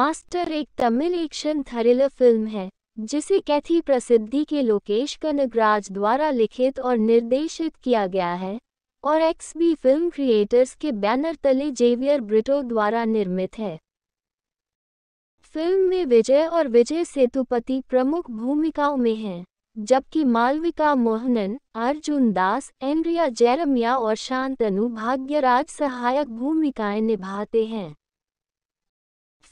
master एक तमिल एक्शन थरिलर फिल्म है जिसे कैथी प्रसिद्धि के लोकेश कनगराज द्वारा लिखित और निर्देशित किया गया है और एक्स बी फिल्म क्रिएटर्स के बैनर तले जेवियर ब्रिटो द्वारा निर्मित है फिल्म में विजय और विजय सेतुपति प्रमुख भूमिकाओं में हैं जबकि मालविका मोहनन अर्जुन दास एंड्रिया जैरमिया और शांतनु भाग्यराज सहायक भूमिकाएं निभाते हैं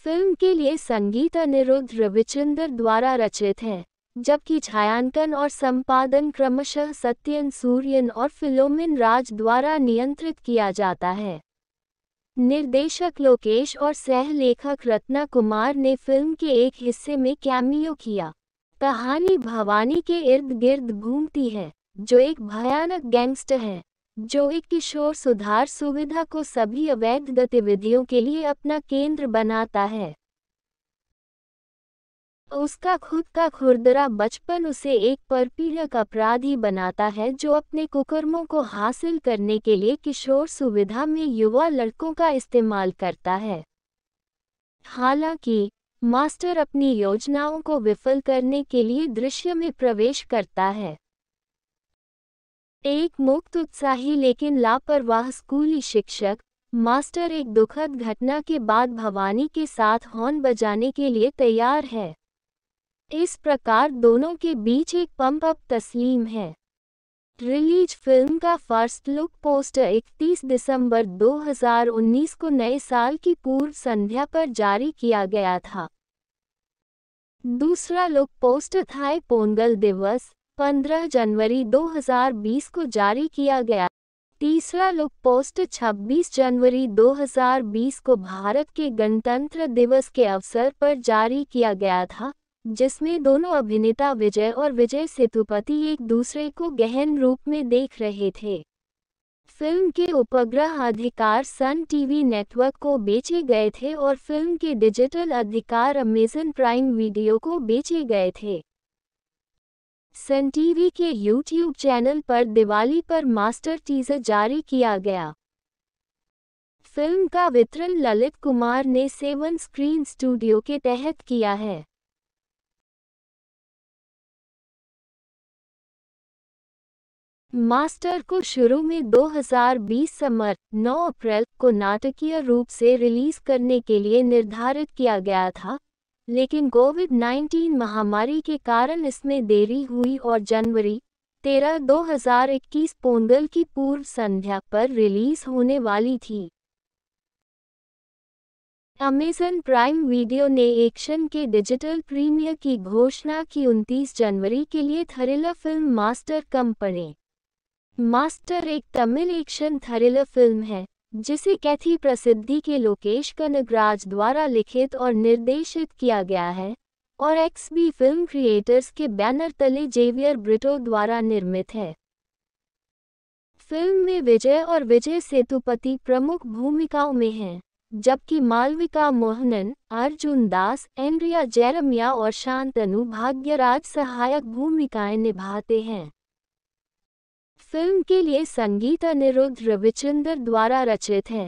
फिल्म के लिए संगीत अनिरुद्ध रविचंद्र द्वारा रचित हैं जबकि छायांकन और संपादन क्रमशः सत्यन सूर्यन और फिलोमिन राज द्वारा नियंत्रित किया जाता है निर्देशक लोकेश और सह लेखक रत्ना कुमार ने फिल्म के एक हिस्से में कैमियो किया कहानी भवानी के इर्द गिर्द घूमती है जो एक भयानक गैंगस्टर है जो एक किशोर सुधार सुविधा को सभी अवैध गतिविधियों के लिए अपना केंद्र बनाता है उसका खुद का खुरदरा बचपन उसे एक परपीड़क अपराधी बनाता है जो अपने कुकर्मों को हासिल करने के लिए किशोर सुविधा में युवा लड़कों का इस्तेमाल करता है हालांकि मास्टर अपनी योजनाओं को विफल करने के लिए दृश्य में प्रवेश करता है एक मुक्त उत्साही लेकिन लापरवाह स्कूली शिक्षक मास्टर एक दुखद घटना के बाद भवानी के साथ हॉर्न बजाने के लिए तैयार है इस प्रकार दोनों के बीच एक पंप अप तस्लीम है रिलीज फिल्म का फर्स्ट लुक पोस्टर 31 दिसंबर 2019 को नए साल की पूर्व संध्या पर जारी किया गया था दूसरा लुक पोस्टर था पोंगल दिवस 15 जनवरी 2020 को जारी किया गया तीसरा लुक पोस्ट 26 जनवरी 2020 को भारत के गणतंत्र दिवस के अवसर पर जारी किया गया था जिसमें दोनों अभिनेता विजय और विजय सेतुपति एक दूसरे को गहन रूप में देख रहे थे फिल्म के उपग्रह अधिकार सन टीवी नेटवर्क को बेचे गए थे और फिल्म के डिजिटल अधिकार अमेजन प्राइम वीडियो को बेचे गए थे सन टीवी के यूट्यूब चैनल पर दिवाली पर मास्टर टीजर जारी किया गया फिल्म का वितरण ललित कुमार ने सेवन स्क्रीन स्टूडियो के तहत किया है मास्टर को शुरू में 2020 समर 9 अप्रैल को नाटकीय रूप से रिलीज करने के लिए निर्धारित किया गया था लेकिन कोविड 19 महामारी के कारण इसमें देरी हुई और जनवरी 13 2021 पोंगल की पूर्व संध्या पर रिलीज होने वाली थी अमेजन प्राइम वीडियो ने एक्शन के डिजिटल प्रीमियर की घोषणा की उनतीस जनवरी के लिए thriller film master company master एक तमिल एक्शन थरिलर फिल्म है जिसे कैथी प्रसिद्धि के लोकेश कनगराज द्वारा लिखित और निर्देशित किया गया है और एक्स बी फिल्म क्रिएटर्स के बैनर तले जेवियर ब्रिटो द्वारा निर्मित है फिल्म में विजय और विजय सेतुपति प्रमुख भूमिकाओं में हैं जबकि मालविका मोहनन अर्जुन दास एंड्रिया जैरमिया और शांतनु भाग्यराज सहायक भूमिकाएं निभाते हैं फिल्म के लिए संगीत अनिरुद्ध रविचंद्र द्वारा रचित है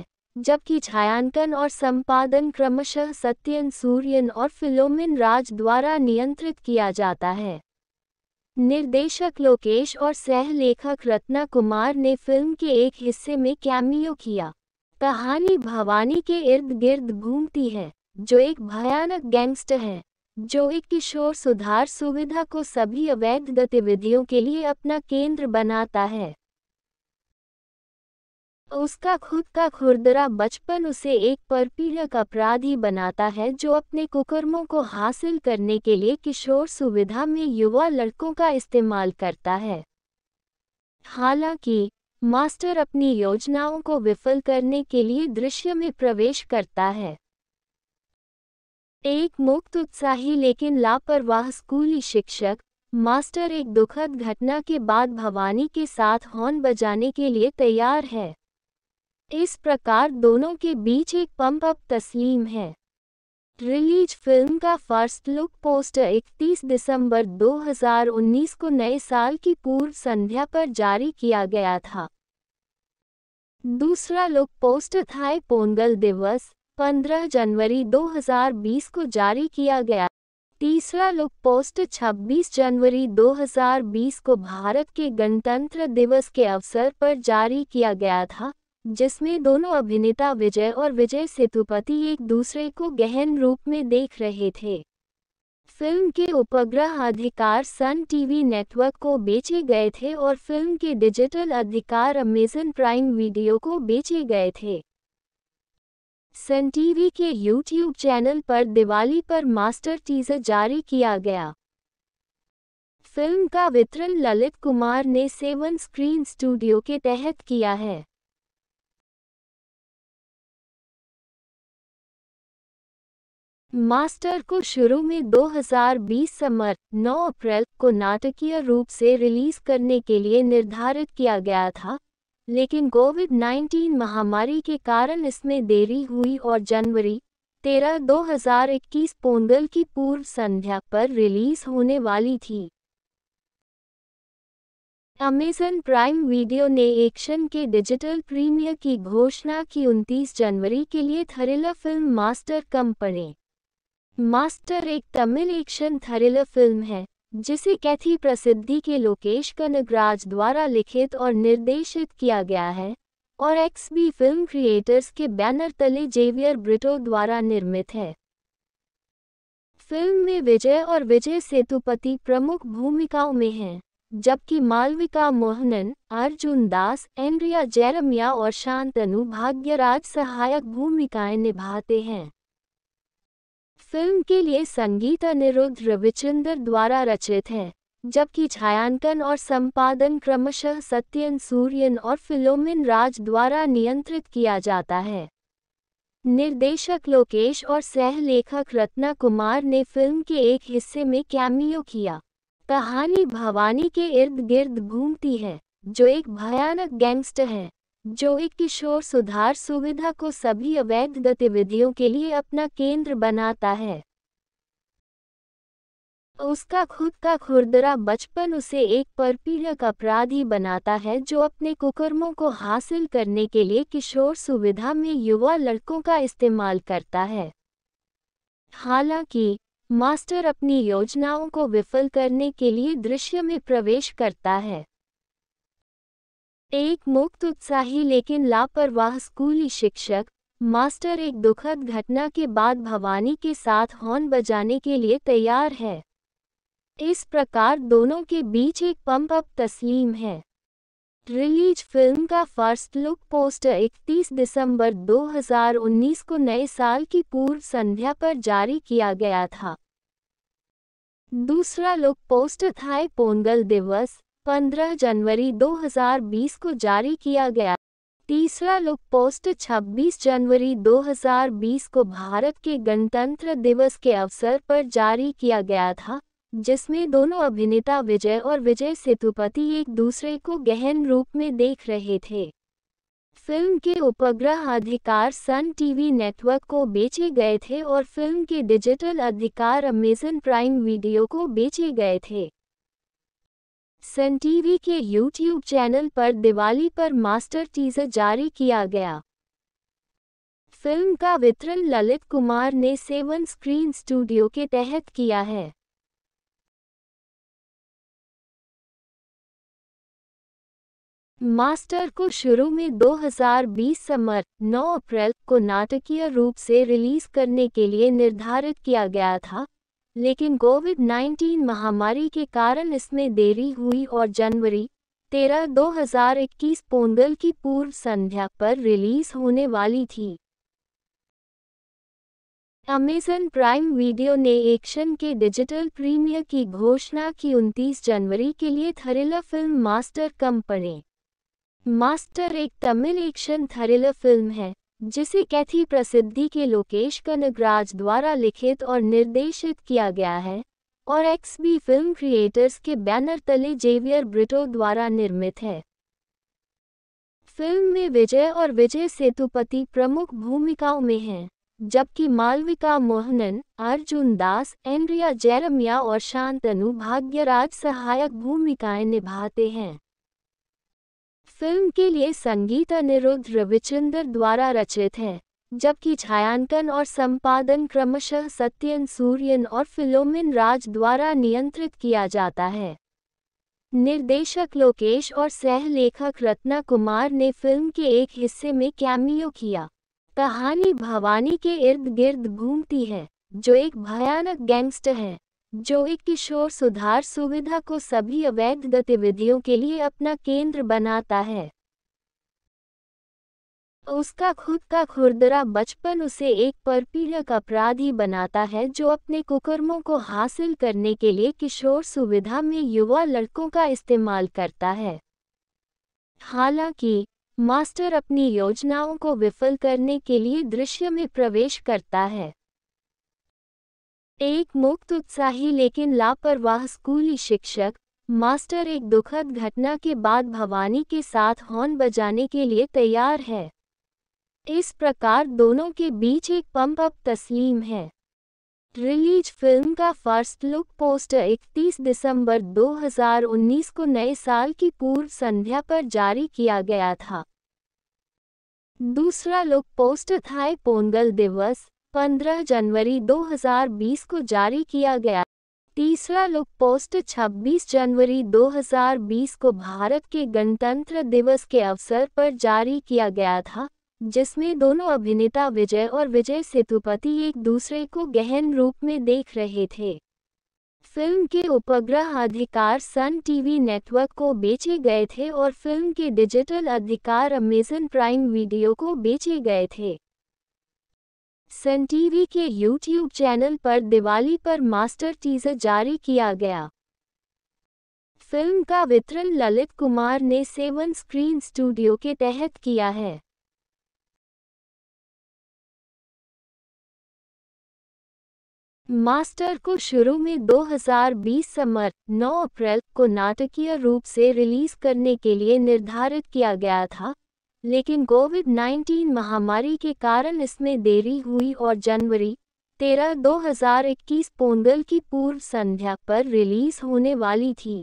जबकि छायांकन और संपादन क्रमशः सत्यन सूर्यन और फिलोमिन राज द्वारा नियंत्रित किया जाता है निर्देशक लोकेश और सह लेखक रत्ना कुमार ने फिल्म के एक हिस्से में कैमियो किया कहानी भवानी के इर्द गिर्द घूमती है जो एक भयानक गैंगस्टर है जो एक किशोर सुधार सुविधा को सभी अवैध गतिविधियों के लिए अपना केंद्र बनाता है उसका खुद का खुरदरा बचपन उसे एक परपीड़क अपराधी बनाता है जो अपने कुकर्मों को हासिल करने के लिए किशोर सुविधा में युवा लड़कों का इस्तेमाल करता है हालांकि मास्टर अपनी योजनाओं को विफल करने के लिए दृश्य में प्रवेश करता है एक मुक्त उत्साही लेकिन लापरवाह स्कूली शिक्षक मास्टर एक दुखद घटना के बाद भवानी के साथ हॉर्न बजाने के लिए तैयार है इस प्रकार दोनों के बीच एक पंप अप तस्लीम है रिलीज फिल्म का फर्स्ट लुक पोस्टर 31 दिसंबर 2019 को नए साल की पूर्व संध्या पर जारी किया गया था दूसरा लुक पोस्टर था पोंगल दिवस 15 जनवरी 2020 को जारी किया गया तीसरा लुक पोस्ट 26 जनवरी 2020 को भारत के गणतंत्र दिवस के अवसर पर जारी किया गया था जिसमें दोनों अभिनेता विजय और विजय सेतुपति एक दूसरे को गहन रूप में देख रहे थे फिल्म के उपग्रह अधिकार सन टीवी नेटवर्क को बेचे गए थे और फिल्म के डिजिटल अधिकार अमेजन प्राइम वीडियो को बेचे गए थे सन टीवी के यूट्यूब चैनल पर दिवाली पर मास्टर टीजर जारी किया गया फिल्म का वितरण ललित कुमार ने सेवन स्क्रीन स्टूडियो के तहत किया है मास्टर को शुरू में 2020 समर 9 अप्रैल को नाटकीय रूप से रिलीज करने के लिए निर्धारित किया गया था लेकिन कोविड 19 महामारी के कारण इसमें देरी हुई और जनवरी 13 2021 पोंगल की पूर्व संध्या पर रिलीज होने वाली थी अमेजन प्राइम वीडियो ने एक्शन के डिजिटल प्रीमियर की घोषणा की उनतीस जनवरी के लिए thriller film master company master एक तमिल एक्शन थरेला फिल्म है जिसे कैथी प्रसिद्धि के लोकेश कनगराज द्वारा लिखित और निर्देशित किया गया है और एक्स बी फिल्म क्रिएटर्स के बैनर तले जेवियर ब्रिटो द्वारा निर्मित है फिल्म में विजय और विजय सेतुपति प्रमुख भूमिकाओं में हैं जबकि मालविका मोहनन अर्जुन दास एंड्रिया जैरमिया और शांतनु भाग्यराज सहायक भूमिकाएं निभाते हैं फिल्म के लिए संगीत अनिरुद्ध रविचंद्र द्वारा रचित है जबकि छायांकन और संपादन क्रमशः सत्यन सूर्यन और फिलोमिन राज द्वारा नियंत्रित किया जाता है निर्देशक लोकेश और सह लेखक रत्ना कुमार ने फिल्म के एक हिस्से में कैमियो किया कहानी भवानी के इर्द गिर्द घूमती है जो एक भयानक गैंगस्टर है जो एक किशोर सुधार सुविधा को सभी अवैध गतिविधियों के लिए अपना केंद्र बनाता है उसका खुद का खुरदरा बचपन उसे एक परपीड़क अपराधी बनाता है जो अपने कुकर्मों को हासिल करने के लिए किशोर सुविधा में युवा लड़कों का इस्तेमाल करता है हालांकि मास्टर अपनी योजनाओं को विफल करने के लिए दृश्य में प्रवेश करता है एक मुक्त उत्साही लेकिन लापरवाह स्कूली शिक्षक मास्टर एक दुखद घटना के बाद भवानी के साथ हॉर्न बजाने के लिए तैयार है इस प्रकार दोनों के बीच एक पंप अप तस्लीम है रिलीज फिल्म का फर्स्ट लुक पोस्टर 31 दिसंबर 2019 को नए साल की पूर्व संध्या पर जारी किया गया था दूसरा लुक पोस्टर था पोंगल दिवस 15 जनवरी 2020 को जारी किया गया तीसरा लुक पोस्ट 26 जनवरी 2020 को भारत के गणतंत्र दिवस के अवसर पर जारी किया गया था जिसमें दोनों अभिनेता विजय और विजय सेतुपति एक दूसरे को गहन रूप में देख रहे थे फिल्म के उपग्रह अधिकार सन टीवी नेटवर्क को बेचे गए थे और फिल्म के डिजिटल अधिकार अमेजन प्राइम वीडियो को बेचे गए थे सन टीवी के यूट्यूब चैनल पर दिवाली पर मास्टर टीजर जारी किया गया फिल्म का वितरण ललित कुमार ने सेवन स्क्रीन स्टूडियो के तहत किया है मास्टर को शुरू में 2020 समर 9 अप्रैल को नाटकीय रूप से रिलीज करने के लिए निर्धारित किया गया था लेकिन कोविड 19 महामारी के कारण इसमें देरी हुई और जनवरी तेरह 2021 पोंगल की पूर्व संध्या पर रिलीज होने वाली थी अमेजन प्राइम वीडियो ने एक्शन के डिजिटल प्रीमियर की घोषणा की 29 जनवरी के लिए thriller film master company master एक तमिल एक्शन थरिलर फिल्म है जिसे कैथी प्रसिद्धि के लोकेश कनगराज द्वारा लिखित और निर्देशित किया गया है और एक्स बी फिल्म क्रिएटर्स के बैनर तले जेवियर ब्रिटो द्वारा निर्मित है फिल्म में विजय और विजय सेतुपति प्रमुख भूमिकाओं में हैं जबकि मालविका मोहनन अर्जुन दास एंड्रिया जैरमिया और शांतनु भाग्यराज सहायक भूमिकाएं निभाते हैं फिल्म के लिए संगीत अनिरुद्ध रविचंद्र द्वारा रचित हैं जबकि छायांकन और संपादन क्रमशः सत्यन सूर्यन और फिलोमिन राज द्वारा नियंत्रित किया जाता है निर्देशक लोकेश और सह लेखक रत्ना कुमार ने फिल्म के एक हिस्से में कैमियो किया कहानी भवानी के इर्द गिर्द घूमती है जो एक भयानक गैंगस्टर है जो एक किशोर सुधार सुविधा को सभी अवैध गतिविधियों के लिए अपना केंद्र बनाता है उसका खुद का खुरदरा बचपन उसे एक परपीड़क अपराधी बनाता है जो अपने कुकर्मों को हासिल करने के लिए किशोर सुविधा में युवा लड़कों का इस्तेमाल करता है हालांकि मास्टर अपनी योजनाओं को विफल करने के लिए दृश्य में प्रवेश करता है एक मुक्त उत्साही लेकिन लापरवाह स्कूली शिक्षक मास्टर एक दुखद घटना के बाद भवानी के साथ हॉर्न बजाने के लिए तैयार है इस प्रकार दोनों के बीच एक पंप अप तस्लीम है रिलीज फिल्म का फर्स्ट लुक पोस्टर 31 दिसंबर 2019 को नए साल की पूर्व संध्या पर जारी किया गया था दूसरा लुक पोस्टर था पोंगल दिवस 15 जनवरी 2020 को जारी किया गया तीसरा लुक पोस्ट 26 जनवरी 2020 को भारत के गणतंत्र दिवस के अवसर पर जारी किया गया था जिसमें दोनों अभिनेता विजय और विजय सेतुपति एक दूसरे को गहन रूप में देख रहे थे फिल्म के उपग्रह अधिकार सन टीवी नेटवर्क को बेचे गए थे और फिल्म के डिजिटल अधिकार अमेजन प्राइम वीडियो को बेचे गए थे सन टीवी के यूट्यूब चैनल पर दिवाली पर मास्टर टीजर जारी किया गया फिल्म का वितरण ललित कुमार ने सेवन स्क्रीन स्टूडियो के तहत किया है मास्टर को शुरू में 2020 समर 9 अप्रैल को नाटकीय रूप से रिलीज करने के लिए निर्धारित किया गया था लेकिन कोविड 19 महामारी के कारण इसमें देरी हुई और जनवरी तेरह 2021 पोंगल की पूर्व संध्या पर रिलीज होने वाली थी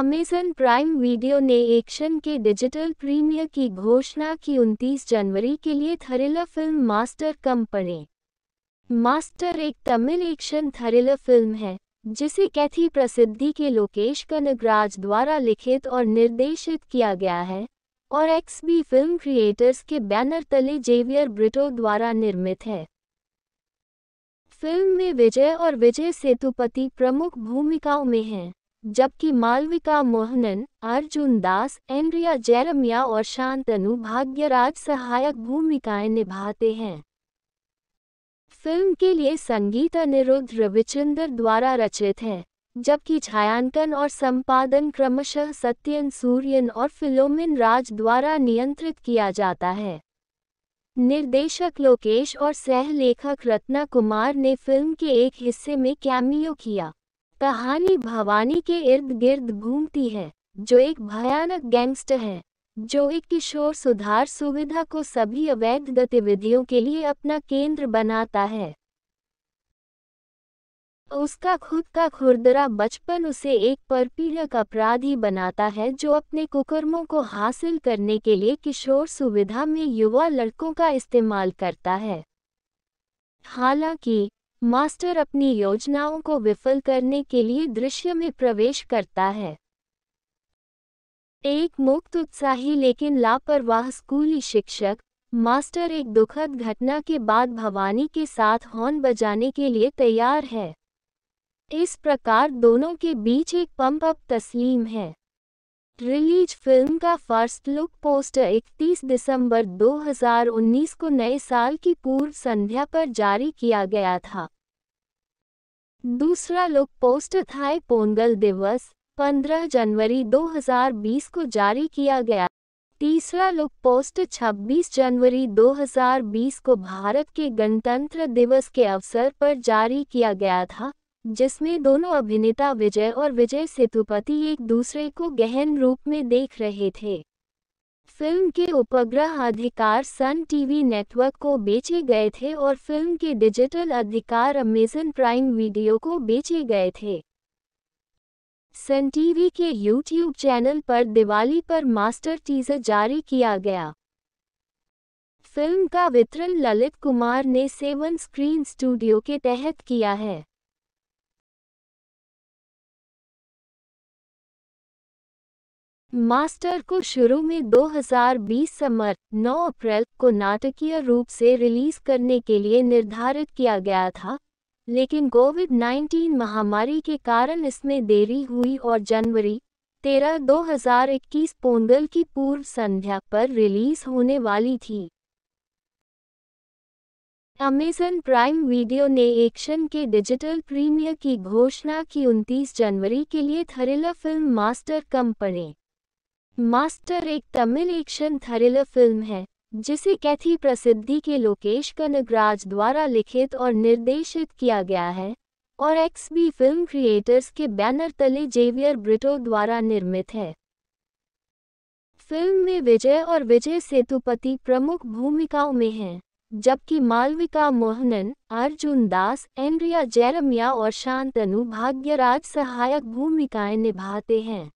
अमेजन प्राइम वीडियो ने एक्शन के डिजिटल प्रीमियर की घोषणा की उनतीस जनवरी के लिए thriller film master company master एक तमिल एक्शन थरिलर फिल्म है जिसे कैथी प्रसिद्धि के लोकेश कनगराज द्वारा लिखित और निर्देशित किया गया है और एक्स बी फिल्म क्रिएटर्स के बैनर तले जेवियर ब्रिटो द्वारा निर्मित है फिल्म में विजय और विजय सेतुपति प्रमुख भूमिकाओं में हैं जबकि मालविका मोहनन अर्जुन दास एंड्रिया जैरमिया और शांतनु भाग्यराज सहायक भूमिकाएं निभाते हैं फिल्म के लिए संगीत अनिरुद्ध रविचंद्र द्वारा रचित हैं जबकि छायांकन और संपादन क्रमशः सत्यन सूर्यन और फिलोमिन राज द्वारा नियंत्रित किया जाता है निर्देशक लोकेश और सह लेखक रत्ना कुमार ने फिल्म के एक हिस्से में कैमियो किया कहानी भवानी के इर्द गिर्द घूमती है जो एक भयानक गैंगस्टर है जो एक किशोर सुधार सुविधा को सभी अवैध गतिविधियों के लिए अपना केंद्र बनाता है उसका खुद का खुरदरा बचपन उसे एक परपीड़क अपराधी बनाता है जो अपने कुकर्मों को हासिल करने के लिए किशोर सुविधा में युवा लड़कों का इस्तेमाल करता है हालांकि मास्टर अपनी योजनाओं को विफल करने के लिए दृश्य में प्रवेश करता है एक मुक्त उत्साही लेकिन लापरवाह स्कूली शिक्षक मास्टर एक दुखद घटना के बाद भवानी के साथ हॉर्न बजाने के लिए तैयार है इस प्रकार दोनों के बीच एक पंप अप तस्लीम है रिलीज फिल्म का फर्स्ट लुक पोस्टर 31 दिसंबर 2019 को नए साल की पूर्व संध्या पर जारी किया गया था दूसरा लुक पोस्टर था पोंगल दिवस 15 जनवरी 2020 को जारी किया गया तीसरा लुक पोस्ट 26 जनवरी 2020 को भारत के गणतंत्र दिवस के अवसर पर जारी किया गया था जिसमें दोनों अभिनेता विजय और विजय सेतुपति एक दूसरे को गहन रूप में देख रहे थे फिल्म के उपग्रह अधिकार सन टीवी नेटवर्क को बेचे गए थे और फिल्म के डिजिटल अधिकार अमेजन प्राइम वीडियो को बेचे गए थे सन टीवी के यूट्यूब चैनल पर दिवाली पर मास्टर टीजर जारी किया गया फिल्म का वितरण ललित कुमार ने सेवन स्क्रीन स्टूडियो के तहत किया है मास्टर को शुरू में 2020 समर 9 अप्रैल को नाटकीय रूप से रिलीज करने के लिए निर्धारित किया गया था लेकिन कोविड 19 महामारी के कारण इसमें देरी हुई और जनवरी तेरह 2021 पोंगल की पूर्व संध्या पर रिलीज होने वाली थी अमेजन प्राइम वीडियो ने एक्शन के डिजिटल प्रीमियर की घोषणा की उनतीस जनवरी के लिए thriller film master company master एक तमिल एक्शन थरिलर फिल्म है जिसे कैथी प्रसिद्धि के लोकेश कनगराज द्वारा लिखित और निर्देशित किया गया है और एक्सबी फिल्म क्रिएटर्स के बैनर तले जेवियर ब्रिटो द्वारा निर्मित है फिल्म में विजय और विजय सेतुपति प्रमुख भूमिकाओं में हैं जबकि मालविका मोहनन अर्जुन दास एंड्रिया जैरमिया और शांतनु भाग्यराज सहायक भूमिकाएं निभाते हैं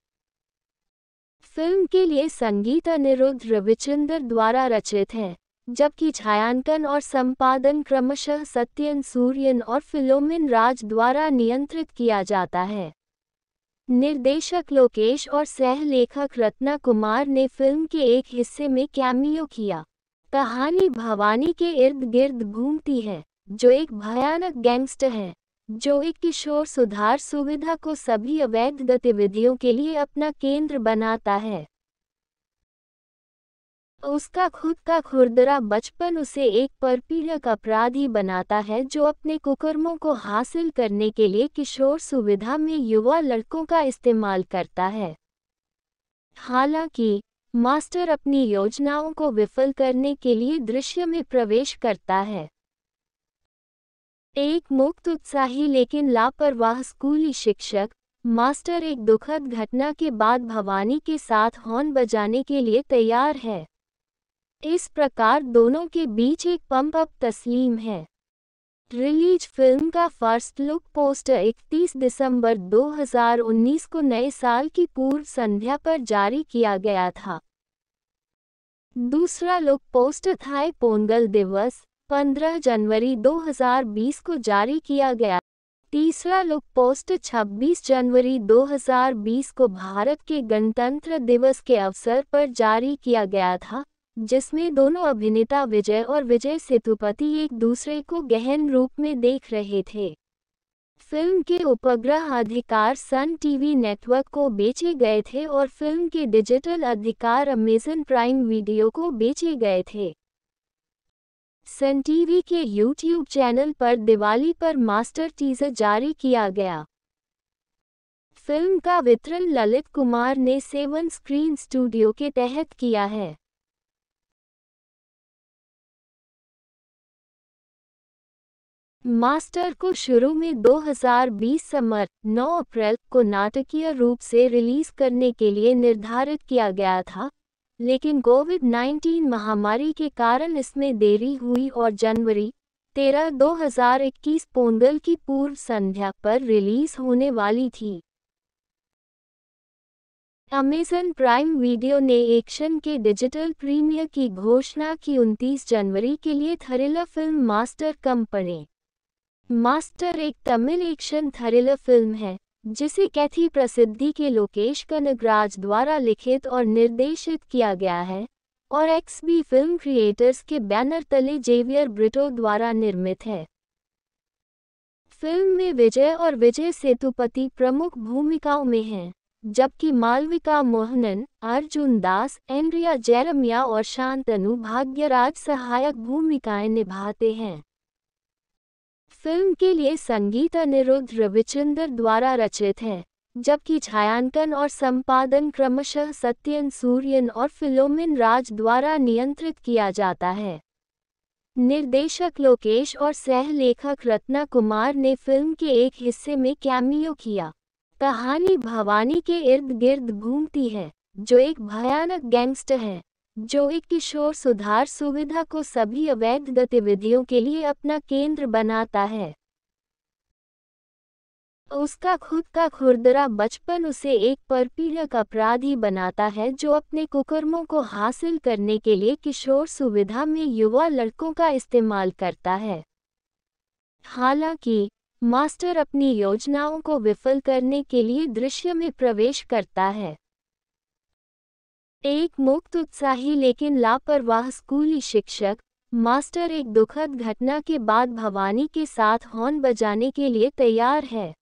फिल्म के लिए संगीत अनिरुद्ध रविचंद्र द्वारा रचित है जबकि छायांकन और संपादन क्रमशः सत्यन सूर्यन और फिलोमिन राज द्वारा नियंत्रित किया जाता है निर्देशक लोकेश और सह लेखक रत्ना कुमार ने फिल्म के एक हिस्से में कैमियो किया कहानी भवानी के इर्द गिर्द घूमती है जो एक भयानक गैंगस्टर है जो एक किशोर सुधार सुविधा को सभी अवैध गतिविधियों के लिए अपना केंद्र बनाता है उसका खुद का खुरदरा बचपन उसे एक परपीड़क अपराधी बनाता है जो अपने कुकर्मों को हासिल करने के लिए किशोर सुविधा में युवा लड़कों का इस्तेमाल करता है हालांकि मास्टर अपनी योजनाओं को विफल करने के लिए दृश्य में प्रवेश करता है एक मुक्त उत्साही लेकिन लापरवाह स्कूली शिक्षक मास्टर एक दुखद घटना के बाद भवानी के साथ हॉर्न बजाने के लिए तैयार है इस प्रकार दोनों के बीच एक पंप अप तस्लीम है रिलीज फिल्म का फर्स्ट लुक पोस्टर 31 दिसंबर 2019 को नए साल की पूर्व संध्या पर जारी किया गया था दूसरा लुक पोस्टर था पोंगल दिवस 15 जनवरी 2020 को जारी किया गया तीसरा लुक पोस्ट 26 जनवरी 2020 को भारत के गणतंत्र दिवस के अवसर पर जारी किया गया था जिसमें दोनों अभिनेता विजय और विजय सेतुपति एक दूसरे को गहन रूप में देख रहे थे फिल्म के उपग्रह अधिकार सन टीवी नेटवर्क को बेचे गए थे और फिल्म के डिजिटल अधिकार अमेजन प्राइम वीडियो को बेचे गए थे सन टीवी के यूट्यूब चैनल पर दिवाली पर मास्टर टीजर जारी किया गया फिल्म का वितरण ललित कुमार ने सेवन स्क्रीन स्टूडियो के तहत किया है मास्टर को शुरू में 2020 समर 9 अप्रैल को नाटकीय रूप से रिलीज करने के लिए निर्धारित किया गया था लेकिन कोविड 19 महामारी के कारण इसमें देरी हुई और जनवरी 13 2021 पोंगल की पूर्व संध्या पर रिलीज होने वाली थी अमेजन प्राइम वीडियो ने एक्शन के डिजिटल प्रीमियर की घोषणा की उनतीस जनवरी के लिए thriller film master company master एक तमिल एक्शन थरिलर फिल्म है जिसे कैथी प्रसिद्धि के लोकेश कनगराज द्वारा लिखित और निर्देशित किया गया है और एक्स बी फिल्म क्रिएटर्स के बैनर तले जेवियर ब्रिटो द्वारा निर्मित है फिल्म में विजय और विजय सेतुपति प्रमुख भूमिकाओं में हैं जबकि मालविका मोहनन अर्जुन दास एंड्रिया जैरमिया और शांतनु भाग्यराज सहायक भूमिकाएं निभाते हैं फिल्म के लिए संगीत अनिरुद्ध रविचंद्र द्वारा रचित है जबकि छायांकन और संपादन क्रमशः सत्यन सूर्यन और फिलोमिन राज द्वारा नियंत्रित किया जाता है निर्देशक लोकेश और सह लेखक रत्ना कुमार ने फिल्म के एक हिस्से में कैमियो किया कहानी भवानी के इर्द गिर्द घूमती है जो एक भयानक गैंगस्टर है जो एक किशोर सुधार सुविधा को सभी अवैध गतिविधियों के लिए अपना केंद्र बनाता है उसका खुद का खुरदरा बचपन उसे एक परपीड़क अपराधी बनाता है जो अपने कुकर्मों को हासिल करने के लिए किशोर सुविधा में युवा लड़कों का इस्तेमाल करता है हालांकि मास्टर अपनी योजनाओं को विफल करने के लिए दृश्य में प्रवेश करता है एक मुक्त उत्साही लेकिन लापरवाह स्कूली शिक्षक मास्टर एक दुखद घटना के बाद भवानी के साथ हॉर्न बजाने के लिए तैयार है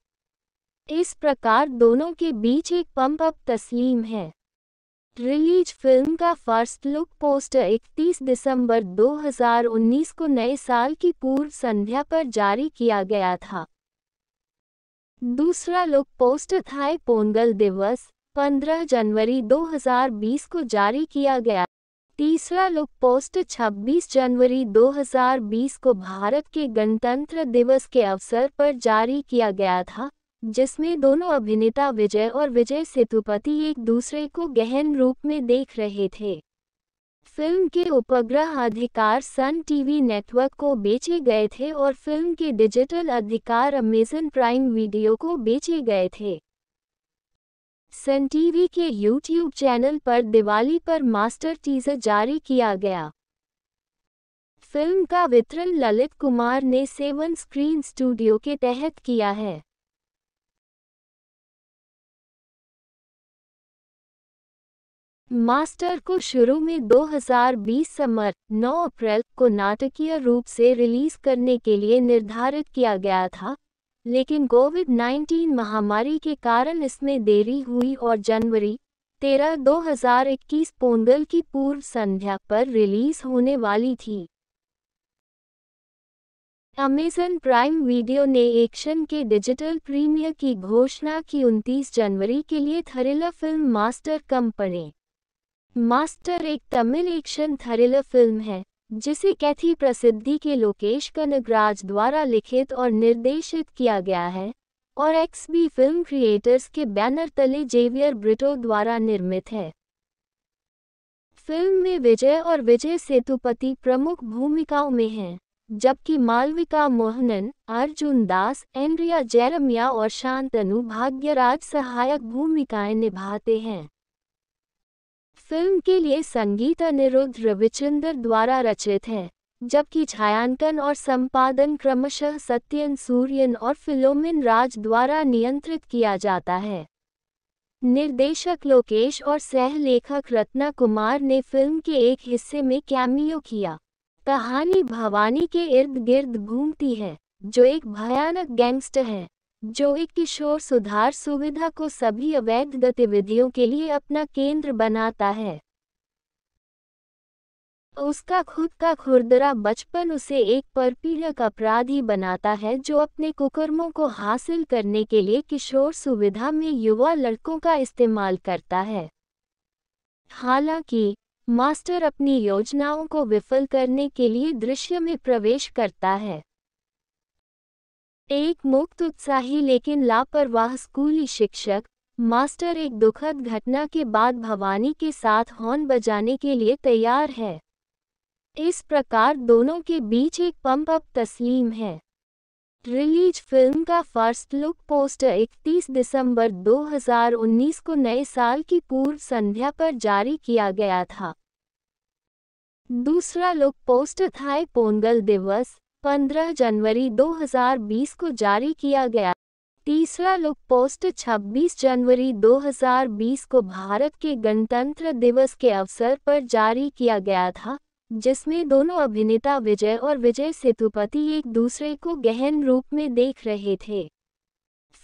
इस प्रकार दोनों के बीच एक पंप अप तस्लीम है रिलीज फिल्म का फर्स्ट लुक पोस्टर 31 दिसंबर 2019 को नए साल की पूर्व संध्या पर जारी किया गया था दूसरा लुक पोस्टर था पोंगल दिवस 15 जनवरी 2020 को जारी किया गया तीसरा लुक पोस्ट 26 जनवरी 2020 को भारत के गणतंत्र दिवस के अवसर पर जारी किया गया था जिसमें दोनों अभिनेता विजय और विजय सेतुपति एक दूसरे को गहन रूप में देख रहे थे फिल्म के उपग्रह अधिकार सन टीवी नेटवर्क को बेचे गए थे और फिल्म के डिजिटल अधिकार अमेजन प्राइम वीडियो को बेचे गए थे सन टीवी के यूट्यूब चैनल पर दिवाली पर मास्टर टीजर जारी किया गया फिल्म का वितरण ललित कुमार ने सेवन स्क्रीन स्टूडियो के तहत किया है मास्टर को शुरू में 2020 समर 9 अप्रैल को नाटकीय रूप से रिलीज करने के लिए निर्धारित किया गया था लेकिन कोविड 19 महामारी के कारण इसमें देरी हुई और जनवरी 13 2021 पोंगल की पूर्व संध्या पर रिलीज होने वाली थी अमेजन प्राइम वीडियो ने एक्शन के डिजिटल प्रीमियर की घोषणा की उनतीस जनवरी के लिए thriller film master company master एक तमिल एक्शन थरिलर फिल्म है जिसे कैथी प्रसिद्धि के लोकेश कनगराज द्वारा लिखित और निर्देशित किया गया है और एक्स बी फिल्म क्रिएटर्स के बैनर तले जेवियर ब्रिटो द्वारा निर्मित है फिल्म में विजय और विजय सेतुपति प्रमुख भूमिकाओं में हैं जबकि मालविका मोहनन अर्जुन दास एंड्रिया जैरमिया और शांतनु भाग्यराज सहायक भूमिकाएं निभाते हैं फिल्म के लिए संगीत अनिरुद्ध रविचंद्र द्वारा रचित हैं जबकि छायांकन और संपादन क्रमशः सत्यन सूर्यन और फिलोमिन राज द्वारा नियंत्रित किया जाता है निर्देशक लोकेश और सह लेखक रत्ना कुमार ने फिल्म के एक हिस्से में कैमियो किया कहानी भवानी के इर्द गिर्द घूमती है जो एक भयानक गैंगस्टर है जो एक किशोर सुधार सुविधा को सभी अवैध गतिविधियों के लिए अपना केंद्र बनाता है उसका खुद का खुरदरा बचपन उसे एक परपीड़क अपराधी बनाता है जो अपने कुकर्मों को हासिल करने के लिए किशोर सुविधा में युवा लड़कों का इस्तेमाल करता है हालांकि मास्टर अपनी योजनाओं को विफल करने के लिए दृश्य में प्रवेश करता है एक मुक्त उत्साही लेकिन लापरवाह स्कूली शिक्षक मास्टर एक दुखद घटना के बाद भवानी के साथ हॉर्न बजाने के लिए तैयार है इस प्रकार दोनों के बीच एक पंप अप तस्लीम है रिलीज फिल्म का फर्स्ट लुक पोस्टर 31 दिसंबर 2019 को नए साल की पूर्व संध्या पर जारी किया गया था दूसरा लुक पोस्टर था पोंगल दिवस 15 जनवरी 2020 को जारी किया गया तीसरा लुक पोस्ट 26 जनवरी 2020 को भारत के गणतंत्र दिवस के अवसर पर जारी किया गया था जिसमें दोनों अभिनेता विजय और विजय सेतुपति एक दूसरे को गहन रूप में देख रहे थे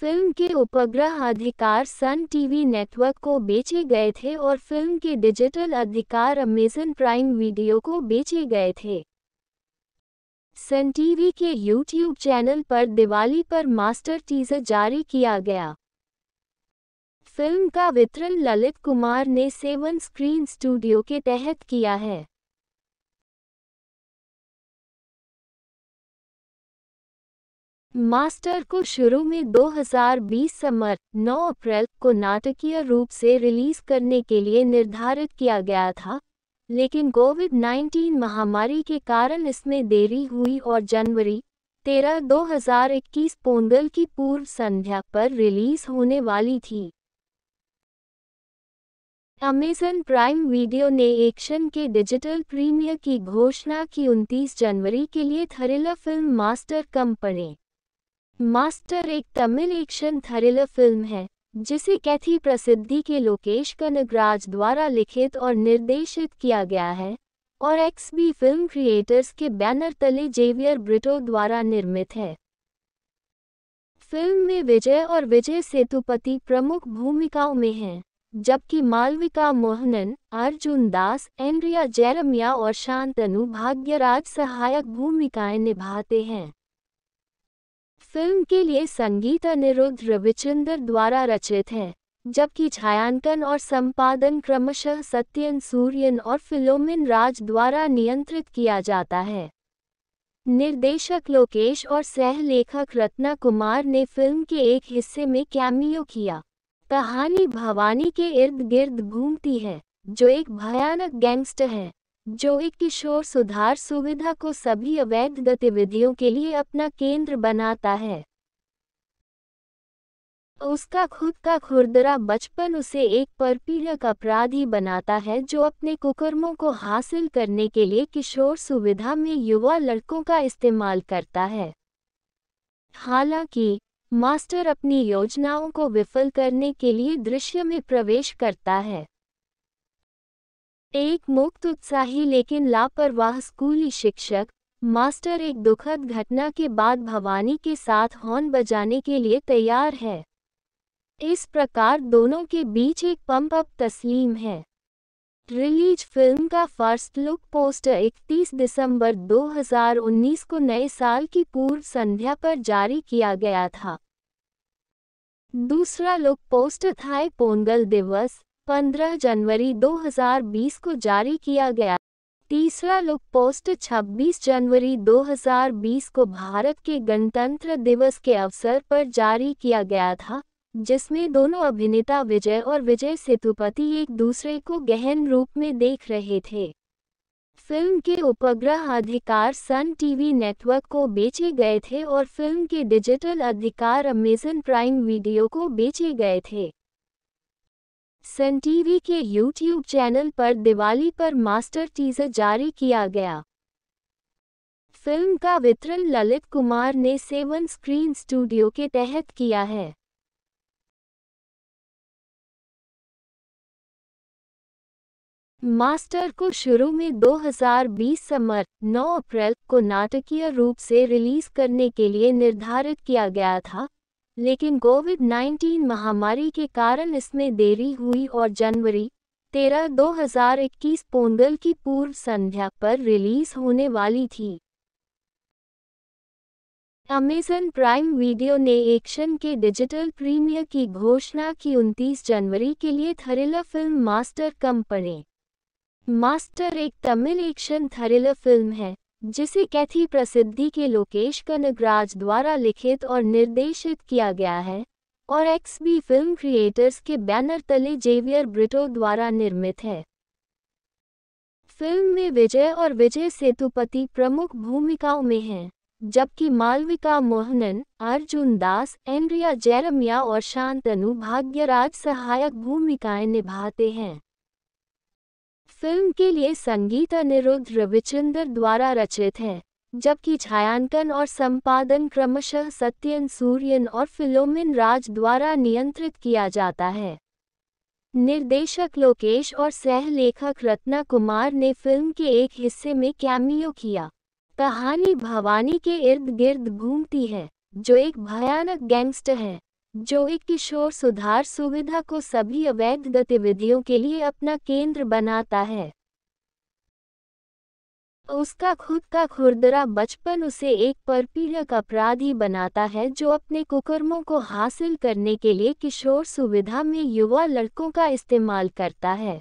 फिल्म के उपग्रह अधिकार सन टीवी नेटवर्क को बेचे गए थे और फिल्म के डिजिटल अधिकार अमेजन प्राइम वीडियो को बेचे गए थे सन टीवी के यूट्यूब चैनल पर दिवाली पर मास्टर टीजर जारी किया गया फिल्म का वितरण ललित कुमार ने सेवन स्क्रीन स्टूडियो के तहत किया है मास्टर को शुरू में 2020 समर 9 अप्रैल को नाटकीय रूप से रिलीज करने के लिए निर्धारित किया गया था लेकिन कोविड 19 महामारी के कारण इसमें देरी हुई और जनवरी तेरह 2021 पोंगल की पूर्व संध्या पर रिलीज होने वाली थी अमेजन प्राइम वीडियो ने एक्शन के डिजिटल प्रीमियर की घोषणा की 29 जनवरी के लिए थरिलर फिल्म मास्टर कम पड़े मास्टर एक तमिल एक्शन थरिलर फिल्म है जिसे कैथी प्रसिद्धि के लोकेश कनगराज द्वारा लिखित और निर्देशित किया गया है और एक्स बी फिल्म क्रिएटर्स के बैनर तले जेवियर ब्रिटो द्वारा निर्मित है फिल्म में विजय और विजय सेतुपति प्रमुख भूमिकाओं में हैं जबकि मालविका मोहनन अर्जुन दास एंड्रिया जैरमिया और शांतनु भाग्यराज सहायक भूमिकाएं निभाते हैं फिल्म के लिए संगीत अनिरुद्ध रविचंद्र द्वारा रचित हैं जबकि छायांकन और संपादन क्रमशः सत्यन सूर्यन और फिलोमिन राज द्वारा नियंत्रित किया जाता है निर्देशक लोकेश और सह लेखक रत्ना कुमार ने फिल्म के एक हिस्से में कैमियो किया कहानी भवानी के इर्द गिर्द घूमती है जो एक भयानक गैंगस्टर है जो एक किशोर सुधार सुविधा को सभी अवैध गतिविधियों के लिए अपना केंद्र बनाता है उसका खुद का खुरदरा बचपन उसे एक परपीड़क अपराधी बनाता है जो अपने कुकर्मों को हासिल करने के लिए किशोर सुविधा में युवा लड़कों का इस्तेमाल करता है हालांकि मास्टर अपनी योजनाओं को विफल करने के लिए दृश्य में प्रवेश करता है एक मुक्त उत्साही लेकिन लापरवाह स्कूली शिक्षक मास्टर एक दुखद घटना के बाद भवानी के साथ हॉर्न बजाने के लिए तैयार है इस प्रकार दोनों के बीच एक पंप अप तस्लीम है रिलीज फिल्म का फर्स्ट लुक पोस्टर 31 दिसंबर 2019 को नए साल की पूर्व संध्या पर जारी किया गया था दूसरा लुक पोस्टर था पोंगल दिवस 15 जनवरी 2020 को जारी किया गया तीसरा लुक पोस्ट 26 जनवरी 2020 को भारत के गणतंत्र दिवस के अवसर पर जारी किया गया था जिसमें दोनों अभिनेता विजय और विजय सेतुपति एक दूसरे को गहन रूप में देख रहे थे फिल्म के उपग्रह अधिकार सन टीवी नेटवर्क को बेचे गए थे और फिल्म के डिजिटल अधिकार अमेजन प्राइम वीडियो को बेचे गए थे सन टीवी के यूट्यूब चैनल पर दिवाली पर मास्टर टीजर जारी किया गया फिल्म का वितरण ललित कुमार ने सेवन स्क्रीन स्टूडियो के तहत किया है मास्टर को शुरू में 2020 समर 9 अप्रैल को नाटकीय रूप से रिलीज करने के लिए निर्धारित किया गया था लेकिन कोविड 19 महामारी के कारण इसमें देरी हुई और जनवरी तेरह 2021 पोंगल की पूर्व संध्या पर रिलीज होने वाली थी अमेजन प्राइम वीडियो ने एक्शन के डिजिटल प्रीमियर की घोषणा की उनतीस जनवरी के लिए thriller film master company master एक तमिल एक्शन थरिलर फिल्म है जिसे कैथी प्रसिद्धि के लोकेश कनगराज द्वारा लिखित और निर्देशित किया गया है और एक्स बी फिल्म क्रिएटर्स के बैनर तले जेवियर ब्रिटो द्वारा निर्मित है फिल्म में विजय और विजय सेतुपति प्रमुख भूमिकाओं में हैं जबकि मालविका मोहनन अर्जुन दास एंड्रिया जैरमिया और शांतनु भाग्यराज सहायक भूमिकाएं निभाते हैं फिल्म के लिए संगीत अनिरुद्ध रविचंद्र द्वारा रचित हैं जबकि छायांकन और संपादन क्रमशः सत्यन सूर्यन और फिलोमिन राज द्वारा नियंत्रित किया जाता है निर्देशक लोकेश और सह लेखक रत्ना कुमार ने फिल्म के एक हिस्से में कैमियो किया कहानी भवानी के इर्द गिर्द घूमती है जो एक भयानक गैंगस्टर है जो एक किशोर सुधार सुविधा को सभी अवैध गतिविधियों के लिए अपना केंद्र बनाता है उसका खुद का खुरदरा बचपन उसे एक परपीड़क अपराधी बनाता है जो अपने कुकर्मों को हासिल करने के लिए किशोर सुविधा में युवा लड़कों का इस्तेमाल करता है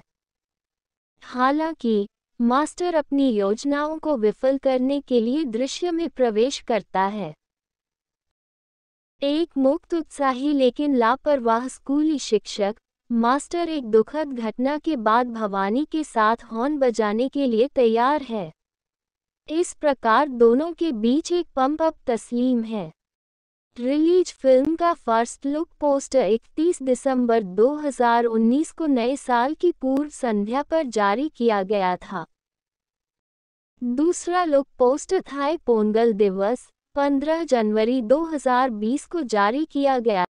हालांकि मास्टर अपनी योजनाओं को विफल करने के लिए दृश्य में प्रवेश करता है एक मुक्त उत्साही लेकिन लापरवाह स्कूली शिक्षक मास्टर एक दुखद घटना के बाद भवानी के साथ हॉर्न बजाने के लिए तैयार है इस प्रकार दोनों के बीच एक पंप अप तस्लीम है रिलीज फिल्म का फर्स्ट लुक पोस्टर 31 दिसंबर 2019 को नए साल की पूर्व संध्या पर जारी किया गया था दूसरा लुक पोस्टर था पोंगल दिवस 15 जनवरी 2020 को जारी किया गया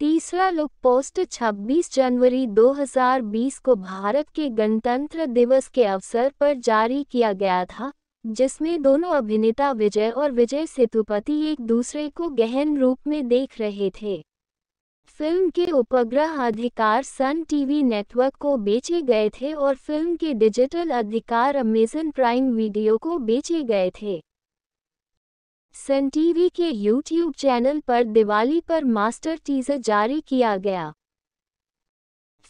तीसरा लुक पोस्ट 26 जनवरी 2020 को भारत के गणतंत्र दिवस के अवसर पर जारी किया गया था जिसमें दोनों अभिनेता विजय और विजय सेतुपति एक दूसरे को गहन रूप में देख रहे थे फिल्म के उपग्रह अधिकार सन टीवी नेटवर्क को बेचे गए थे और फिल्म के डिजिटल अधिकार अमेजन प्राइम वीडियो को बेचे गए थे सन टीवी के यूट्यूब चैनल पर दिवाली पर मास्टर टीजर जारी किया गया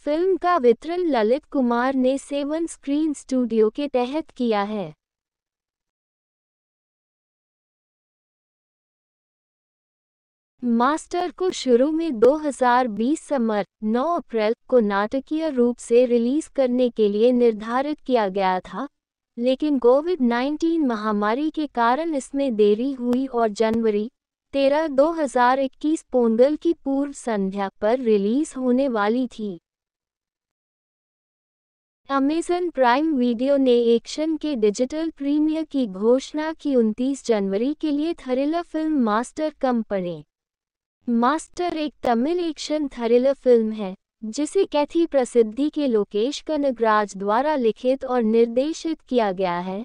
फिल्म का वितरण ललित कुमार ने सेवन स्क्रीन स्टूडियो के तहत किया है मास्टर को शुरू में 2020 समर 9 अप्रैल को नाटकीय रूप से रिलीज करने के लिए निर्धारित किया गया था लेकिन कोविड 19 महामारी के कारण इसमें देरी हुई और जनवरी तेरह 2021 पोंगल की पूर्व संध्या पर रिलीज होने वाली थी अमेजन प्राइम वीडियो ने एक्शन के डिजिटल प्रीमियर की घोषणा की उनतीस जनवरी के लिए thriller film master company master एक तमिल एक्शन थरिलर फिल्म है जिसे कैथी प्रसिद्धि के लोकेश कनगराज द्वारा लिखित और निर्देशित किया गया है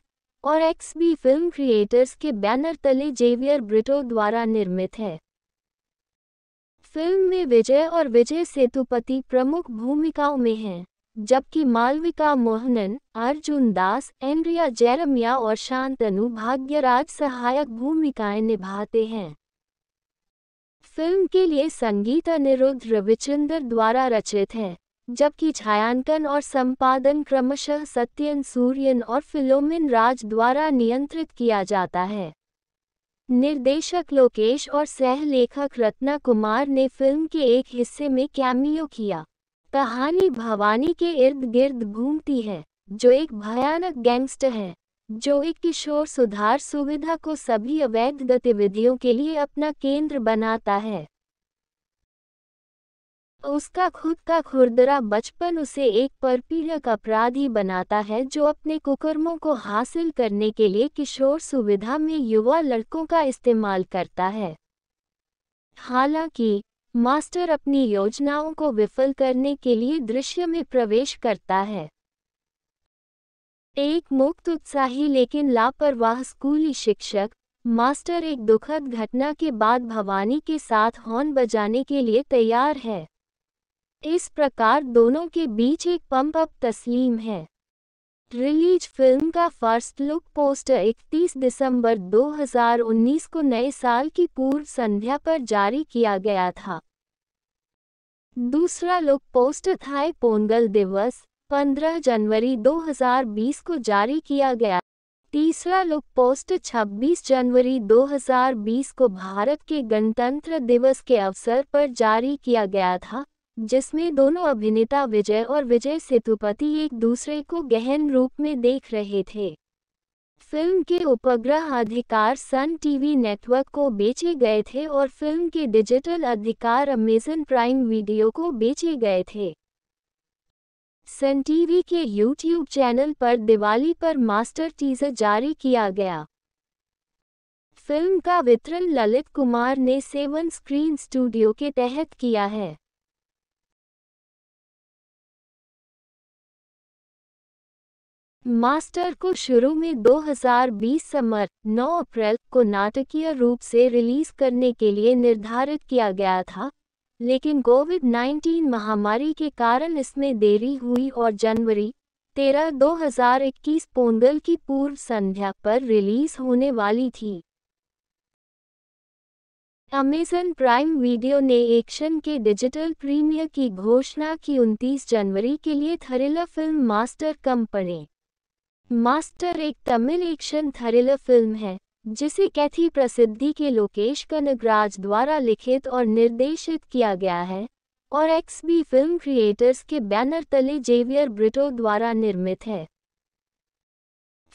और एक्सबी फिल्म क्रिएटर्स के बैनर तले जेवियर ब्रिटो द्वारा निर्मित है फिल्म में विजय और विजय सेतुपति प्रमुख भूमिकाओं में हैं जबकि मालविका मोहनन अर्जुन दास एंड्रिया जैरमिया और शांतनु भाग्यराज सहायक भूमिकाएं निभाते हैं फिल्म के लिए संगीत अनिरुद्ध रविचंद्र द्वारा रचित है जबकि छायांकन और संपादन क्रमशः सत्यन सूर्यन और फिलोमिन राज द्वारा नियंत्रित किया जाता है निर्देशक लोकेश और सह लेखक रत्ना कुमार ने फिल्म के एक हिस्से में कैमियो किया कहानी भवानी के इर्द गिर्द घूमती है जो एक भयानक गैंगस्टर है जो एक किशोर सुधार सुविधा को सभी अवैध गतिविधियों के लिए अपना केंद्र बनाता है उसका खुद का खुरदरा बचपन उसे एक परपीड़क अपराधी बनाता है जो अपने कुकर्मों को हासिल करने के लिए किशोर सुविधा में युवा लड़कों का इस्तेमाल करता है हालांकि मास्टर अपनी योजनाओं को विफल करने के लिए दृश्य में प्रवेश करता है एक मुक्त उत्साही लेकिन लापरवाह स्कूली शिक्षक मास्टर एक दुखद घटना के बाद भवानी के साथ हॉर्न बजाने के लिए तैयार है इस प्रकार दोनों के बीच एक पंप अप तस्लीम है रिलीज फिल्म का फर्स्ट लुक पोस्टर 31 दिसंबर 2019 को नए साल की पूर्व संध्या पर जारी किया गया था दूसरा लुक पोस्टर था पोंगल दिवस 15 जनवरी 2020 को जारी किया गया तीसरा लुक पोस्ट 26 जनवरी 2020 को भारत के गणतंत्र दिवस के अवसर पर जारी किया गया था जिसमें दोनों अभिनेता विजय और विजय सेतुपति एक दूसरे को गहन रूप में देख रहे थे फिल्म के उपग्रह अधिकार सन टीवी नेटवर्क को बेचे गए थे और फिल्म के डिजिटल अधिकार अमेजन प्राइम वीडियो को बेचे गए थे सन टीवी के यूट्यूब चैनल पर दिवाली पर मास्टर टीजर जारी किया गया फिल्म का वितरण ललित कुमार ने सेवन स्क्रीन स्टूडियो के तहत किया है मास्टर को शुरू में 2020 समर 9 अप्रैल को नाटकीय रूप से रिलीज करने के लिए निर्धारित किया गया था लेकिन कोविड 19 महामारी के कारण इसमें देरी हुई और जनवरी 13 2021 पोंगल की पूर्व संध्या पर रिलीज होने वाली थी अमेजन प्राइम वीडियो ने एक्शन के डिजिटल प्रीमियर की घोषणा की 29 जनवरी के लिए thriller film master company master एक तमिल एक्शन थरिलर फिल्म है जिसे कैथी प्रसिद्धि के लोकेश कनगराज द्वारा लिखित और निर्देशित किया गया है और एक्स बी फिल्म क्रिएटर्स के बैनर तले जेवियर ब्रिटो द्वारा निर्मित है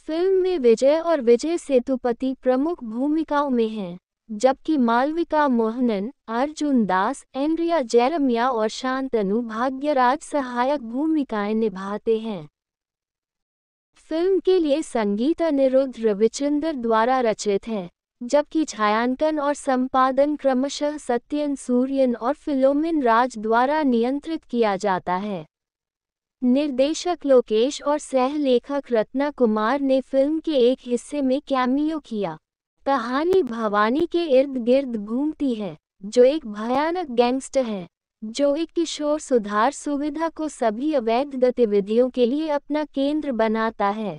फिल्म में विजय और विजय सेतुपति प्रमुख भूमिकाओं में हैं जबकि मालविका मोहनन अर्जुन दास एंड्रिया जैरमिया और शांतनु भाग्यराज सहायक भूमिकाएं निभाते हैं फिल्म के लिए संगीत अनिरुद्ध रविचंद्र द्वारा रचित है जबकि छायांकन और संपादन क्रमशः सत्यन सूर्यन और फिलोमिन राज द्वारा नियंत्रित किया जाता है निर्देशक लोकेश और सह लेखक रत्ना कुमार ने फिल्म के एक हिस्से में कैमियो किया कहानी भवानी के इर्द गिर्द घूमती है जो एक भयानक गैंगस्टर है जो एक किशोर सुधार सुविधा को सभी अवैध गतिविधियों के लिए अपना केंद्र बनाता है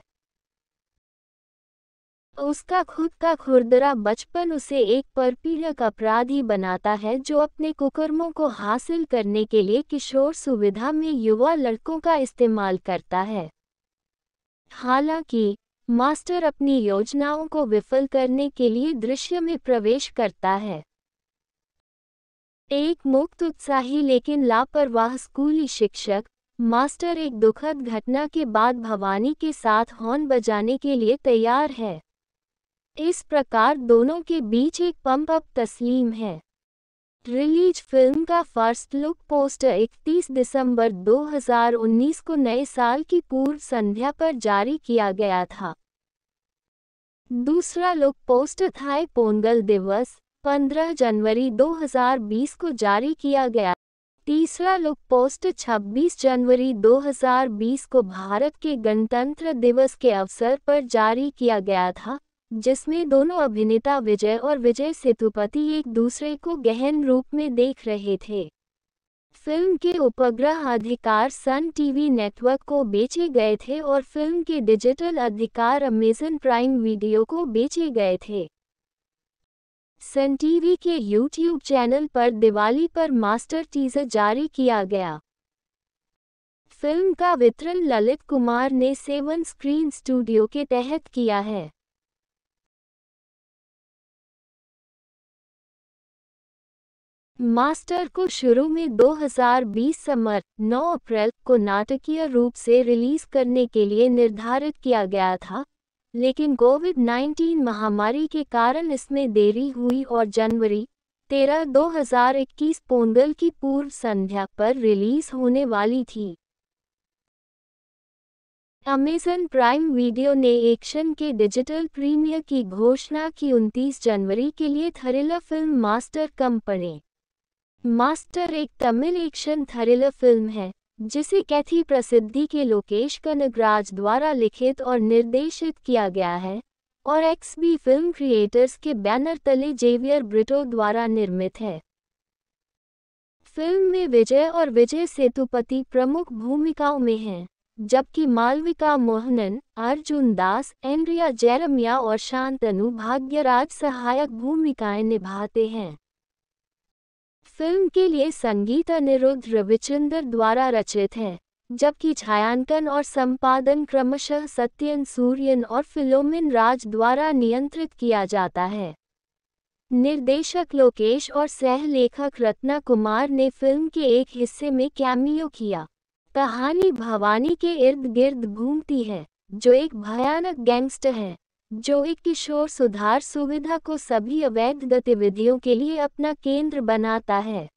उसका खुद का खुरदरा बचपन उसे एक परपीड़क अपराधी बनाता है जो अपने कुकर्मों को हासिल करने के लिए किशोर सुविधा में युवा लड़कों का इस्तेमाल करता है हालांकि मास्टर अपनी योजनाओं को विफल करने के लिए दृश्य में प्रवेश करता है एक मुक्त उत्साही लेकिन लापरवाह स्कूली शिक्षक मास्टर एक दुखद घटना के बाद भवानी के साथ हॉर्न बजाने के लिए तैयार है इस प्रकार दोनों के बीच एक पंप अप तस्लीम है रिलीज फिल्म का फर्स्ट लुक पोस्टर 31 दिसंबर 2019 को नए साल की पूर्व संध्या पर जारी किया गया था दूसरा लुक पोस्टर था पोंगल दिवस 15 जनवरी 2020 को जारी किया गया तीसरा लुक पोस्ट 26 जनवरी 2020 को भारत के गणतंत्र दिवस के अवसर पर जारी किया गया था जिसमें दोनों अभिनेता विजय और विजय सेतुपति एक दूसरे को गहन रूप में देख रहे थे फिल्म के उपग्रह अधिकार सन टीवी नेटवर्क को बेचे गए थे और फिल्म के डिजिटल अधिकार अमेजन प्राइम वीडियो को बेचे गए थे सन टीवी के यूट्यूब चैनल पर दिवाली पर मास्टर टीजर जारी किया गया फिल्म का वितरण ललित कुमार ने सेवन स्क्रीन स्टूडियो के तहत किया है मास्टर को शुरू में 2020 समर 9 अप्रैल को नाटकीय रूप से रिलीज करने के लिए निर्धारित किया गया था लेकिन कोविड 19 महामारी के कारण इसमें देरी हुई और जनवरी तेरह 2021 पोंगल की पूर्व संध्या पर रिलीज होने वाली थी अमेजन प्राइम वीडियो ने एक्शन के डिजिटल प्रीमियर की घोषणा की उनतीस जनवरी के लिए thriller film master company master एक तमिल एक्शन थरिलर फिल्म है जिसे कैथी प्रसिद्धि के लोकेश कनगराज द्वारा लिखित और निर्देशित किया गया है और एक्स बी फिल्म क्रिएटर्स के बैनर तले जेवियर ब्रिटो द्वारा निर्मित है फिल्म में विजय और विजय सेतुपति प्रमुख भूमिकाओं में हैं जबकि मालविका मोहनन अर्जुन दास एंड्रिया जैरमिया और शांतनु भाग्यराज सहायक भूमिकाएं निभाते हैं फिल्म के लिए संगीत अनिरुद्ध रविचंद्र द्वारा रचित हैं जबकि छायांकन और संपादन क्रमशः सत्यन सूर्यन और फिलोमिन राज द्वारा नियंत्रित किया जाता है निर्देशक लोकेश और सह लेखक रत्ना कुमार ने फिल्म के एक हिस्से में कैमियो किया कहानी भवानी के इर्द गिर्द घूमती है जो एक भयानक गैंगस्टर है जो एक किशोर सुधार सुविधा को सभी अवैध गतिविधियों के लिए अपना केंद्र बनाता है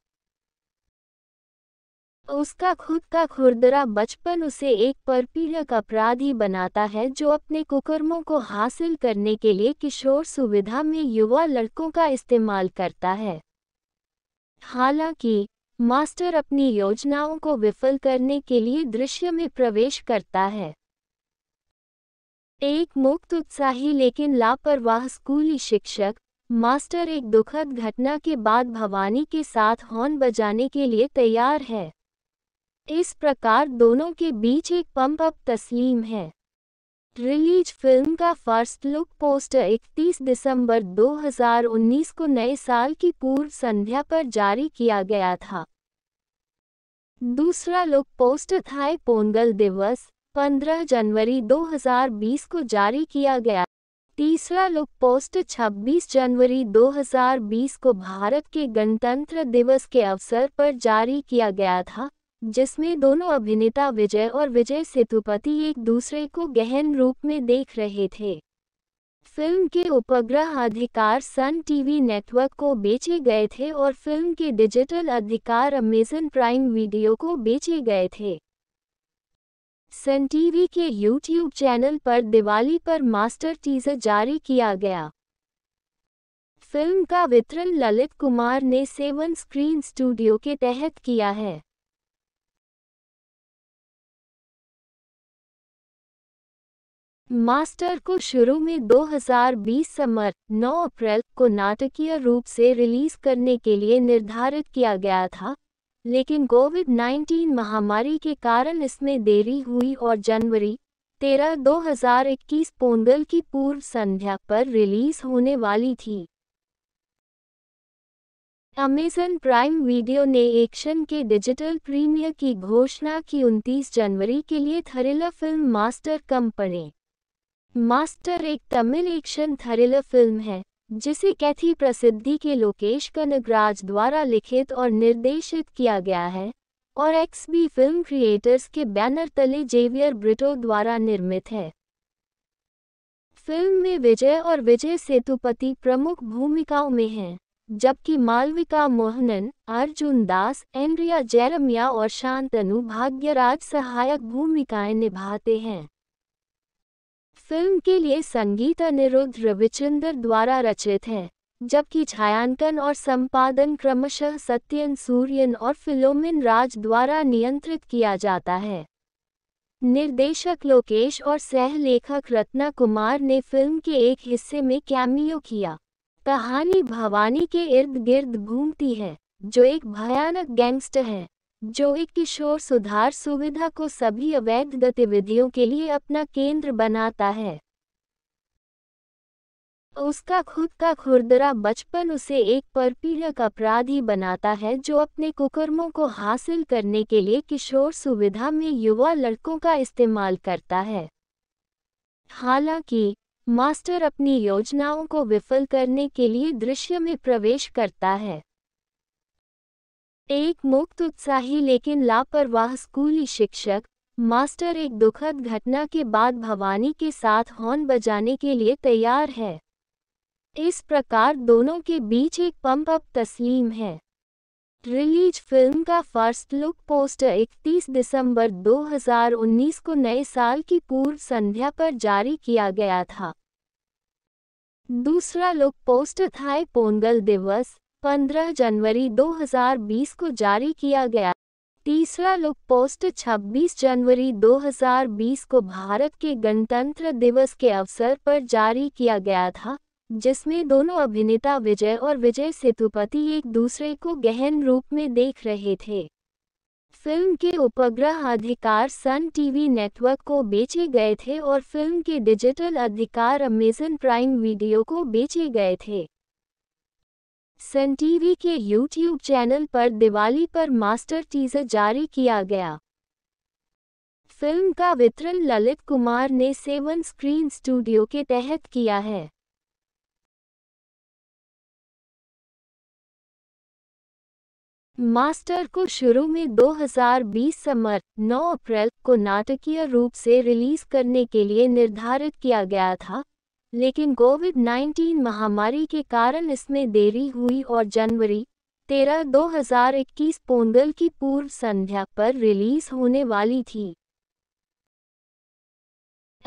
उसका खुद का खुरदरा बचपन उसे एक परपीड़क अपराधी बनाता है जो अपने कुकर्मों को हासिल करने के लिए किशोर सुविधा में युवा लड़कों का इस्तेमाल करता है हालांकि मास्टर अपनी योजनाओं को विफल करने के लिए दृश्य में प्रवेश करता है एक मुक्त उत्साही लेकिन लापरवाह स्कूली शिक्षक मास्टर एक दुखद घटना के बाद भवानी के साथ हॉर्न बजाने के लिए तैयार है इस प्रकार दोनों के बीच एक पंप अप तस्लीम है रिलीज फिल्म का फर्स्ट लुक पोस्टर 31 दिसंबर 2019 को नए साल की पूर्व संध्या पर जारी किया गया था दूसरा लुक पोस्टर था पोंगल दिवस 15 जनवरी 2020 को जारी किया गया तीसरा लुक पोस्ट 26 जनवरी 2020 को भारत के गणतंत्र दिवस के अवसर पर जारी किया गया था जिसमें दोनों अभिनेता विजय और विजय सेतुपति एक दूसरे को गहन रूप में देख रहे थे फिल्म के उपग्रह अधिकार सन टीवी नेटवर्क को बेचे गए थे और फिल्म के डिजिटल अधिकार अमेजन प्राइम वीडियो को बेचे गए थे सन टीवी के यूट्यूब चैनल पर दिवाली पर मास्टर टीजर जारी किया गया फिल्म का वितरण ललित कुमार ने सेवन स्क्रीन स्टूडियो के तहत किया है मास्टर को शुरू में 2020 समर 9 अप्रैल को नाटकीय रूप से रिलीज करने के लिए निर्धारित किया गया था लेकिन कोविड 19 महामारी के कारण इसमें देरी हुई और जनवरी तेरह 2021 पोंगल की पूर्व संध्या पर रिलीज होने वाली थी अमेजन प्राइम वीडियो ने एक्शन के डिजिटल प्रीमियर की घोषणा की उनतीस जनवरी के लिए thriller film master company master एक तमिल एक्शन थरिलर फिल्म है जिसे कैथी प्रसिद्धि के लोकेश कनगराज द्वारा लिखित और निर्देशित किया गया है और एक्स बी फिल्म क्रिएटर्स के बैनर तले जेवियर ब्रिटो द्वारा निर्मित है फिल्म में विजय और विजय सेतुपति प्रमुख भूमिकाओं में हैं जबकि मालविका मोहनन अर्जुन दास एंड्रिया जैरमिया और शांतनु भाग्यराज सहायक भूमिकाएं निभाते हैं फिल्म के लिए संगीत अनिरुद्ध रविचंद्र द्वारा रचित हैं जबकि छायांकन और संपादन क्रमशः सत्यन सूर्यन और फिलोमिन राज द्वारा नियंत्रित किया जाता है निर्देशक लोकेश और सह लेखक रत्ना कुमार ने फिल्म के एक हिस्से में कैमियो किया कहानी भवानी के इर्द गिर्द घूमती है जो एक भयानक गैंगस्टर है जो एक किशोर सुधार सुविधा को सभी अवैध गतिविधियों के लिए अपना केंद्र बनाता है उसका खुद का खुरदरा बचपन उसे एक परपीड़क अपराधी बनाता है जो अपने कुकर्मों को हासिल करने के लिए किशोर सुविधा में युवा लड़कों का इस्तेमाल करता है हालांकि मास्टर अपनी योजनाओं को विफल करने के लिए दृश्य में प्रवेश करता है एक मुक्त उत्साही लेकिन लापरवाह स्कूली शिक्षक मास्टर एक दुखद घटना के बाद भवानी के साथ हॉर्न बजाने के लिए तैयार है इस प्रकार दोनों के बीच एक पंप अप तस्लीम है रिलीज फिल्म का फर्स्ट लुक पोस्टर 31 दिसंबर 2019 को नए साल की पूर्व संध्या पर जारी किया गया था दूसरा लुक पोस्टर था पोंगल दिवस 15 जनवरी 2020 को जारी किया गया तीसरा लुक पोस्ट 26 जनवरी 2020 को भारत के गणतंत्र दिवस के अवसर पर जारी किया गया था जिसमें दोनों अभिनेता विजय और विजय सेतुपति एक दूसरे को गहन रूप में देख रहे थे फिल्म के उपग्रह अधिकार सन टीवी नेटवर्क को बेचे गए थे और फिल्म के डिजिटल अधिकार अमेजन प्राइम वीडियो को बेचे गए थे सन टीवी के यूट्यूब चैनल पर दिवाली पर मास्टर टीजर जारी किया गया फिल्म का वितरण ललित कुमार ने सेवन स्क्रीन स्टूडियो के तहत किया है मास्टर को शुरू में 2020 समर 9 अप्रैल को नाटकीय रूप से रिलीज करने के लिए निर्धारित किया गया था लेकिन कोविड 19 महामारी के कारण इसमें देरी हुई और जनवरी तेरह 2021 पोंगल की पूर्व संध्या पर रिलीज होने वाली थी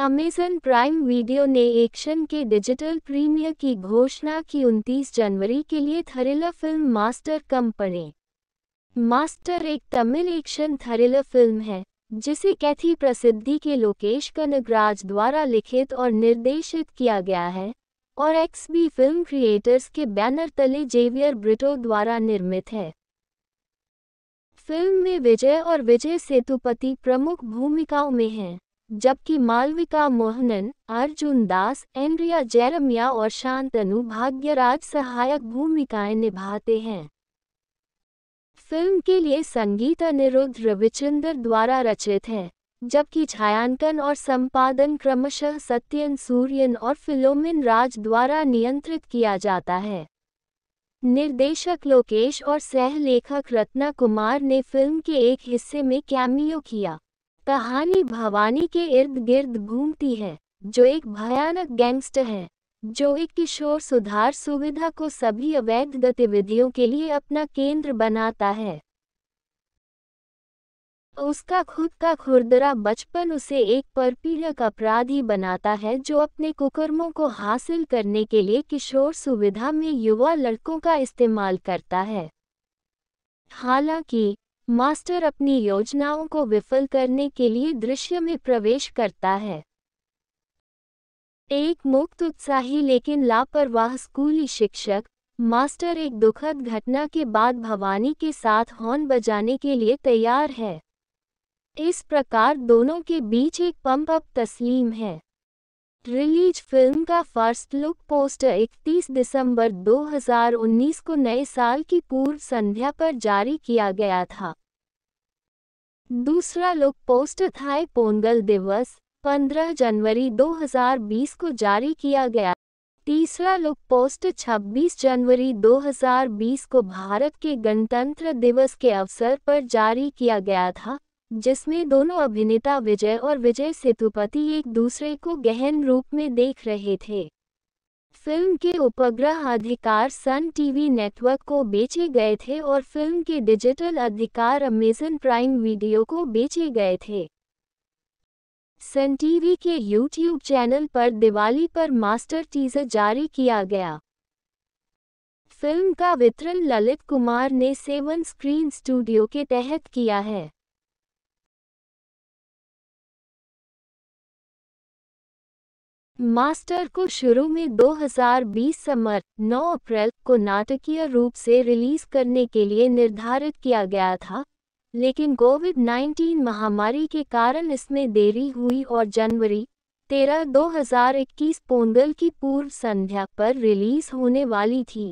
अमेजन प्राइम वीडियो ने एक्शन के डिजिटल प्रीमियर की घोषणा की उनतीस जनवरी के लिए thriller film master company master एक तमिल एक्शन थरिलर फिल्म है जिसे कैथी प्रसिद्धि के लोकेश कनगराज द्वारा लिखित और निर्देशित किया गया है और एक्स बी फिल्म क्रिएटर्स के बैनर तले जेवियर ब्रिटो द्वारा निर्मित है फिल्म में विजय और विजय सेतुपति प्रमुख भूमिकाओं में हैं जबकि मालविका मोहनन अर्जुन दास एंड्रिया जैरमिया और शांतनु भाग्यराज सहायक भूमिकाएं निभाते हैं फिल्म के लिए संगीत अनिरुद्ध रविचंद्र द्वारा रचित हैं जबकि छायांकन और संपादन क्रमशः सत्यन सूर्यन और फिलोमिन राज द्वारा नियंत्रित किया जाता है निर्देशक लोकेश और सह लेखक रत्ना कुमार ने फिल्म के एक हिस्से में कैमियो किया कहानी भवानी के इर्द गिर्द घूमती है जो एक भयानक गैंगस्टर है जो एक किशोर सुधार सुविधा को सभी अवैध गतिविधियों के लिए अपना केंद्र बनाता है उसका खुद का खुरदरा बचपन उसे एक परपीड़क अपराधी बनाता है जो अपने कुकर्मों को हासिल करने के लिए किशोर सुविधा में युवा लड़कों का इस्तेमाल करता है हालांकि मास्टर अपनी योजनाओं को विफल करने के लिए दृश्य में प्रवेश करता है एक मुक्त उत्साही लेकिन लापरवाह स्कूली शिक्षक मास्टर एक दुखद घटना के बाद भवानी के साथ हॉर्न बजाने के लिए तैयार है इस प्रकार दोनों के बीच एक पंप अप तस्लीम है रिलीज फिल्म का फर्स्ट लुक पोस्टर 31 दिसंबर 2019 को नए साल की पूर्व संध्या पर जारी किया गया था दूसरा लुक पोस्टर था पोंगल दिवस 15 जनवरी 2020 को जारी किया गया तीसरा लुक पोस्ट 26 जनवरी 2020 को भारत के गणतंत्र दिवस के अवसर पर जारी किया गया था जिसमें दोनों अभिनेता विजय और विजय सेतुपति एक दूसरे को गहन रूप में देख रहे थे फिल्म के उपग्रह अधिकार सन टीवी नेटवर्क को बेचे गए थे और फिल्म के डिजिटल अधिकार अमेजन प्राइम वीडियो को बेचे गए थे सन टीवी के यूट्यूब चैनल पर दिवाली पर मास्टर टीजर जारी किया गया फिल्म का वितरण ललित कुमार ने सेवन स्क्रीन स्टूडियो के तहत किया है मास्टर को शुरू में 2020 समर 9 अप्रैल को नाटकीय रूप से रिलीज करने के लिए निर्धारित किया गया था लेकिन कोविड 19 महामारी के कारण इसमें देरी हुई और जनवरी तेरह 2021 पोंगल की पूर्व संध्या पर रिलीज होने वाली थी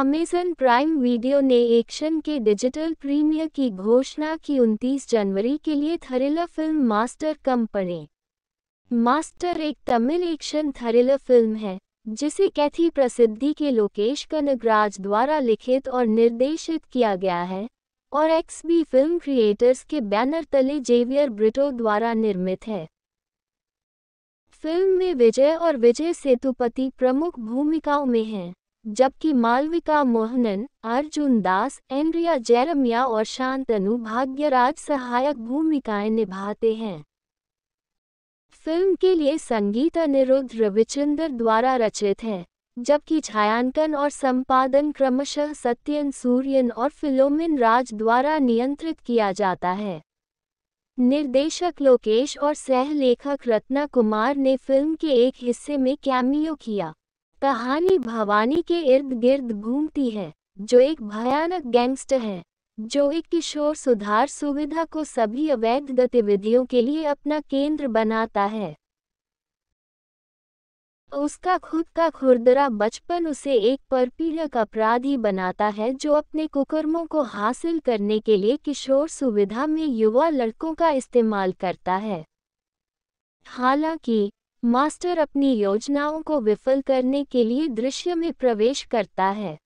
अमेजन प्राइम वीडियो ने एक्शन के डिजिटल प्रीमियर की घोषणा की उनतीस जनवरी के लिए thriller film master company master एक तमिल एक्शन थरिलर फिल्म है जिसे कैथी प्रसिद्धि के लोकेश कनगराज द्वारा लिखित और निर्देशित किया गया है और एक्सबी फिल्म क्रिएटर्स के बैनर तले जेवियर ब्रिटो द्वारा निर्मित है फिल्म में विजय और विजय सेतुपति प्रमुख भूमिकाओं में हैं जबकि मालविका मोहनन अर्जुन दास एंड्रिया जैरमिया और शांतनु भाग्यराज सहायक भूमिकाएं निभाते हैं फिल्म के लिए संगीत अनिरुद्ध रविचंद्र द्वारा रचित हैं जबकि छायांकन और संपादन क्रमशः सत्यन सूर्यन और फिलोमिन राज द्वारा नियंत्रित किया जाता है निर्देशक लोकेश और सह लेखक रत्ना कुमार ने फिल्म के एक हिस्से में कैमियो किया कहानी भवानी के इर्द गिर्द घूमती है जो एक भयानक गैंगस्टर है जो एक किशोर सुधार सुविधा को सभी अवैध गतिविधियों के लिए अपना केंद्र बनाता है उसका खुद का खुरदरा बचपन उसे एक परपीड़क अपराधी बनाता है जो अपने कुकर्मों को हासिल करने के लिए किशोर सुविधा में युवा लड़कों का इस्तेमाल करता है हालांकि मास्टर अपनी योजनाओं को विफल करने के लिए दृश्य में प्रवेश करता है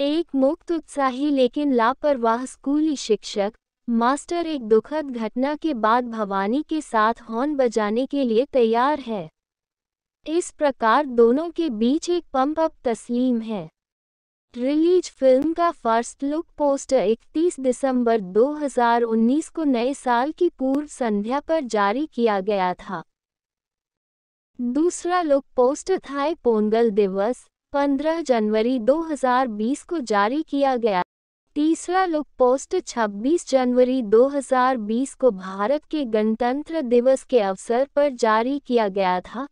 एक मुक्त उत्साही लेकिन लापरवाह स्कूली शिक्षक मास्टर एक दुखद घटना के बाद भवानी के साथ हॉर्न बजाने के लिए तैयार है इस प्रकार दोनों के बीच एक पंप अप तस्लीम है रिलीज फिल्म का फर्स्ट लुक पोस्टर 31 दिसंबर 2019 को नए साल की पूर्व संध्या पर जारी किया गया था दूसरा लुक पोस्टर था पोंगल दिवस 15 जनवरी 2020 को जारी किया गया तीसरा लुक पोस्ट 26 जनवरी 2020 को भारत के गणतंत्र दिवस के अवसर पर जारी किया गया था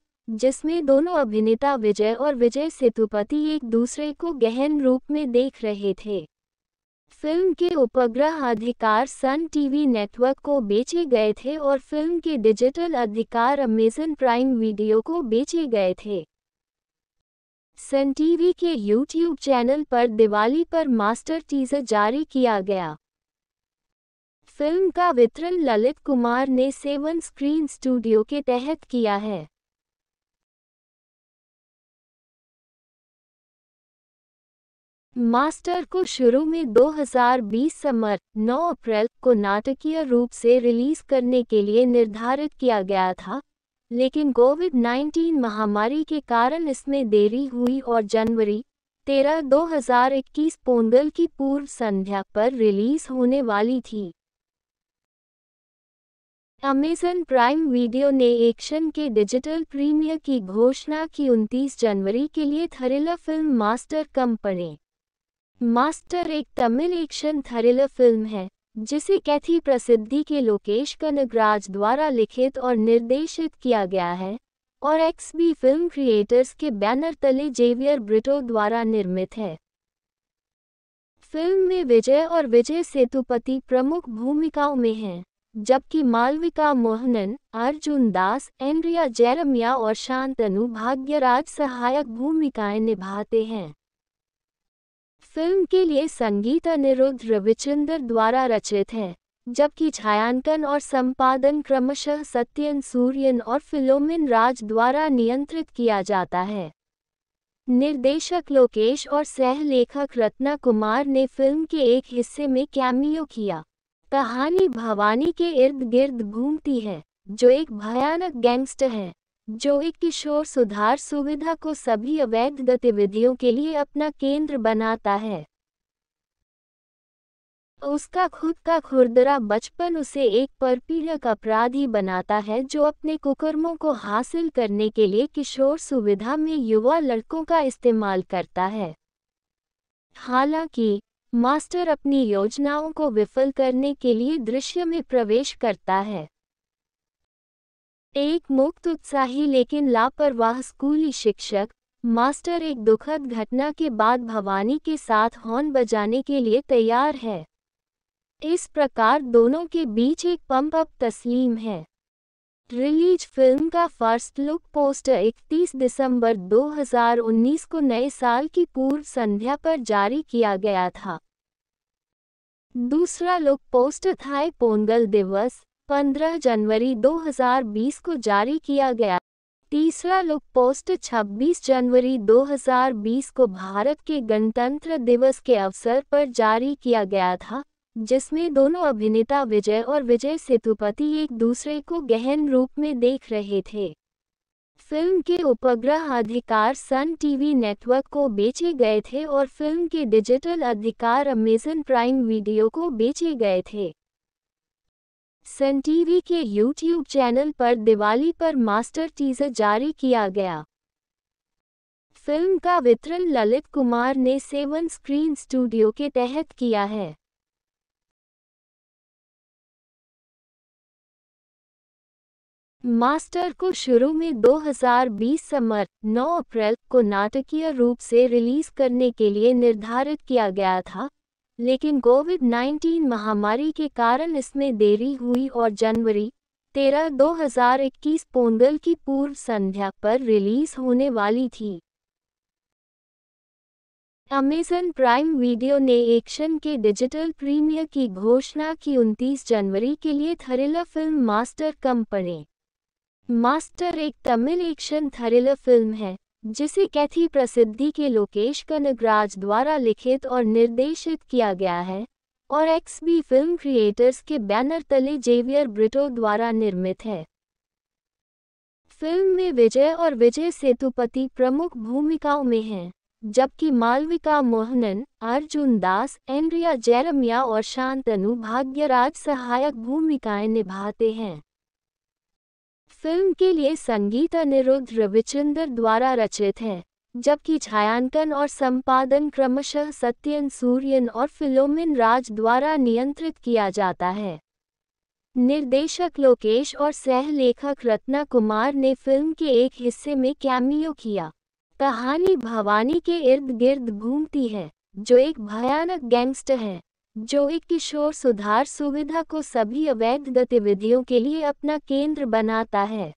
जिसमें दोनों अभिनेता विजय और विजय सेतुपति एक दूसरे को गहन रूप में देख रहे थे फिल्म के उपग्रह अधिकार सन टीवी नेटवर्क को बेचे गए थे और फिल्म के डिजिटल अधिकार अमेजन प्राइम वीडियो को बेचे गए थे सन टीवी के यूट्यूब चैनल पर दिवाली पर मास्टर टीजर जारी किया गया फिल्म का वितरण ललित कुमार ने सेवन स्क्रीन स्टूडियो के तहत किया है मास्टर को शुरू में 2020 समर 9 अप्रैल को नाटकीय रूप से रिलीज करने के लिए निर्धारित किया गया था लेकिन कोविड 19 महामारी के कारण इसमें देरी हुई और जनवरी 13 2021 पोंगल की पूर्व संध्या पर रिलीज होने वाली थी अमेजन प्राइम वीडियो ने एक्शन के डिजिटल प्रीमियर की घोषणा की 29 जनवरी के लिए thriller film master company master एक तमिल एक्शन थरिलर फिल्म है जिसे कैथी प्रसिद्धि के लोकेश कनगराज द्वारा लिखित और निर्देशित किया गया है और एक्स बी फिल्म क्रिएटर्स के बैनर तले जेवियर ब्रिटो द्वारा निर्मित है फिल्म में विजय और विजय सेतुपति प्रमुख भूमिकाओं में हैं जबकि मालविका मोहनन अर्जुन दास एंड्रिया जैरमिया और शांतनु भाग्यराज सहायक भूमिकाएं निभाते हैं फिल्म के लिए संगीत अनिरुद्ध रविचंद्र द्वारा रचित है जबकि छायांकन और संपादन क्रमशः सत्यन सूर्यन और फिलोमिन राज द्वारा नियंत्रित किया जाता है निर्देशक लोकेश और सह लेखक रत्ना कुमार ने फिल्म के एक हिस्से में कैमियो किया कहानी भवानी के इर्द गिर्द घूमती है जो एक भयानक गैंगस्टर है जो एक किशोर सुधार सुविधा को सभी अवैध गतिविधियों के लिए अपना केंद्र बनाता है उसका खुद का खुरदरा बचपन उसे एक परपीड़क अपराधी बनाता है जो अपने कुकर्मों को हासिल करने के लिए किशोर सुविधा में युवा लड़कों का इस्तेमाल करता है हालांकि मास्टर अपनी योजनाओं को विफल करने के लिए दृश्य में प्रवेश करता है एक मुक्त उत्साही लेकिन लापरवाह स्कूली शिक्षक मास्टर एक दुखद घटना के बाद भवानी के साथ हॉर्न बजाने के लिए तैयार है इस प्रकार दोनों के बीच एक पंप अप तस्लीम है रिलीज फिल्म का फर्स्ट लुक पोस्टर 31 दिसंबर 2019 को नए साल की पूर्व संध्या पर जारी किया गया था दूसरा लुक पोस्टर था पोंगल दिवस 15 जनवरी 2020 को जारी किया गया तीसरा लुक पोस्ट 26 जनवरी 2020 को भारत के गणतंत्र दिवस के अवसर पर जारी किया गया था जिसमें दोनों अभिनेता विजय और विजय सेतुपति एक दूसरे को गहन रूप में देख रहे थे फिल्म के उपग्रह अधिकार सन टीवी नेटवर्क को बेचे गए थे और फिल्म के डिजिटल अधिकार अमेजन प्राइम वीडियो को बेचे गए थे सन टीवी के यूट्यूब चैनल पर दिवाली पर मास्टर टीजर जारी किया गया फिल्म का वितरण ललित कुमार ने सेवन स्क्रीन स्टूडियो के तहत किया है मास्टर को शुरू में 2020 समर 9 अप्रैल को नाटकीय रूप से रिलीज करने के लिए निर्धारित किया गया था लेकिन कोविड 19 महामारी के कारण इसमें देरी हुई और जनवरी तेरह 2021 पोंगल की पूर्व संध्या पर रिलीज होने वाली थी अमेजन प्राइम वीडियो ने एक्शन के डिजिटल प्रीमियर की घोषणा की 29 जनवरी के लिए thriller film master company master एक तमिल एक्शन थरिलर फिल्म है जिसे कैथी प्रसिद्धि के लोकेश कनगराज द्वारा लिखित और निर्देशित किया गया है और एक्स बी फिल्म क्रिएटर्स के बैनर तले जेवियर ब्रिटो द्वारा निर्मित है फिल्म में विजय और विजय सेतुपति प्रमुख भूमिकाओं में हैं जबकि मालविका मोहनन अर्जुन दास एंड्रिया जैरमिया और शांतनु भाग्यराज सहायक भूमिकाएं निभाते हैं फिल्म के लिए संगीत अनिरुद्ध रविचंद्र द्वारा रचित हैं जबकि छायांकन और संपादन क्रमशः सत्यन सूर्यन और फिलोमिन राज द्वारा नियंत्रित किया जाता है निर्देशक लोकेश और सह लेखक रत्ना कुमार ने फिल्म के एक हिस्से में कैमियो किया कहानी भवानी के इर्द गिर्द घूमती है जो एक भयानक गैंगस्टर है जो एक किशोर सुधार सुविधा को सभी अवैध गतिविधियों के लिए अपना केंद्र बनाता है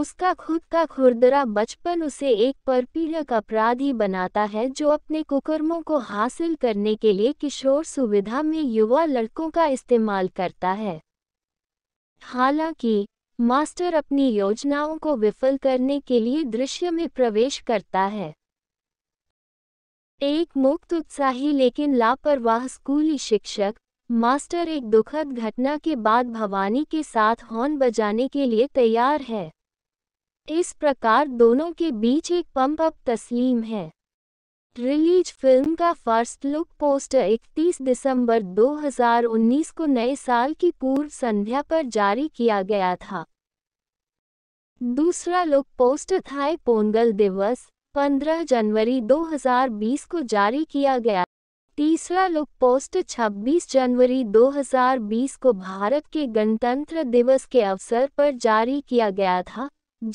उसका खुद का खुरदरा बचपन उसे एक परपीड़क अपराधी बनाता है जो अपने कुकर्मों को हासिल करने के लिए किशोर सुविधा में युवा लड़कों का इस्तेमाल करता है हालांकि मास्टर अपनी योजनाओं को विफल करने के लिए दृश्य में प्रवेश करता है एक मुक्त उत्साही लेकिन लापरवाह स्कूली शिक्षक मास्टर एक दुखद घटना के बाद भवानी के साथ हॉर्न बजाने के लिए तैयार है इस प्रकार दोनों के बीच एक पंप अप तस्लीम है रिलीज फिल्म का फर्स्ट लुक पोस्टर 31 दिसंबर 2019 को नए साल की पूर्व संध्या पर जारी किया गया था दूसरा लुक पोस्टर था पोंगल दिवस 15 जनवरी 2020 को जारी किया गया तीसरा लुक पोस्ट 26 जनवरी 2020 को भारत के गणतंत्र दिवस के अवसर पर जारी किया गया था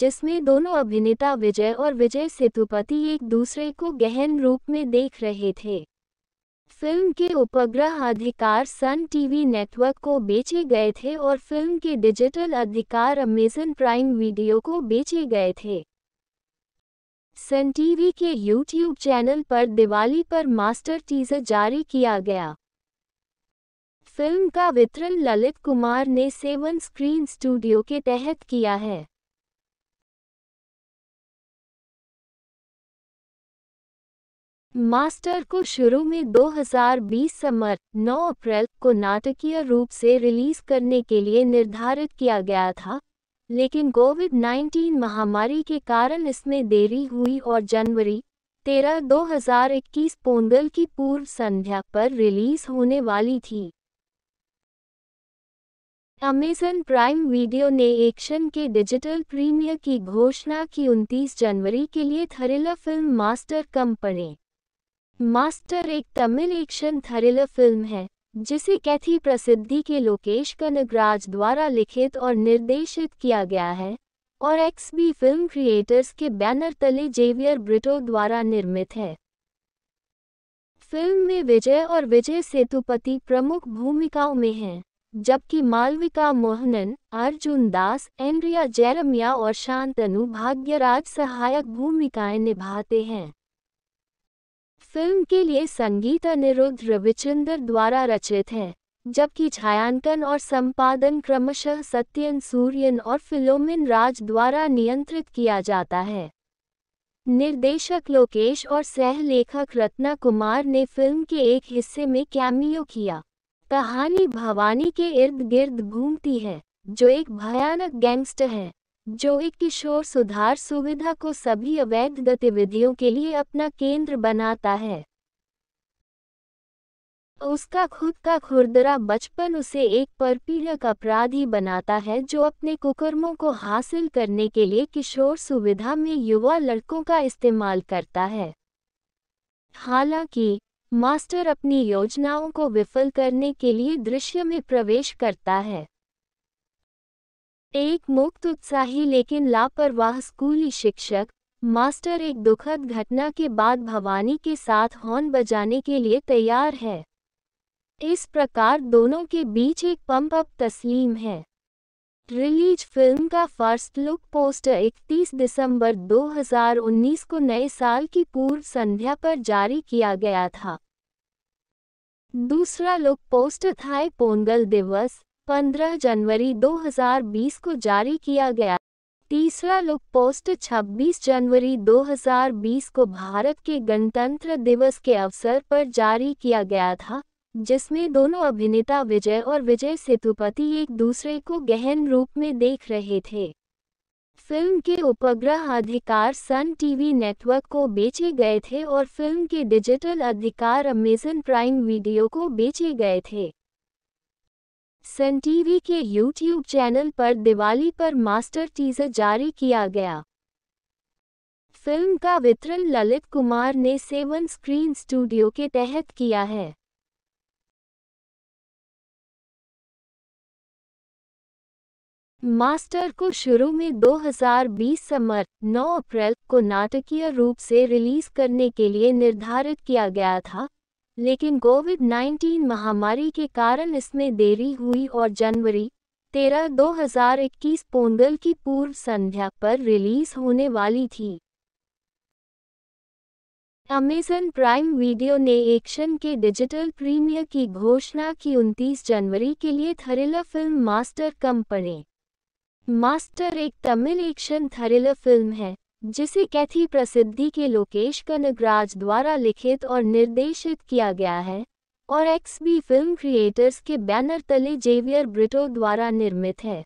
जिसमें दोनों अभिनेता विजय और विजय सेतुपति एक दूसरे को गहन रूप में देख रहे थे फिल्म के उपग्रह अधिकार सन टीवी नेटवर्क को बेचे गए थे और फिल्म के डिजिटल अधिकार अमेजन प्राइम वीडियो को बेचे गए थे सन टीवी के यूट्यूब चैनल पर दिवाली पर मास्टर टीजर जारी किया गया फिल्म का वितरण ललित कुमार ने सेवन स्क्रीन स्टूडियो के तहत किया है मास्टर को शुरू में 2020 समर 9 अप्रैल को नाटकीय रूप से रिलीज करने के लिए निर्धारित किया गया था लेकिन कोविड 19 महामारी के कारण इसमें देरी हुई और जनवरी तेरह 2021 पोंगल की पूर्व संध्या पर रिलीज होने वाली थी अमेजन प्राइम वीडियो ने एक्शन के डिजिटल प्रीमियर की घोषणा की उनतीस जनवरी के लिए thriller film master company master एक तमिल एक्शन थरिलर फिल्म है जिसे कैथी प्रसिद्धि के लोकेश कनगराज द्वारा लिखित और निर्देशित किया गया है और एक्सबी फिल्म क्रिएटर्स के बैनर तले जेवियर ब्रिटो द्वारा निर्मित है फिल्म में विजय और विजय सेतुपति प्रमुख भूमिकाओं में हैं जबकि मालविका मोहनन अर्जुन दास एंड्रिया जैरमिया और शांतनु भाग्यराज सहायक भूमिकाएं निभाते हैं फिल्म के लिए संगीत अनिरुद्ध रविचंद्र द्वारा रचित हैं जबकि छायांकन और संपादन क्रमशः सत्यन सूर्यन और फिलोमिन राज द्वारा नियंत्रित किया जाता है निर्देशक लोकेश और सह लेखक रत्ना कुमार ने फिल्म के एक हिस्से में कैमियो किया कहानी भवानी के इर्द गिर्द घूमती है जो एक भयानक गैंगस्टर है जो एक किशोर सुधार सुविधा को सभी अवैध गतिविधियों के लिए अपना केंद्र बनाता है उसका खुद का खुरदरा बचपन उसे एक परपीड़क अपराधी बनाता है जो अपने कुकर्मों को हासिल करने के लिए किशोर सुविधा में युवा लड़कों का इस्तेमाल करता है हालांकि मास्टर अपनी योजनाओं को विफल करने के लिए दृश्य में प्रवेश करता है एक मुक्त उत्साही लेकिन लापरवाह स्कूली शिक्षक मास्टर एक दुखद घटना के बाद भवानी के साथ हॉर्न बजाने के लिए तैयार है इस प्रकार दोनों के बीच एक पंप अप तस्लीम है रिलीज फिल्म का फर्स्ट लुक पोस्टर 31 दिसंबर 2019 को नए साल की पूर्व संध्या पर जारी किया गया था दूसरा लुक पोस्टर था पोंगल दिवस 15 जनवरी 2020 को जारी किया गया तीसरा लुक पोस्ट 26 जनवरी 2020 को भारत के गणतंत्र दिवस के अवसर पर जारी किया गया था जिसमें दोनों अभिनेता विजय और विजय सेतुपति एक दूसरे को गहन रूप में देख रहे थे फिल्म के उपग्रह अधिकार सन टीवी नेटवर्क को बेचे गए थे और फिल्म के डिजिटल अधिकार अमेजन प्राइम वीडियो को बेचे गए थे सन टीवी के यूट्यूब चैनल पर दिवाली पर मास्टर टीजर जारी किया गया फिल्म का वितरण ललित कुमार ने सेवन स्क्रीन स्टूडियो के तहत किया है मास्टर को शुरू में 2020 समर 9 अप्रैल को नाटकीय रूप से रिलीज करने के लिए निर्धारित किया गया था लेकिन कोविड 19 महामारी के कारण इसमें देरी हुई और जनवरी तेरह 2021 पोंगल की पूर्व संध्या पर रिलीज होने वाली थी अमेजन प्राइम वीडियो ने एक्शन के डिजिटल प्रीमियर की घोषणा की उनतीस जनवरी के लिए thriller film master company master एक तमिल एक्शन थरिलर फिल्म है जिसे कैथी प्रसिद्धि के लोकेश कनगराज द्वारा लिखित और निर्देशित किया गया है और एक्स बी फिल्म क्रिएटर्स के बैनर तले जेवियर ब्रिटो द्वारा निर्मित है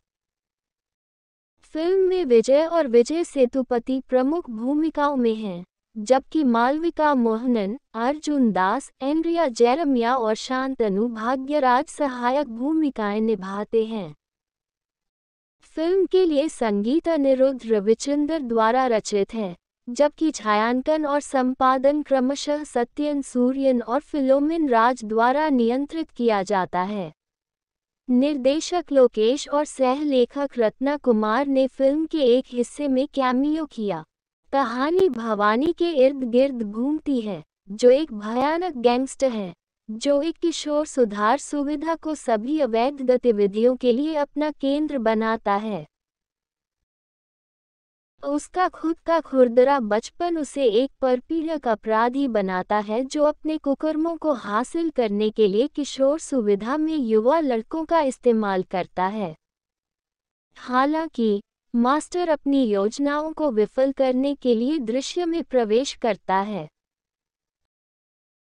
फिल्म में विजय और विजय सेतुपति प्रमुख भूमिकाओं में हैं जबकि मालविका मोहनन अर्जुन दास एंड्रिया जैरमिया और शांतनु भाग्यराज सहायक भूमिकाएं निभाते हैं फिल्म के लिए संगीत अनिरुद्ध रविचंद्र द्वारा रचित हैं जबकि छायांकन और संपादन क्रमशः सत्यन सूर्यन और फिलोमिन राज द्वारा नियंत्रित किया जाता है निर्देशक लोकेश और सह लेखक रत्ना कुमार ने फिल्म के एक हिस्से में कैमियो किया कहानी भवानी के इर्द गिर्द घूमती है जो एक भयानक गैंगस्टर है जो एक किशोर सुधार सुविधा को सभी अवैध गतिविधियों के लिए अपना केंद्र बनाता है उसका खुद का खुरदरा बचपन उसे एक परपीड़क अपराधी बनाता है जो अपने कुकर्मों को हासिल करने के लिए किशोर सुविधा में युवा लड़कों का इस्तेमाल करता है हालांकि मास्टर अपनी योजनाओं को विफल करने के लिए दृश्य में प्रवेश करता है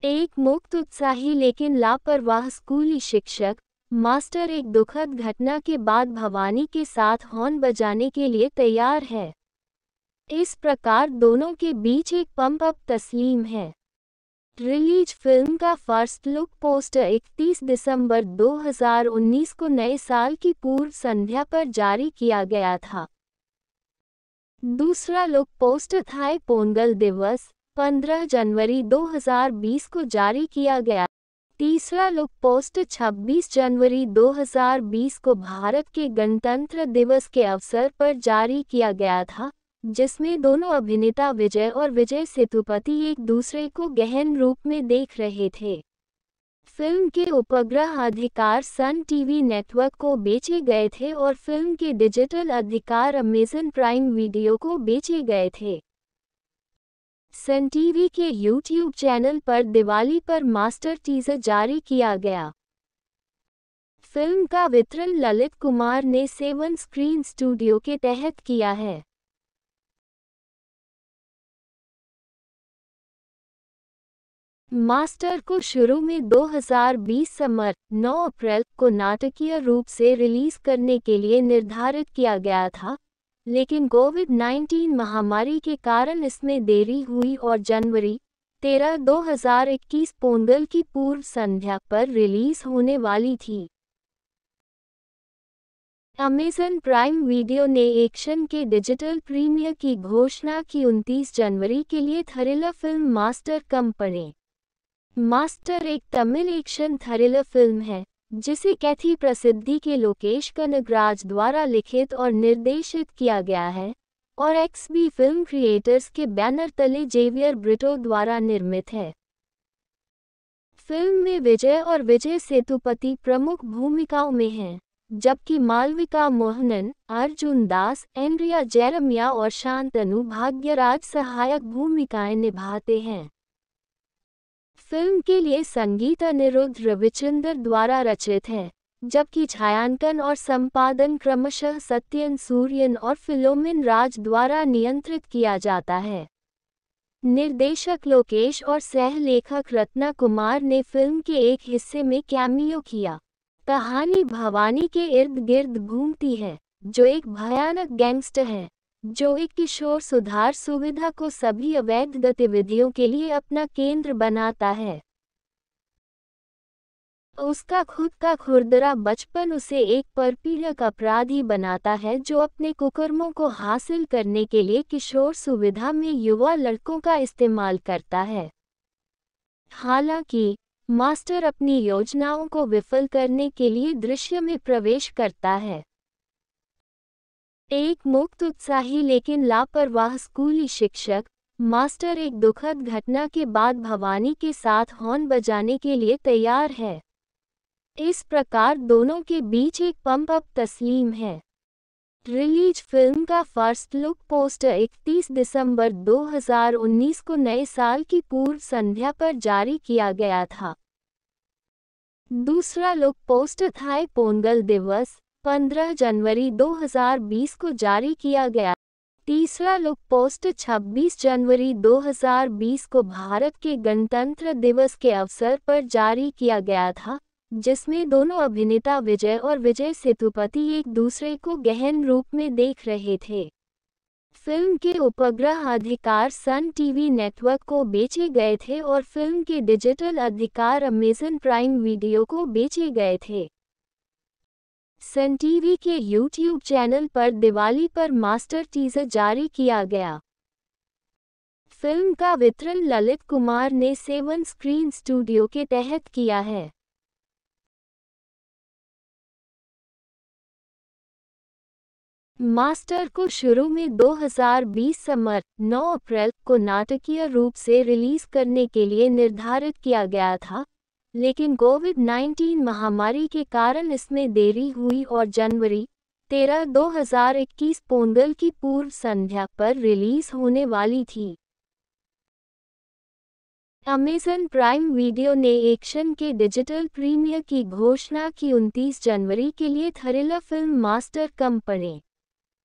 एक मुक्त उत्साही लेकिन लापरवाह स्कूली शिक्षक मास्टर एक दुखद घटना के बाद भवानी के साथ हॉर्न बजाने के लिए तैयार है इस प्रकार दोनों के बीच एक पंप अप तस्लीम है रिलीज फिल्म का फर्स्ट लुक पोस्टर 31 दिसंबर 2019 को नए साल की पूर्व संध्या पर जारी किया गया था दूसरा लुक पोस्टर था पोंगल दिवस 15 जनवरी 2020 को जारी किया गया तीसरा लुक पोस्ट 26 जनवरी 2020 को भारत के गणतंत्र दिवस के अवसर पर जारी किया गया था जिसमें दोनों अभिनेता विजय और विजय सेतुपति एक दूसरे को गहन रूप में देख रहे थे फिल्म के उपग्रह अधिकार सन टीवी नेटवर्क को बेचे गए थे और फिल्म के डिजिटल अधिकार अमेजन प्राइम वीडियो को बेचे गए थे सन टीवी के यूट्यूब चैनल पर दिवाली पर मास्टर टीजर जारी किया गया फिल्म का वितरण ललित कुमार ने सेवन स्क्रीन स्टूडियो के तहत किया है मास्टर को शुरू में 2020 समर 9 अप्रैल को नाटकीय रूप से रिलीज करने के लिए निर्धारित किया गया था लेकिन कोविड 19 महामारी के कारण इसमें देरी हुई और जनवरी तेरह 2021 पोंगल की पूर्व संध्या पर रिलीज होने वाली थी अमेजन प्राइम वीडियो ने एक्शन के डिजिटल प्रीमियर की घोषणा की उनतीस जनवरी के लिए thriller film master company master एक तमिल एक्शन थरिलर फिल्म है जिसे कैथी प्रसिद्धि के लोकेश कनगराज द्वारा लिखित और निर्देशित किया गया है और एक्सबी फिल्म क्रिएटर्स के बैनर तले जेवियर ब्रिटो द्वारा निर्मित है फिल्म में विजय और विजय सेतुपति प्रमुख भूमिकाओं में हैं जबकि मालविका मोहनन अर्जुन दास एंड्रिया जैरमिया और शांतनु भाग्यराज सहायक भूमिकाएं निभाते हैं फिल्म के लिए संगीत अनिरुद्ध रविचंद्र द्वारा रचित है जबकि छायांकन और संपादन क्रमशः सत्यन सूर्यन और फिलोमिन राज द्वारा नियंत्रित किया जाता है निर्देशक लोकेश और सह लेखक रत्ना कुमार ने फिल्म के एक हिस्से में कैमियो किया कहानी भवानी के इर्द गिर्द घूमती है जो एक भयानक गैंगस्टर है जो एक किशोर सुधार सुविधा को सभी अवैध गतिविधियों के लिए अपना केंद्र बनाता है उसका खुद का खुरदरा बचपन उसे एक परपीड़क अपराधी बनाता है जो अपने कुकर्मों को हासिल करने के लिए किशोर सुविधा में युवा लड़कों का इस्तेमाल करता है हालांकि मास्टर अपनी योजनाओं को विफल करने के लिए दृश्य में प्रवेश करता है एक मुक्त उत्साही लेकिन लापरवाह स्कूली शिक्षक मास्टर एक दुखद घटना के बाद भवानी के साथ हॉर्न बजाने के लिए तैयार है इस प्रकार दोनों के बीच एक पंप अप तस्लीम है रिलीज फिल्म का फर्स्ट लुक पोस्टर 31 दिसंबर 2019 को नए साल की पूर्व संध्या पर जारी किया गया था दूसरा लुक पोस्टर था पोंगल दिवस 15 जनवरी 2020 को जारी किया गया तीसरा लुक पोस्ट 26 जनवरी 2020 को भारत के गणतंत्र दिवस के अवसर पर जारी किया गया था जिसमें दोनों अभिनेता विजय और विजय सेतुपति एक दूसरे को गहन रूप में देख रहे थे फिल्म के उपग्रह अधिकार सन टीवी नेटवर्क को बेचे गए थे और फिल्म के डिजिटल अधिकार अमेजन प्राइम वीडियो को बेचे गए थे सन टीवी के यूट्यूब चैनल पर दिवाली पर मास्टर टीजर जारी किया गया फिल्म का वितरण ललित कुमार ने सेवन स्क्रीन स्टूडियो के तहत किया है मास्टर को शुरू में 2020 समर 9 अप्रैल को नाटकीय रूप से रिलीज करने के लिए निर्धारित किया गया था लेकिन कोविड 19 महामारी के कारण इसमें देरी हुई और जनवरी 13 2021 पोंगल की पूर्व संध्या पर रिलीज होने वाली थी अमेजन प्राइम वीडियो ने एक्शन के डिजिटल प्रीमियर की घोषणा की 29 जनवरी के लिए थरिलर फिल्म मास्टर कंपनी